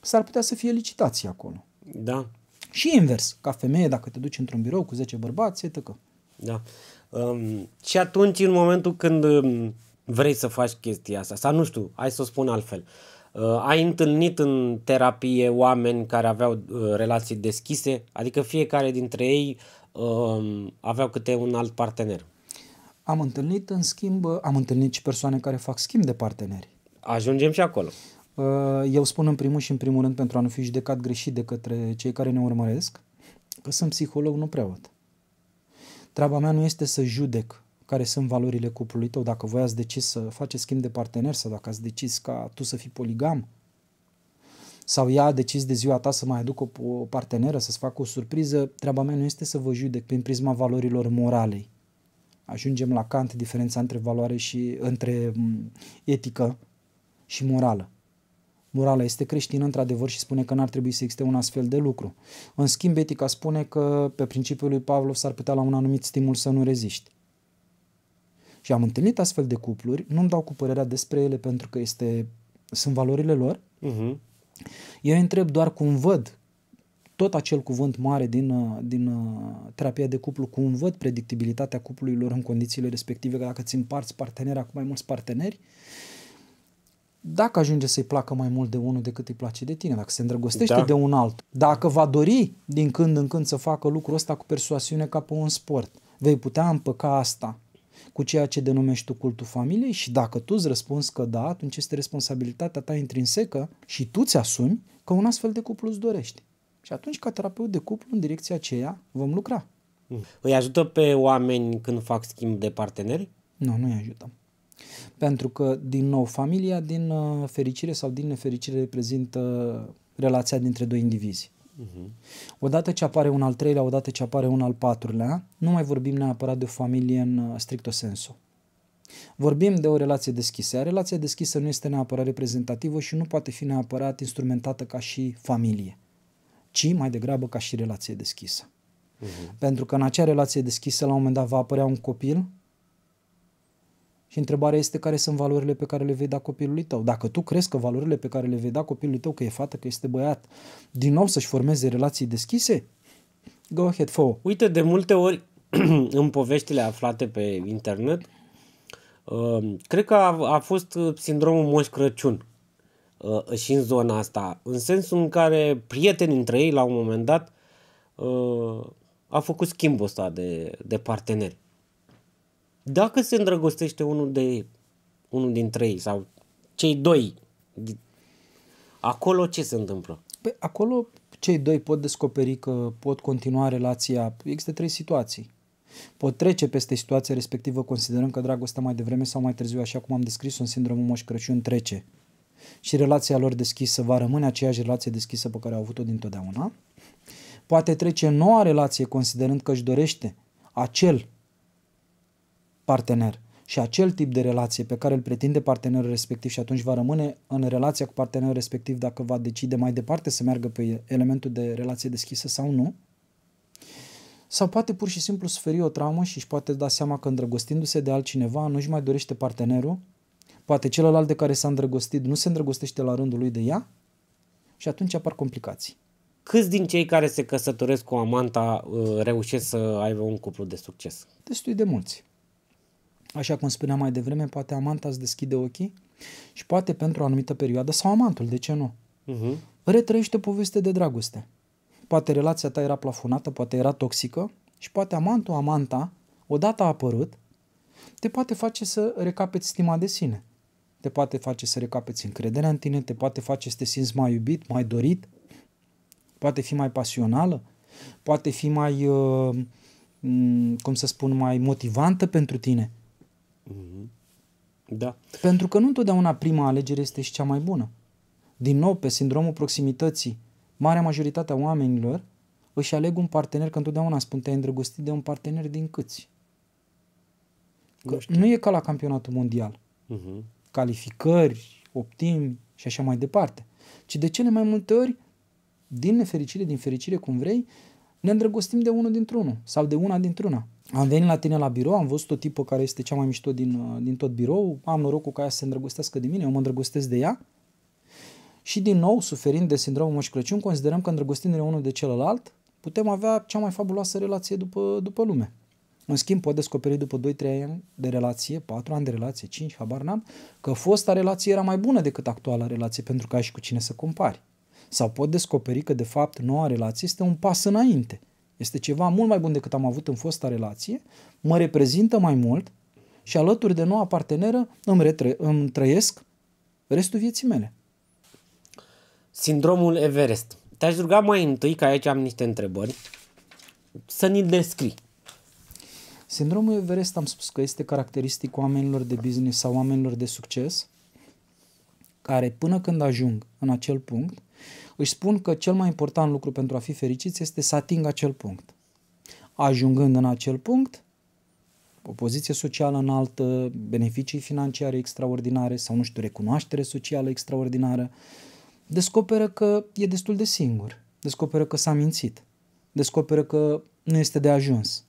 s-ar putea să fie licitație acolo. Da. Și invers, ca femeie, dacă te duci într-un birou cu 10 bărbați, e tăcă. Da. Um, și atunci, în momentul când um, vrei să faci chestia asta sau nu știu, hai să o spun altfel. Uh, ai întâlnit în terapie oameni care aveau uh, relații deschise, adică fiecare dintre ei uh, aveau câte un alt partener. Am întâlnit, în schimb, am întâlnit și persoane care fac schimb de parteneri. Ajungem și acolo. Uh, eu spun în primul și în primul rând, pentru a nu fi judecat greșit de către cei care ne urmăresc, că sunt psiholog, nu preot. Treaba mea nu este să judec care sunt valorile cuplului tău, dacă voi ați decis să faceți schimb de partener sau dacă ați decis ca tu să fii poligam, sau ea a decis de ziua ta să mai aducă o, parteneră, să-ți facă o surpriză, treaba mea nu este să vă judec prin prisma valorilor moralei. Ajungem la Kant, diferența între valoare și între etică și morală. Morala este creștină, într-adevăr, și spune că n-ar trebui să existe un astfel de lucru. În schimb, etica spune că, pe principiul lui Pavlov, s-ar putea la un anumit stimul să nu reziști. Și am întâlnit astfel de cupluri, nu-mi dau cu părerea despre ele pentru că este, sunt valorile lor. Uh-huh. Eu îi întreb doar cum văd tot acel cuvânt mare din, uh, din uh, terapia de cuplu, cum văd predictibilitatea cuplului lor în condițiile respective, că dacă ți împarți partenera cu mai mulți parteneri, dacă ajunge să-i placă mai mult de unul decât îi place de tine, dacă se îndrăgostește da. de un alt, dacă va dori din când în când să facă lucrul ăsta cu persoasiune ca pe un sport, vei putea împăca asta cu ceea ce denumești tu cultul familiei și dacă tu îți răspunzi că da, atunci este responsabilitatea ta intrinsecă și tu ți asumi că un astfel de cuplu îți dorești. Și atunci, ca terapeut de cuplu, în direcția aceea vom lucra. Mm. Îi ajută pe oameni când fac schimb de parteneri? Nu, nu îi ajutăm. Pentru că, din nou, familia, din uh, fericire sau din nefericire, reprezintă relația dintre doi indivizi. Uh-huh. Odată ce apare un al treilea, odată ce apare un al patrulea, nu mai vorbim neapărat de o familie în uh, stricto sensu. Vorbim de o relație deschisă. Relația deschisă nu este neapărat reprezentativă și nu poate fi neapărat instrumentată ca și familie, ci mai degrabă ca și relație deschisă. Uh-huh. Pentru că în acea relație deschisă, la un moment dat, va apărea un copil și întrebarea este care sunt valorile pe care le vei da copilului tău. Dacă tu crezi că valorile pe care le vei da copilului tău, că e fată, că este băiat, din nou să-și formeze relații deschise, go ahead, fo. Uite, de multe ori <clears throat> în poveștile aflate pe internet, uh, cred că a, a fost sindromul Moș Crăciun uh, și în zona asta, în sensul în care prietenii între ei, la un moment dat, uh, a făcut schimbul ăsta de, de parteneri. Dacă se îndrăgostește unul de unul din trei sau cei doi, acolo ce se întâmplă? Pe păi, acolo cei doi pot descoperi că pot continua relația. Există trei situații. Pot trece peste situația respectivă considerând că dragostea mai devreme sau mai târziu, așa cum am descris-o în sindromul Moș Crăciun, trece. Și relația lor deschisă va rămâne aceeași relație deschisă pe care au avut-o dintotdeauna. Poate trece noua relație considerând că își dorește acel partener și acel tip de relație pe care îl pretinde partenerul respectiv și atunci va rămâne în relația cu partenerul respectiv dacă va decide mai departe să meargă pe elementul de relație deschisă sau nu, sau poate pur și simplu suferi o traumă și își poate da seama că îndrăgostindu-se de altcineva nu își mai dorește partenerul, poate celălalt de care s-a îndrăgostit nu se îndrăgostește la rândul lui de ea și atunci apar complicații. Câți din cei care se căsătoresc cu amanta uh, reușesc să aibă un cuplu de succes? Destui de mulți. Așa cum spuneam mai devreme, poate amanta îți deschide ochii și poate pentru o anumită perioadă, sau amantul, de ce nu, uh-huh. retrăiește poveste de dragoste. Poate relația ta era plafonată, poate era toxică și poate amantul, amanta, odată a apărut, te poate face să recapeți stima de sine. Te poate face să recapeți încrederea în tine, te poate face să te simți mai iubit, mai dorit, poate fi mai pasională, poate fi mai, uh, cum să spun, mai motivantă pentru tine. Mhm. Da. Pentru că nu întotdeauna prima alegere este și cea mai bună. Din nou, pe sindromul proximității, marea majoritatea oamenilor își aleg un partener, că întotdeauna spun te-ai îndrăgostit de un partener din câți. Că nu, nu e ca la campionatul mondial. Uh-huh. Calificări, optim și așa mai departe. Ci de cele mai multe ori, din nefericire, din fericire, cum vrei, uh, ne îndrăgostim de unul dintr-unul sau de una dintr-una. Am venit la tine la birou, am văzut o tipă care este cea mai mișto din, uh, din tot birou, am norocul ca ea să se îndrăgostească de mine, eu mă îndrăgostesc de ea. Și din nou, suferind de sindromul Moș Crăciun, considerăm că îndrăgostindu-ne unul de celălalt, putem avea cea mai fabuloasă relație după, după lume. În schimb, pot descoperi după 2-3 ani de relație, 4 ani de relație, 5, habar n-am, că fosta relație era mai bună decât actuala relație pentru că ai și cu cine să compari. Sau pot descoperi că, de fapt, noua relație este un pas înainte. Este ceva mult mai bun decât am avut în fosta relație, mă reprezintă mai mult și alături de noua parteneră îmi, retre- îmi trăiesc restul vieții mele. Sindromul Everest. Te-aș ruga mai întâi, că aici am niște întrebări, să ni-l descrii. Sindromul Everest am spus că este caracteristic oamenilor de business sau oamenilor de succes care până când ajung în acel punct își spun că cel mai important lucru pentru a fi fericiți este să atingă acel punct. Ajungând în acel punct, o poziție socială înaltă, beneficii financiare extraordinare sau, nu știu, recunoaștere socială extraordinară, descoperă că e destul de singur, descoperă că s-a mințit, descoperă că nu este de ajuns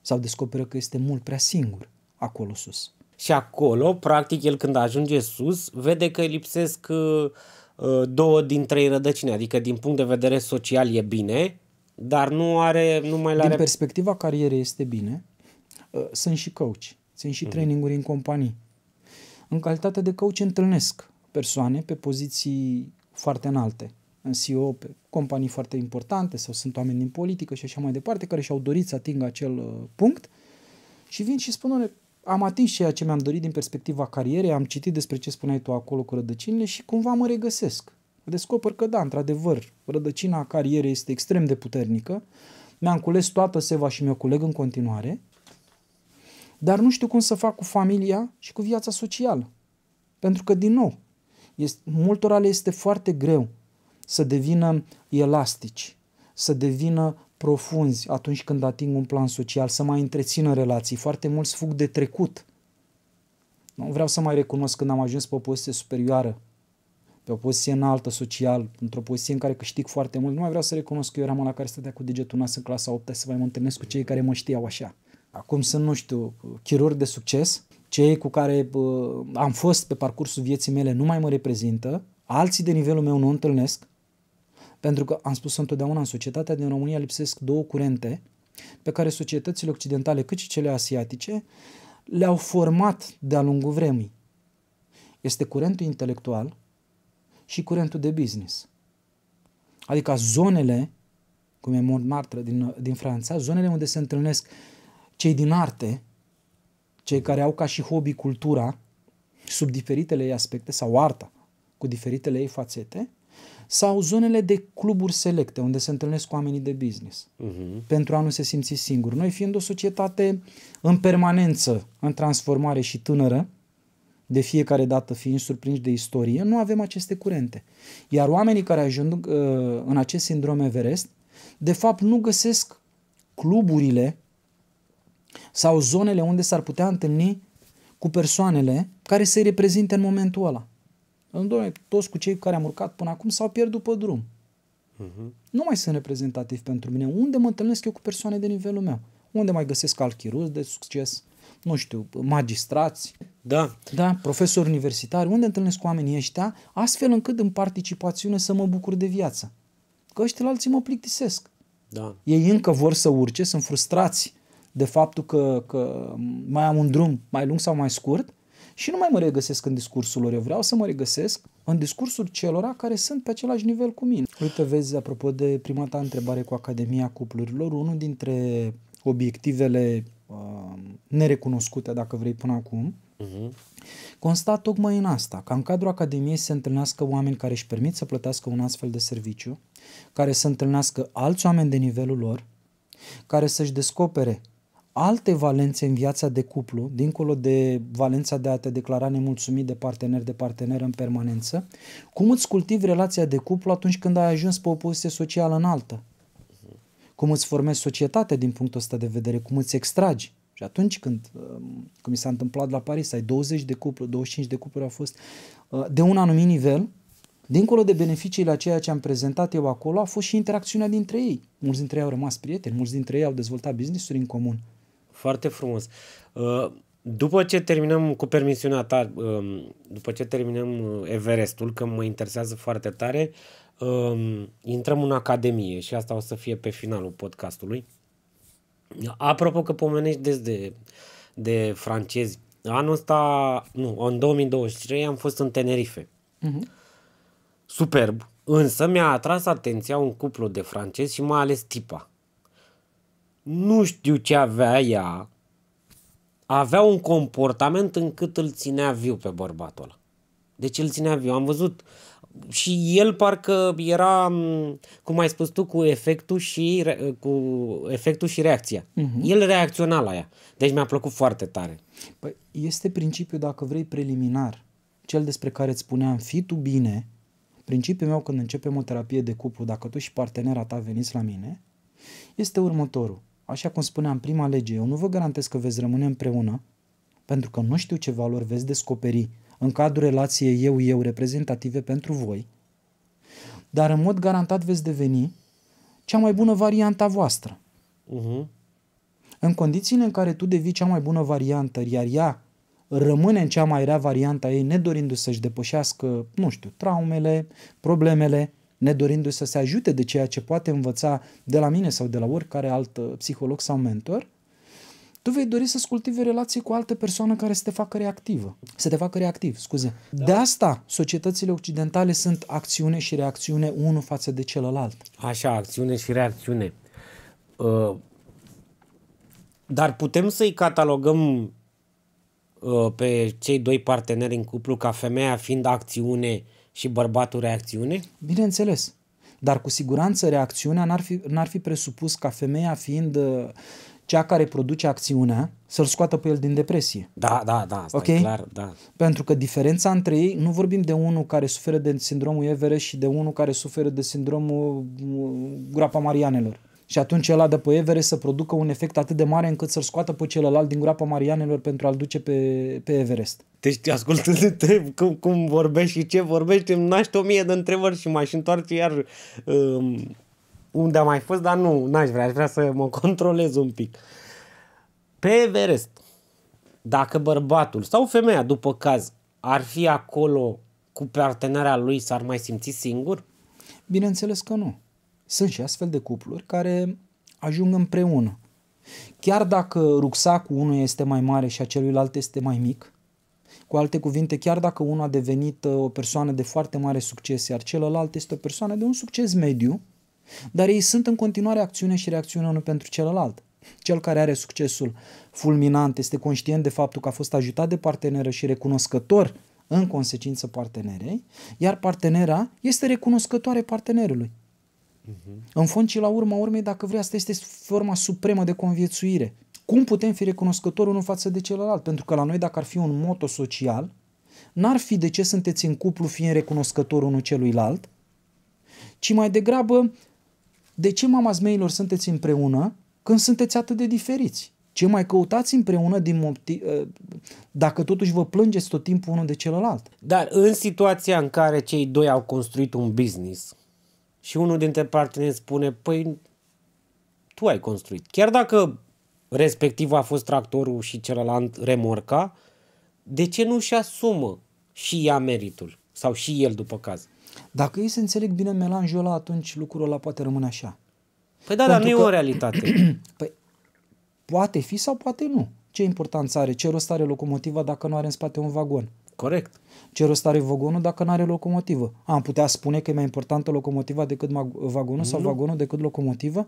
sau descoperă că este mult prea singur acolo sus. Și acolo, practic, el când ajunge sus, vede că lipsesc uh, Uh, două din trei rădăcini, adică din punct de vedere social e bine, dar nu are, nu mai la Din are... perspectiva carierei este bine. Uh, sunt și coach, sunt și mhm. traininguri în companii. În calitate de coach întâlnesc persoane pe poziții foarte înalte, în CEO, pe companii foarte importante sau sunt oameni din politică și așa mai departe, care și-au dorit să atingă acel uh, punct și vin și spun, am atins ceea ce mi-am dorit din perspectiva carierei, am citit despre ce spuneai tu acolo cu rădăcinile și cumva mă regăsesc. Descoper că da, într-adevăr, rădăcina carierei este extrem de puternică, mi-am cules toată seva și mi-o culeg în continuare, dar nu știu cum să fac cu familia și cu viața socială. Pentru că, din nou, este, multora le este foarte greu să devină elastici, să devină profunzi atunci când ating un plan social, să mai întrețină relații. Foarte mulți fug de trecut. Nu vreau să mai recunosc când am ajuns pe o poziție superioară, pe o poziție înaltă social, într-o poziție în care câștig foarte mult. Nu mai vreau să recunosc că eu eram la care stătea cu degetul nas în clasa 8 să mai mă întâlnesc cu cei care mă știau așa. Acum sunt, nu știu, chirurg de succes, cei cu care bă, am fost pe parcursul vieții mele nu mai mă reprezintă, alții de nivelul meu nu întâlnesc, pentru că am spus întotdeauna în societatea din România lipsesc două curente pe care societățile occidentale cât și cele asiatice le-au format de-a lungul vremii. Este curentul intelectual și curentul de business. Adică zonele, cum e Montmartre din, din Franța, zonele unde se întâlnesc cei din arte, cei care au ca și hobby cultura, sub diferitele ei aspecte, sau arta, cu diferitele ei fațete, sau zonele de cluburi selecte, unde se întâlnesc cu oamenii de business, uh-huh. pentru a nu se simți singur. Noi fiind o societate în permanență, în transformare și tânără, de fiecare dată fiind surprinși de istorie, nu avem aceste curente. Iar oamenii care ajung uh, în acest sindrom Everest, de fapt nu găsesc cluburile sau zonele unde s-ar putea întâlni cu persoanele care se reprezintă în momentul ăla. În domnule, toți cu cei cu care am urcat până acum s-au pierdut pe drum. Uh-huh. Nu mai sunt reprezentativ pentru mine. Unde mă întâlnesc eu cu persoane de nivelul meu? Unde mai găsesc alchiruzi de succes? Nu știu, magistrați? Da. Da, profesori universitari? Unde întâlnesc oamenii ăștia? Astfel încât în participațiune să mă bucur de viață. Că ăștia alții mă plictisesc. Da. Ei încă vor să urce, sunt frustrați de faptul că, că mai am un drum mai lung sau mai scurt și nu mai mă regăsesc în discursul lor, eu vreau să mă regăsesc în discursul celora care sunt pe același nivel cu mine. Uite, vezi, apropo de prima ta întrebare cu Academia Cuplurilor, unul dintre obiectivele uh, nerecunoscute, dacă vrei, până acum, uh-huh. consta tocmai în asta, ca în cadrul Academiei se întâlnească oameni care își permit să plătească un astfel de serviciu, care să întâlnească alți oameni de nivelul lor, care să-și descopere alte valențe în viața de cuplu, dincolo de valența de a te declara nemulțumit de partener de partener în permanență, cum îți cultivi relația de cuplu atunci când ai ajuns pe o poziție socială înaltă? Cum îți formezi societatea din punctul ăsta de vedere? Cum îți extragi? Și atunci când, uh, cum mi s-a întâmplat la Paris, ai 20 de cupluri, 25 de cupluri au fost uh, de un anumit nivel, Dincolo de beneficiile a ceea ce am prezentat eu acolo, a fost și interacțiunea dintre ei. Mulți dintre ei au rămas prieteni, mulți dintre ei au dezvoltat business-uri în comun. Foarte frumos. Uh, după ce terminăm cu permisiunea ta, um, după ce terminăm uh, Everestul, că mă interesează foarte tare, um, intrăm în academie și asta o să fie pe finalul podcastului. Apropo că pomenești des de, de francezi, anul ăsta, nu, în 2023 am fost în Tenerife. Uh-huh. Superb, însă mi-a atras atenția un cuplu de francezi și mai ales tipa nu știu ce avea ea, avea un comportament încât îl ținea viu pe bărbatul ăla. Deci îl ținea viu. Am văzut și el parcă era, cum ai spus tu, cu efectul și, cu efectul și reacția. Uh-huh. El reacționa la ea. Deci mi-a plăcut foarte tare. Păi este principiul, dacă vrei, preliminar. Cel despre care îți spuneam, fi tu bine. Principiul meu când începem o terapie de cuplu, dacă tu și partenera ta veniți la mine, este următorul. Așa cum spuneam, prima lege, eu nu vă garantez că veți rămâne împreună, pentru că nu știu ce valori veți descoperi în cadrul relației eu-eu reprezentative pentru voi, dar în mod garantat veți deveni cea mai bună variantă a voastră. Uh-huh. În condițiile în care tu devii cea mai bună variantă, iar ea rămâne în cea mai rea variantă a ei, nedorindu-se să-și depășească, nu știu, traumele, problemele, nedorindu-se să se ajute de ceea ce poate învăța de la mine sau de la oricare alt uh, psiholog sau mentor, tu vei dori să-ți cultivi relații cu altă persoană care să te facă reactivă, să te facă reactiv, scuze. Da. De asta societățile occidentale sunt acțiune și reacțiune unul față de celălalt. Așa, acțiune și reacțiune. Uh, dar putem să-i catalogăm uh, pe cei doi parteneri în cuplu ca femeia fiind acțiune și bărbatul reacțiune? Bineînțeles. Dar cu siguranță reacțiunea n-ar fi, n-ar fi presupus ca femeia fiind uh, cea care produce acțiunea să-l scoată pe el din depresie. Da, da, da, asta okay? e clar, da. Pentru că diferența între ei, nu vorbim de unul care suferă de sindromul Everest și de unul care suferă de sindromul uh, groapa Marianelor. Și atunci el dă pe Everest să producă un efect atât de mare încât să-l scoată pe celălalt din groapa Marianelor pentru a-l duce pe, pe Everest. Deci ascultându-te <laughs> cum, cum vorbești și ce vorbești, îmi naște o mie de întrebări și mai și întoarce iar um, unde am mai fost, dar nu, n-aș vrea, aș vrea să mă controlez un pic. Pe Everest, dacă bărbatul sau femeia, după caz, ar fi acolo cu partenera lui, s-ar mai simți singur? Bineînțeles că nu. Sunt și astfel de cupluri care ajung împreună. Chiar dacă rucsacul unul este mai mare și a celuilalt este mai mic, cu alte cuvinte, chiar dacă unul a devenit uh, o persoană de foarte mare succes, iar celălalt este o persoană de un succes mediu, dar ei sunt în continuare acțiune și reacțiune unul pentru celălalt. Cel care are succesul fulminant este conștient de faptul că a fost ajutat de parteneră și recunoscător în consecință partenerei, iar partenera este recunoscătoare partenerului. Uh-huh. În fond și la urma urmei, dacă vrei, asta este forma supremă de conviețuire. Cum putem fi recunoscători unul față de celălalt? Pentru că la noi, dacă ar fi un moto social, n-ar fi de ce sunteți în cuplu fiind recunoscători unul celuilalt, ci mai degrabă de ce mama zmeilor sunteți împreună când sunteți atât de diferiți? Ce mai căutați împreună din mopti, ă, dacă totuși vă plângeți tot timpul unul de celălalt? Dar în situația în care cei doi au construit un business, și unul dintre parteneri spune, păi tu ai construit. Chiar dacă respectiv a fost tractorul și celălalt remorca, de ce nu-și asumă și ea meritul? Sau și el după caz? Dacă ei se înțeleg bine melanjul ăla, atunci lucrul ăla poate rămâne așa. Păi da, Pentru dar nu că... e o realitate. <clears throat> păi poate fi sau poate nu. Ce importanță are? Ce rost are locomotiva dacă nu are în spate un vagon? Corect. Ce rost are vagonul dacă nu are locomotivă? Am putea spune că e mai importantă locomotiva decât vagonul nu. sau vagonul decât locomotiva.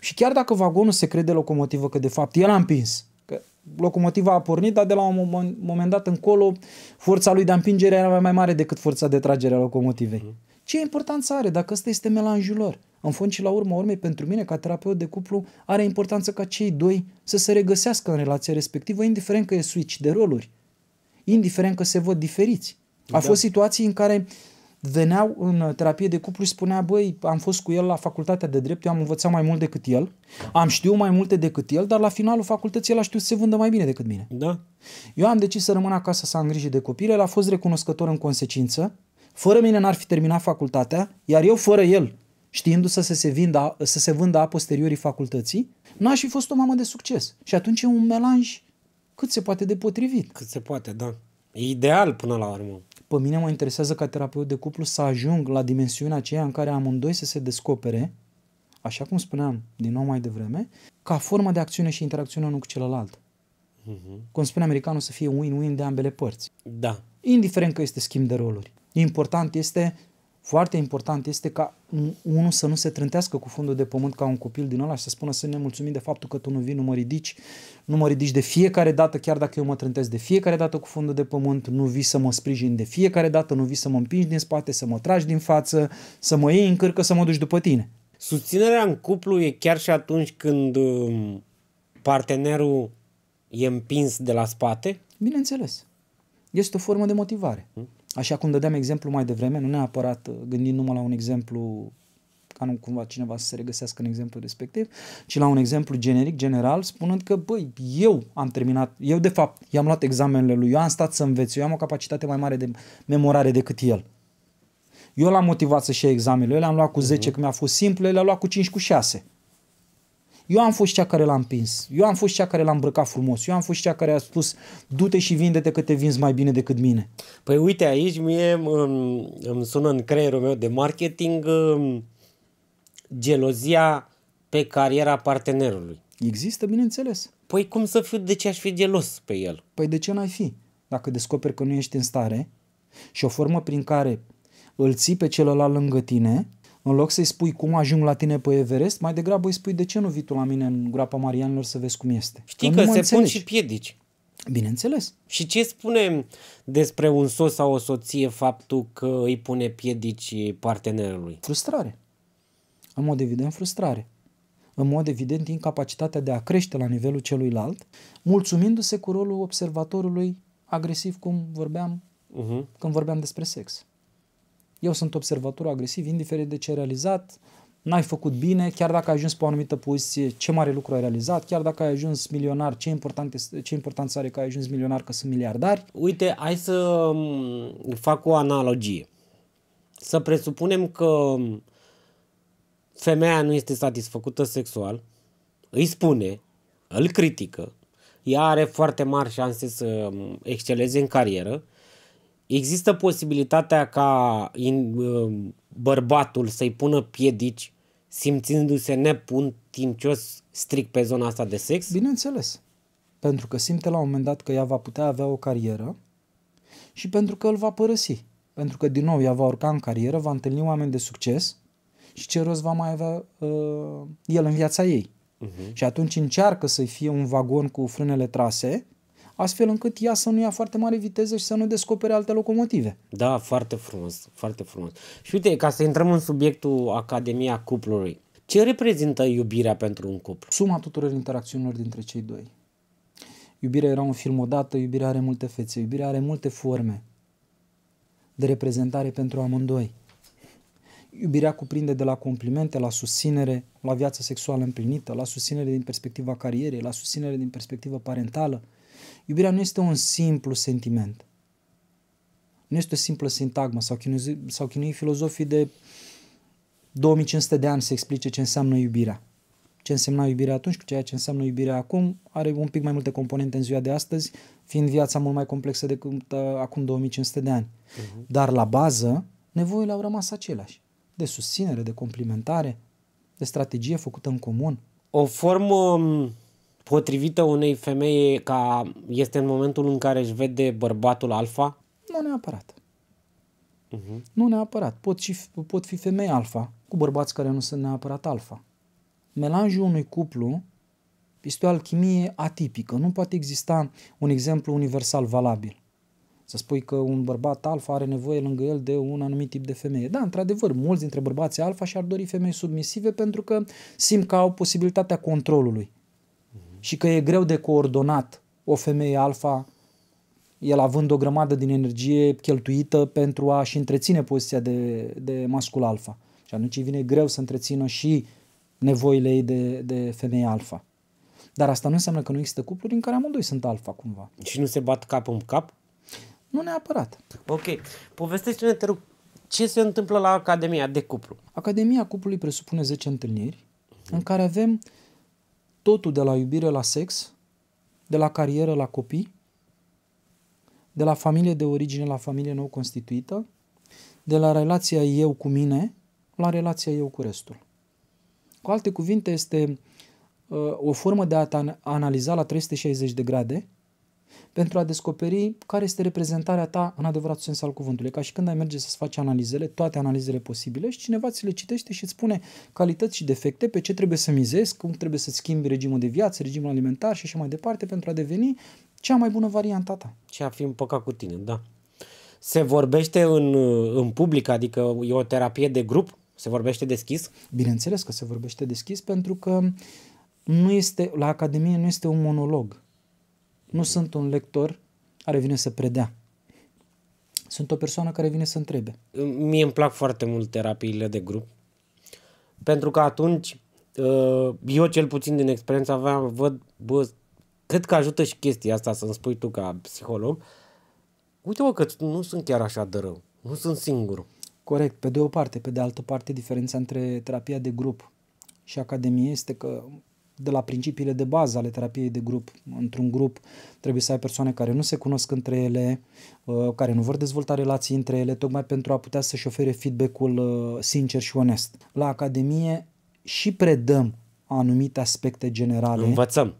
Și chiar dacă vagonul se crede locomotivă, că de fapt el a împins, că locomotiva a pornit, dar de la un moment dat încolo forța lui de împingere era mai mare decât forța de tragere a locomotivei. Uh-huh. Ce importanță are dacă ăsta este melanjul lor? În fond și la urmă urmei, pentru mine, ca terapeut de cuplu, are importanță ca cei doi să se regăsească în relația respectivă, indiferent că e switch de roluri indiferent că se văd diferiți. Da. fost situații în care veneau în terapie de cuplu și spunea, băi, am fost cu el la facultatea de drept, eu am învățat mai mult decât el, am știut mai multe decât el, dar la finalul facultății el a știut să se vândă mai bine decât mine. Da. Eu am decis să rămân acasă să am grijă de copil, el a fost recunoscător în consecință, fără mine n-ar fi terminat facultatea, iar eu fără el, știindu-se să se, vinda, să se vândă a posteriorii facultății, n-aș fi fost o mamă de succes. Și atunci e un melanj cât se poate de potrivit. Cât se poate, da. E ideal până la urmă. Pe mine mă interesează ca terapeut de cuplu să ajung la dimensiunea aceea în care amândoi să se descopere, așa cum spuneam din nou mai devreme, ca formă de acțiune și interacțiune unul cu celălalt. Uh-huh. Cum spune americanul, să fie win-win de ambele părți. Da. Indiferent că este schimb de roluri. Important este foarte important este ca unul să nu se trântească cu fundul de pământ ca un copil din ăla și să spună să ne mulțumim de faptul că tu nu vii, nu mă ridici, nu mă ridici de fiecare dată, chiar dacă eu mă trântesc de fiecare dată cu fundul de pământ, nu vii să mă sprijin de fiecare dată, nu vii să mă împingi din spate, să mă tragi din față, să mă iei în cârcă, să mă duci după tine. Susținerea în cuplu e chiar și atunci când um, partenerul e împins de la spate? Bineînțeles. Este o formă de motivare. Hm? Așa cum dădeam exemplu mai devreme, nu neapărat uh, gândind numai la un exemplu ca nu cumva cineva să se regăsească în exemplu respectiv, ci la un exemplu generic, general, spunând că, băi, eu am terminat, eu de fapt i-am luat examenele lui, eu am stat să înveț, eu am o capacitate mai mare de memorare decât el. Eu l-am motivat să-și ia examenele, eu le-am luat cu 10 uh-huh. Mhm. că mi-a fost simplu, el le-a luat cu 5 cu 6. Eu am fost cea care l-a împins, eu am fost cea care l-a îmbrăcat frumos, eu am fost cea care a spus du-te și vinde-te că te vinzi mai bine decât mine. Păi uite aici mie îmi, sună în creierul meu de marketing um, gelozia pe cariera partenerului. Există, bineînțeles. Păi cum să fiu, de ce aș fi gelos pe el? Păi de ce n-ai fi? Dacă descoperi că nu ești în stare și o formă prin care îl ții pe celălalt lângă tine, în loc să-i spui cum ajung la tine pe Everest, mai degrabă îi spui de ce nu vii tu la mine în groapa Marianilor să vezi cum este. Știi că, că se înțelegi. pun și piedici. Bineînțeles. Și ce spune despre un soț sau o soție faptul că îi pune piedici partenerului? Frustrare. În mod evident, frustrare. În mod evident, incapacitatea de a crește la nivelul celuilalt, mulțumindu-se cu rolul observatorului agresiv, cum vorbeam uh-huh. când vorbeam despre sex eu sunt observator agresiv, indiferent de ce ai realizat, n-ai făcut bine, chiar dacă ai ajuns pe o anumită poziție, ce mare lucru ai realizat, chiar dacă ai ajuns milionar, ce important, este, ce important are că ai ajuns milionar, că sunt miliardari. Uite, hai să mm, fac o analogie. Să presupunem că femeia nu este satisfăcută sexual, îi spune, îl critică, ea are foarte mari șanse să mm, exceleze în carieră Există posibilitatea ca in, uh, bărbatul să-i pună piedici simțindu-se nepuntincios strict pe zona asta de sex? Bineînțeles. Pentru că simte la un moment dat că ea va putea avea o carieră și pentru că îl va părăsi. Pentru că, din nou, ea va urca în carieră, va întâlni oameni de succes și ce rost va mai avea uh, el în viața ei. Uh-huh. Și atunci încearcă să-i fie un vagon cu frânele trase astfel încât ea să nu ia foarte mare viteză și să nu descopere alte locomotive. Da, foarte frumos, foarte frumos. Și uite, ca să intrăm în subiectul Academia Cuplului, ce reprezintă iubirea pentru un cuplu? Suma tuturor interacțiunilor dintre cei doi. Iubirea era un film odată, iubirea are multe fețe, iubirea are multe forme de reprezentare pentru amândoi. Iubirea cuprinde de la complimente, la susținere, la viața sexuală împlinită, la susținere din perspectiva carierei, la susținere din perspectiva parentală, Iubirea nu este un simplu sentiment. Nu este o simplă sintagmă. sau au sau s filozofii de 2500 de ani să explice ce înseamnă iubirea. Ce însemna iubirea atunci cu ceea ce înseamnă iubirea acum are un pic mai multe componente în ziua de astăzi, fiind viața mult mai complexă decât uh, acum 2500 de ani. Uh-huh. Dar la bază, nevoile au rămas aceleași. De susținere, de complimentare, de strategie făcută în comun. O formă um, potrivită unei femei ca este în momentul în care își vede bărbatul alfa? Nu neapărat. Uh-huh. Nu neapărat. Pot, și, pot fi femei alfa cu bărbați care nu sunt neapărat alfa. Melanjul unui cuplu este o alchimie atipică. Nu poate exista un exemplu universal valabil. Să spui că un bărbat alfa are nevoie lângă el de un anumit tip de femeie. Da, într-adevăr, mulți dintre bărbații alfa și-ar dori femei submisive pentru că simt că au posibilitatea controlului și că e greu de coordonat o femeie alfa, el având o grămadă din energie cheltuită pentru a-și întreține poziția de, de mascul alfa. Și atunci îi vine greu să întrețină și nevoile ei de, de femeie alfa. Dar asta nu înseamnă că nu există cupluri în care amândoi sunt alfa cumva. Și nu se bat cap în cap? Nu neapărat. Ok. Povestește-ne, te rog, ce se întâmplă la Academia de Cuplu? Academia Cuplului presupune 10 întâlniri mm-hmm. în care avem uh, totul de la iubire la sex, de la carieră la copii, de la familie de origine la familie nou constituită, de la relația eu cu mine la relația eu cu restul. Cu alte cuvinte, este uh, o formă de a analiza la 360 de grade pentru a descoperi care este reprezentarea ta în adevărat sens al cuvântului. Ca și când ai merge să-ți faci analizele, toate analizele posibile și cineva ți le citește și îți spune calități și defecte, pe ce trebuie să mizezi, cum trebuie să schimbi regimul de viață, regimul alimentar și așa mai departe pentru a deveni cea mai bună variantă ta. Și a fi împăcat cu tine, da. Se vorbește în, în public, adică e o terapie de grup? Se vorbește deschis? Bineînțeles că se vorbește deschis pentru că nu este, la Academie nu este un monolog nu sunt un lector care vine să predea. Sunt o persoană care vine să întrebe. Mie îmi plac foarte mult terapiile de grup, pentru că atunci, uh, eu cel puțin din experiența mea, văd, bă, cred că ajută și chestia asta să-mi spui tu ca psiholog, uite-mă că nu sunt chiar așa de rău, nu sunt singur. Corect, pe de o parte. Pe de altă parte, diferența între terapia de grup și academie este că de la principiile de bază ale terapiei de grup. Într-un grup trebuie să ai persoane care nu se cunosc între ele, uh, care nu vor dezvolta relații între ele, tocmai pentru a putea să-și ofere feedback-ul uh, sincer și onest. La Academie și predăm anumite aspecte generale. Învățăm.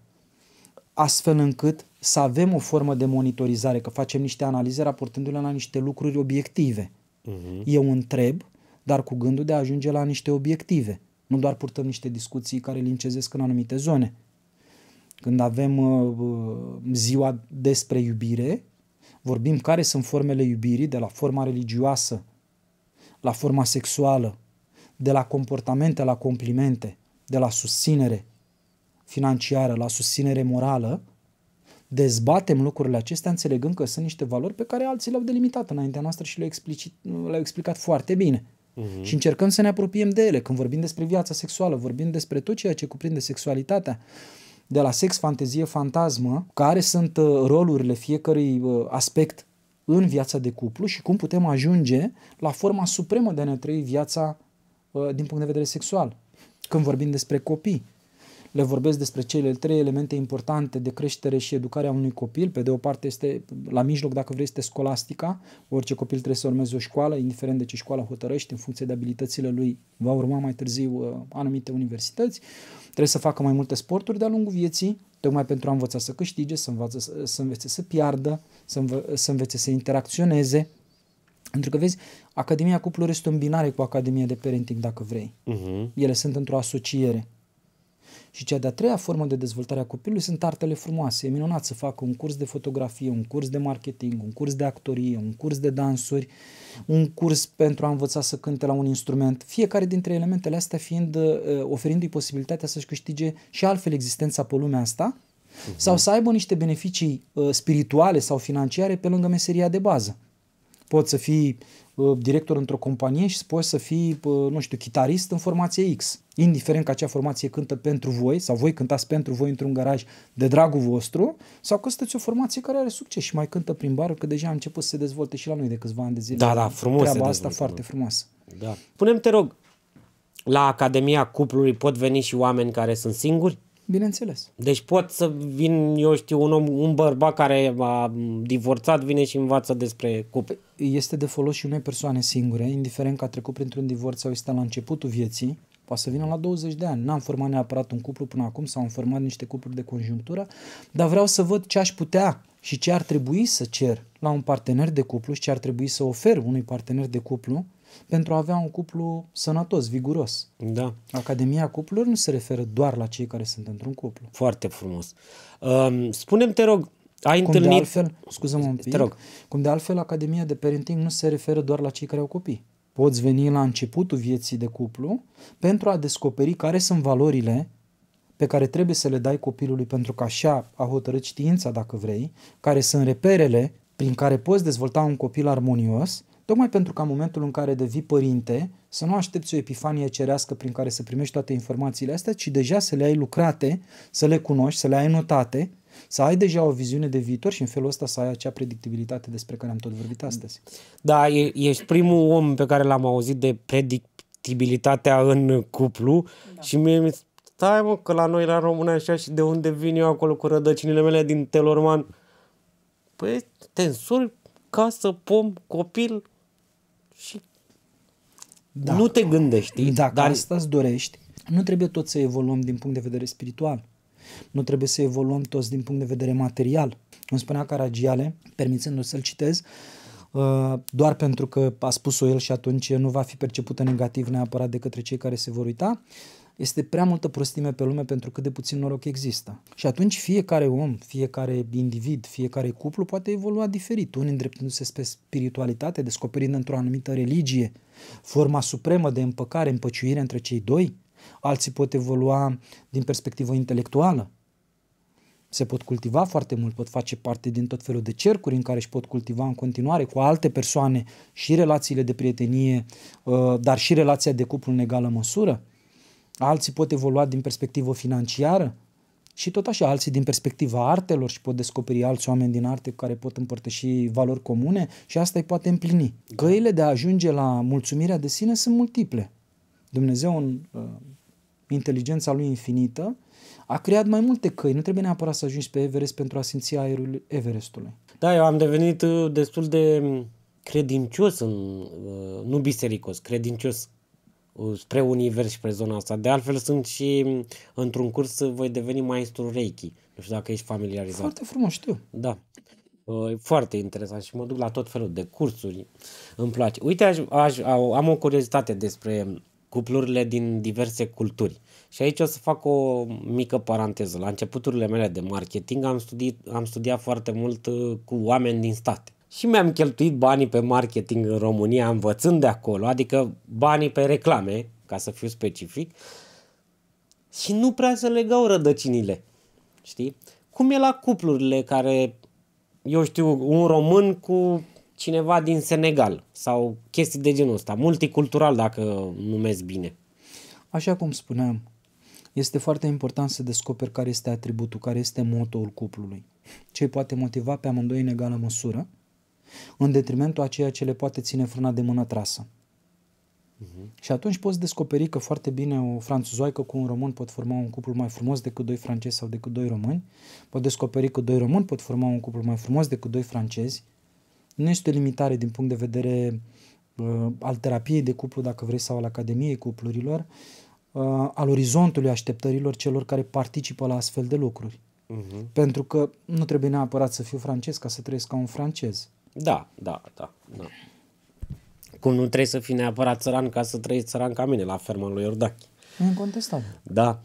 Astfel încât să avem o formă de monitorizare, că facem niște analize raportându-le la niște lucruri obiective. Uh-huh. Eu întreb, dar cu gândul de a ajunge la niște obiective. Nu doar purtăm niște discuții care lincezesc în anumite zone. Când avem uh, uh, ziua despre iubire, vorbim care sunt formele iubirii, de la forma religioasă, la forma sexuală, de la comportamente la complimente, de la susținere financiară la susținere morală, dezbatem lucrurile acestea înțelegând că sunt niște valori pe care alții le-au delimitat înaintea noastră și le-au, le-au explicat foarte bine. Uh-huh. Și încercăm să ne apropiem de ele. Când vorbim despre viața sexuală, vorbim despre tot ceea ce cuprinde sexualitatea. De la sex, fantezie, fantasmă, care sunt uh, rolurile fiecărui uh, aspect în viața de cuplu și cum putem ajunge la forma supremă de a ne trăi viața uh, din punct de vedere sexual. Când vorbim despre copii, le vorbesc despre cele trei elemente importante de creștere și educare a unui copil. Pe de o parte este, la mijloc, dacă vrei, este scolastica. Orice copil trebuie să urmeze o școală, indiferent de ce școală hotărăște, în funcție de abilitățile lui, va urma mai târziu uh, anumite universități. Trebuie să facă mai multe sporturi de-a lungul vieții, tocmai pentru a învăța să câștige, să, învață, să învețe să piardă, să, învă, să învețe să interacționeze. Pentru că, vezi, Academia cuplurilor este în binare cu Academia de Parenting, dacă vrei. Uh-huh. Ele sunt într-o asociere. Și cea de-a treia formă de dezvoltare a copilului sunt artele frumoase. E minunat să facă un curs de fotografie, un curs de marketing, un curs de actorie, un curs de dansuri, un curs pentru a învăța să cânte la un instrument. Fiecare dintre elementele astea fiind uh, oferindu-i posibilitatea să-și câștige și altfel existența pe lumea asta, uh-huh. sau să aibă niște beneficii uh, spirituale sau financiare pe lângă meseria de bază. Poți să fii Uh, director într-o companie și poți să fii, uh, nu știu, chitarist în formație X. Indiferent că acea formație cântă pentru voi sau voi cântați pentru voi într-un garaj de dragul vostru sau că sunteți o formație care are succes și mai cântă prin bar, că deja a început să se dezvolte și la noi de câțiva ani de zile. Da, da, frumos Treaba asta foarte frumoasă. Da. Punem te rog, la Academia Cuplului pot veni și oameni care sunt singuri? Bineînțeles. Deci pot să vin, eu știu, un om, un bărbat care a divorțat, vine și învață despre cuplu. Păi, este de folos și unei persoane singure, indiferent că a trecut printr-un divorț sau este la începutul vieții, poate să vină la 20 de ani. N-am format neapărat un cuplu până acum, s-au format niște cupluri de conjunctură, dar vreau să văd ce aș putea și ce ar trebui să cer la un partener de cuplu și ce ar trebui să ofer unui partener de cuplu pentru a avea un cuplu sănătos, viguros. Da. Academia cuplurilor nu se referă doar la cei care sunt într-un cuplu. Foarte frumos. Um, spune te rog, ai cum întâlnit... De altfel, scuză-mă un pic, te rog. cum de altfel Academia de Parenting nu se referă doar la cei care au copii. Poți veni la începutul vieții de cuplu pentru a descoperi care sunt valorile pe care trebuie să le dai copilului pentru că așa a hotărât știința, dacă vrei, care sunt reperele prin care poți dezvolta un copil armonios Tocmai pentru ca în momentul în care devii părinte să nu aștepți o epifanie cerească prin care să primești toate informațiile astea, ci deja să le ai lucrate, să le cunoști, să le ai notate, să ai deja o viziune de viitor și în felul ăsta să ai acea predictibilitate despre care am tot vorbit astăzi. Da, ești primul om pe care l-am auzit de predictibilitatea în cuplu da. și mie mi stai mă că la noi la România așa și de unde vin eu acolo cu rădăcinile mele din Telorman. Păi, te însuri, casă, pom, copil, și da. nu te gândești. Dacă dar... asta îți dorești, nu trebuie tot să evoluăm din punct de vedere spiritual. Nu trebuie să evoluăm toți din punct de vedere material. Îmi spunea Caragiale, permițându-mi să-l citez, uh, doar pentru că a spus-o el și atunci nu va fi percepută negativ neapărat de către cei care se vor uita este prea multă prostime pe lume pentru cât de puțin noroc există. Și atunci fiecare om, fiecare individ, fiecare cuplu poate evolua diferit, unii îndreptându-se spre spiritualitate, descoperind într-o anumită religie forma supremă de împăcare, împăciuire între cei doi, alții pot evolua din perspectivă intelectuală, se pot cultiva foarte mult, pot face parte din tot felul de cercuri în care își pot cultiva în continuare cu alte persoane și relațiile de prietenie, uh, dar și relația de cuplu în egală măsură alții pot evolua din perspectivă financiară și tot așa alții din perspectiva artelor și pot descoperi alți oameni din arte cu care pot împărtăși valori comune și asta îi poate împlini. Da. Căile de a ajunge la mulțumirea de sine sunt multiple. Dumnezeu în uh, inteligența lui infinită a creat mai multe căi. Nu trebuie neapărat să ajungi pe Everest pentru a simți aerul Everestului. Da, eu am devenit uh, destul de mm, credincios, în, uh, nu bisericos, credincios spre univers și spre zona asta. De altfel sunt și într-un curs voi deveni maestru Reiki. Nu știu dacă ești familiarizat. Foarte frumos, știu. Da. Uh, e foarte interesant și mă duc la tot felul de cursuri. Îmi place. Uite, aș, aș, am o curiozitate despre cuplurile din diverse culturi. Și aici o să fac o mică paranteză. La începuturile mele de marketing am, studiat, am studiat foarte mult uh, cu oameni din state și mi-am cheltuit banii pe marketing în România, învățând de acolo, adică banii pe reclame, ca să fiu specific, și nu prea se legau rădăcinile. Știi? Cum e la cuplurile care, eu știu, un român cu cineva din Senegal sau chestii de genul ăsta, multicultural dacă numesc bine. Așa cum spuneam, este foarte important să descoperi care este atributul, care este motoul cuplului, ce poate motiva pe amândoi în egală măsură în detrimentul a ceea ce le poate ține frâna de mână trasă. Uh-huh. Și atunci poți descoperi că foarte bine o franțuzoică cu un român pot forma un cuplu mai frumos decât doi francezi sau decât doi români. Poți descoperi că doi români pot forma un cuplu mai frumos decât doi francezi. Nu este o limitare din punct de vedere uh, al terapiei de cuplu, dacă vrei, sau al academiei cuplurilor, uh, al orizontului așteptărilor celor care participă la astfel de lucruri. Uh-huh. Pentru că nu trebuie neapărat să fiu francez ca să trăiesc ca un francez. Uh, da, da, da, da. Cum nu trebuie să fii neapărat țăran ca să trăiești țăran ca mine, la ferma lui Iordache. Incontestabil. Da.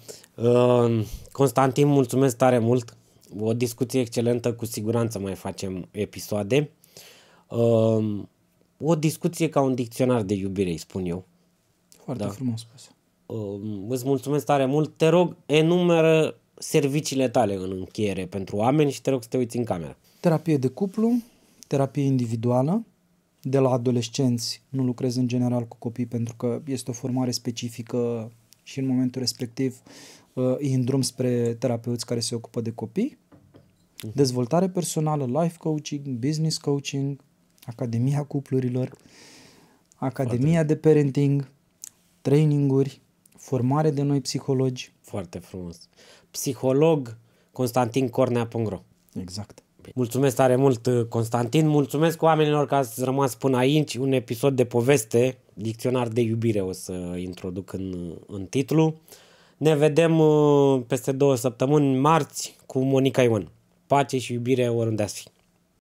Constantin, mulțumesc tare mult. O discuție excelentă, cu siguranță mai facem episoade. O discuție ca un dicționar de iubire, îi spun eu. Foarte da. frumos spus. Îți mulțumesc tare mult. Te rog, enumeră serviciile tale în încheiere pentru oameni și te rog să te uiți în cameră. Terapie de cuplu, terapie individuală, de la adolescenți nu lucrez în general cu copii pentru că este o formare specifică și în momentul respectiv uh, îi îndrum spre terapeuți care se ocupă de copii. Mhm. Dezvoltare personală, life coaching, business coaching, Academia Cuplurilor, Academia Foarte. de Parenting, traininguri, formare de noi psihologi. Foarte frumos. Psiholog Constantin Cornea.ro Exact. Mulțumesc tare mult, uh, Constantin. Mulțumesc oamenilor că ați rămas până aici. Un episod de poveste, dicționar de iubire o să introduc în, uh, în titlu. Ne vedem uh, peste două săptămâni, marți, cu Monica Ion. Pace și iubire oriunde ați fi.